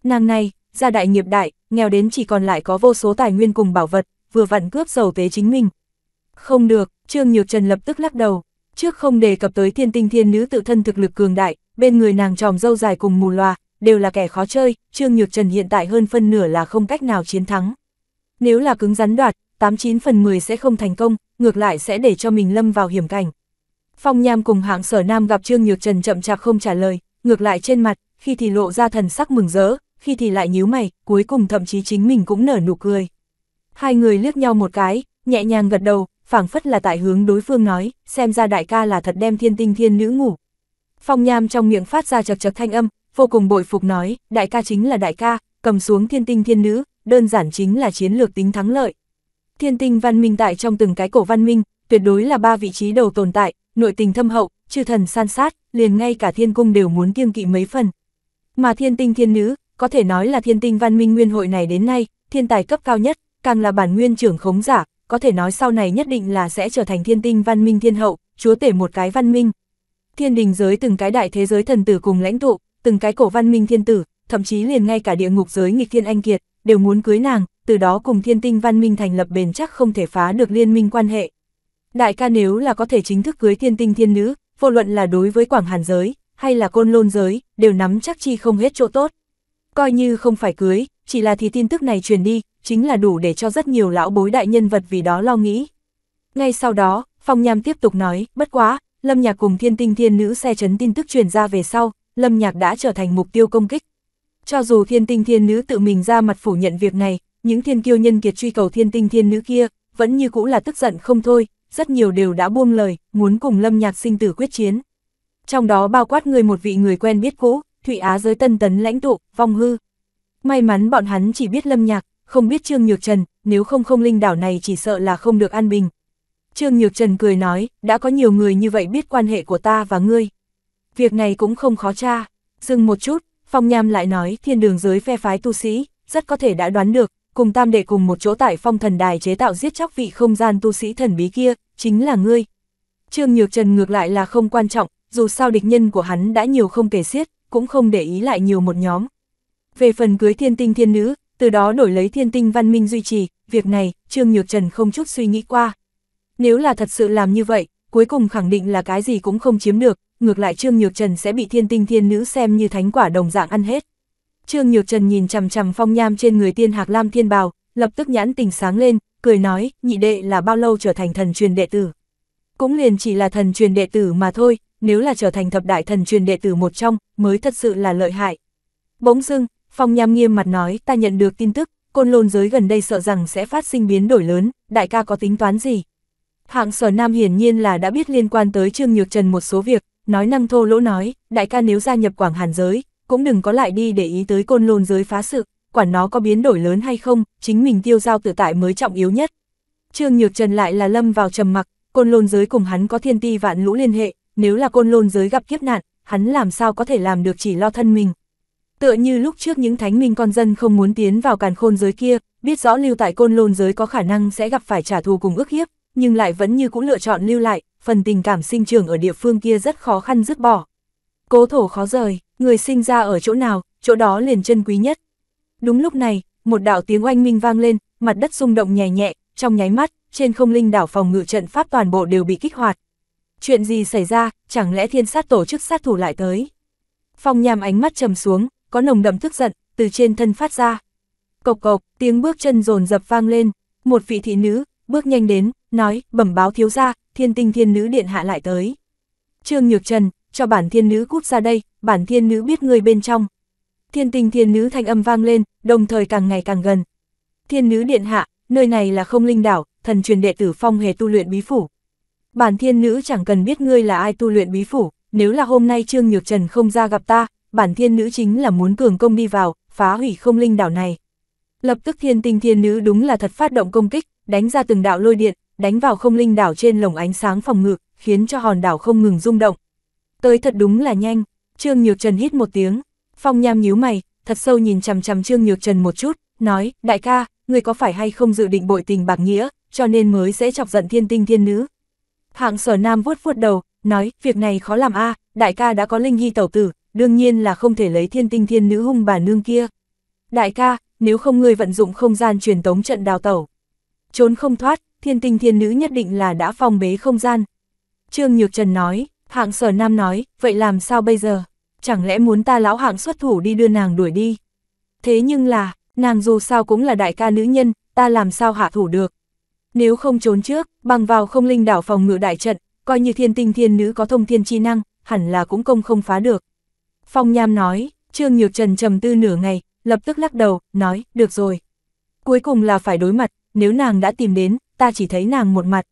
Nàng này, gia đại nghiệp đại, nghèo đến chỉ còn lại có vô số tài nguyên cùng bảo vật, vừa vặn cướp giàu tế chính mình. Không được, Trương Nhược Trần lập tức lắc đầu, trước không đề cập tới thiên tinh thiên nữ tự thân thực lực cường đại, bên người nàng tròm dâu dài cùng mù loà, đều là kẻ khó chơi, Trương Nhược Trần hiện tại hơn phân nửa là không cách nào chiến thắng. Nếu là cứng rắn đoạt, 89 phần 10 sẽ không thành công, ngược lại sẽ để cho mình lâm vào hiểm cảnh. Phong Nham cùng hạng sở nam gặp Trương Nhược Trần chậm chạp không trả lời, ngược lại trên mặt, khi thì lộ ra thần sắc mừng rỡ, khi thì lại nhíu mày, cuối cùng thậm chí chính mình cũng nở nụ cười. Hai người liếc nhau một cái, nhẹ nhàng gật đầu, phảng phất là tại hướng đối phương nói, xem ra đại ca là thật đem thiên tinh thiên nữ ngủ. Phong Nham trong miệng phát ra chật chật thanh âm, vô cùng bội phục nói, đại ca chính là đại ca, cầm xuống thiên tinh thiên nữ, đơn giản chính là chiến lược tính thắng lợi. Thiên tinh văn minh tại trong từng cái cổ văn minh, tuyệt đối là ba vị trí đầu tồn tại, nội tình thâm hậu, chư thần san sát, liền ngay cả thiên cung đều muốn kiêng kỵ mấy phần. Mà thiên tinh thiên nữ, có thể nói là thiên tinh văn minh nguyên hội này đến nay, thiên tài cấp cao nhất, càng là bản nguyên trưởng khống giả, có thể nói sau này nhất định là sẽ trở thành thiên tinh văn minh thiên hậu, chúa tể một cái văn minh. Thiên đình giới từng cái đại thế giới thần tử cùng lãnh tụ, từng cái cổ văn minh thiên tử, thậm chí liền ngay cả địa ngục giới nghịch thiên anh kiệt, đều muốn cưới nàng, từ đó cùng thiên tinh văn minh thành lập bền chắc không thể phá được liên minh quan hệ. Đại ca nếu là có thể chính thức cưới thiên tinh thiên nữ, vô luận là đối với Quảng Hàn giới, hay là côn lôn giới, đều nắm chắc chi không hết chỗ tốt. Coi như không phải cưới, chỉ là thì tin tức này truyền đi, chính là đủ để cho rất nhiều lão bối đại nhân vật vì đó lo nghĩ. Ngay sau đó, Phong Nham tiếp tục nói, bất quá, Lâm Nhạc cùng thiên tinh thiên nữ xe chấn tin tức truyền ra về sau, Lâm Nhạc đã trở thành mục tiêu công kích. Cho dù thiên tinh thiên nữ tự mình ra mặt phủ nhận việc này, những thiên kiêu nhân kiệt truy cầu thiên tinh thiên nữ kia, vẫn như cũ là tức giận không thôi, rất nhiều đều đã buông lời, muốn cùng Lâm Nhạc sinh tử quyết chiến. Trong đó bao quát người một vị người quen biết cũ, Thụy Á giới tân tấn lãnh tụ, vong hư. May mắn bọn hắn chỉ biết lâm nhạc, không biết Trương Nhược Trần, nếu không không linh đảo này chỉ sợ là không được an bình. Trương Nhược Trần cười nói, đã có nhiều người như vậy biết quan hệ của ta và ngươi. Việc này cũng không khó tra. Dừng một chút, Phong Nham lại nói thiên đường giới phe phái tu sĩ, rất có thể đã đoán được, cùng tam đệ cùng một chỗ tại phong thần đài chế tạo giết chóc vị không gian tu sĩ thần bí kia, chính là ngươi. Trương Nhược Trần ngược lại là không quan trọng, dù sao địch nhân của hắn đã nhiều không kể xiết, cũng không để ý lại nhiều một nhóm. Về phần cưới thiên tinh thiên nữ, từ đó đổi lấy thiên tinh văn minh duy trì, việc này, Trương Nhược Trần không chút suy nghĩ qua. Nếu là thật sự làm như vậy, cuối cùng khẳng định là cái gì cũng không chiếm được, ngược lại Trương Nhược Trần sẽ bị thiên tinh thiên nữ xem như thánh quả đồng dạng ăn hết. Trương Nhược Trần nhìn chằm chằm phong nham trên người tiên hạc lam thiên bào, lập tức nhãn tình sáng lên, cười nói, nhị đệ là bao lâu trở thành thần truyền đệ tử. Cũng liền chỉ là thần truyền đệ tử mà thôi, nếu là trở thành thập đại thần truyền đệ tử một trong, mới thật sự là lợi hại. Bỗng dưng, Phong Nham nghiêm mặt nói ta nhận được tin tức, côn lôn giới gần đây sợ rằng sẽ phát sinh biến đổi lớn, đại ca có tính toán gì? Hạng sở nam hiển nhiên là đã biết liên quan tới Trương Nhược Trần một số việc, nói năng thô lỗ nói, đại ca nếu gia nhập Quảng Hàn giới, cũng đừng có lại đi để ý tới côn lôn giới phá sự, quản nó có biến đổi lớn hay không, chính mình tiêu giao tự tại mới trọng yếu nhất. Trương Nhược Trần lại là lâm vào trầm mặc, côn lôn giới cùng hắn có thiên ti vạn lũ liên hệ, nếu là côn lôn giới gặp kiếp nạn, hắn làm sao có thể làm được chỉ lo thân mình. Tựa như lúc trước những thánh minh con dân không muốn tiến vào càn khôn giới kia, biết rõ lưu tại côn lôn giới có khả năng sẽ gặp phải trả thù cùng ức hiếp, nhưng lại vẫn như cũng lựa chọn lưu lại, phần tình cảm sinh trưởng ở địa phương kia rất khó khăn dứt bỏ. Cố thổ khó rời, người sinh ra ở chỗ nào, chỗ đó liền chân quý nhất. Đúng lúc này, một đạo tiếng oanh minh vang lên, mặt đất rung động nhẹ nhẹ, trong nháy mắt, trên không linh đảo phòng ngự trận pháp toàn bộ đều bị kích hoạt, chuyện gì xảy ra, chẳng lẽ thiên sát tổ chức sát thủ lại tới? Phong nhàm ánh mắt trầm xuống, có nồng đậm tức giận, từ trên thân phát ra. Cộc cộc, tiếng bước chân rồn dập vang lên, một vị thị nữ, bước nhanh đến, nói, bẩm báo thiếu ra, thiên tinh thiên nữ điện hạ lại tới. Trương Nhược Trần, cho bản thiên nữ cút ra đây, bản thiên nữ biết người bên trong. Thiên tinh thiên nữ thanh âm vang lên, đồng thời càng ngày càng gần. Thiên nữ điện hạ, nơi này là không linh đảo, thần truyền đệ tử phong hề tu luyện bí phủ, Bản thiên nữ chẳng cần biết ngươi là ai tu luyện bí phủ, nếu là hôm nay Trương Nhược Trần không ra gặp ta, bản thiên nữ chính là muốn cường công đi vào, phá hủy không linh đảo này. Lập tức thiên tinh thiên nữ đúng là thật phát động công kích, đánh ra từng đạo lôi điện, đánh vào không linh đảo trên lồng ánh sáng phòng ngự, khiến cho hòn đảo không ngừng rung động. Tới thật đúng là nhanh, Trương Nhược Trần hít một tiếng, Phong Nham nhíu mày, thật sâu nhìn chằm chằm Trương Nhược Trần một chút, nói, đại ca, người có phải hay không dự định bội tình bạc nghĩa, cho nên mới sẽ chọc giận thiên tinh thiên nữ. Hạng sở nam vuốt vuốt đầu, nói, việc này khó làm a đại ca đã có linh hy tẩu tử, đương nhiên là không thể lấy thiên tinh thiên nữ hung bà nương kia. Đại ca, nếu không ngươi vận dụng không gian truyền tống trận đào tẩu. Trốn không thoát, thiên tinh thiên nữ nhất định là đã phong bế không gian. Trương Nhược Trần nói, hạng sở nam nói, vậy làm sao bây giờ? Chẳng lẽ muốn ta lão hạng xuất thủ đi đưa nàng đuổi đi? Thế nhưng là, nàng dù sao cũng là đại ca nữ nhân, ta làm sao hạ thủ được? Nếu không trốn trước, bằng vào không linh đảo phòng ngự đại trận, coi như thiên tinh thiên nữ có thông thiên chi năng, hẳn là cũng công không phá được. Phong Nham nói, Trương Nhược Trần trầm tư nửa ngày, lập tức lắc đầu, nói, được rồi. Cuối cùng là phải đối mặt, nếu nàng đã tìm đến, ta chỉ thấy nàng một mặt.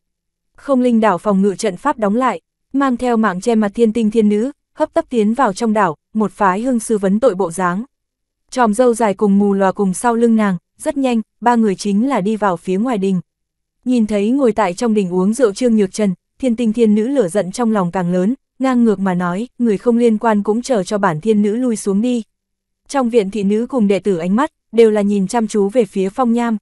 Không linh đảo phòng ngự trận pháp đóng lại, mang theo mạng che mặt thiên tinh thiên nữ, hấp tấp tiến vào trong đảo, một phái hương sư vấn tội bộ dáng. Tròm dâu dài cùng mù lòa cùng sau lưng nàng, rất nhanh, ba người chính là đi vào phía ngoài đình. Nhìn thấy ngồi tại trong đỉnh uống rượu Trương Nhược Trần, thiên tinh thiên nữ lửa giận trong lòng càng lớn, ngang ngược mà nói, người không liên quan cũng chờ cho bản thiên nữ lui xuống đi. Trong viện thị nữ cùng đệ tử ánh mắt, đều là nhìn chăm chú về phía phong nham,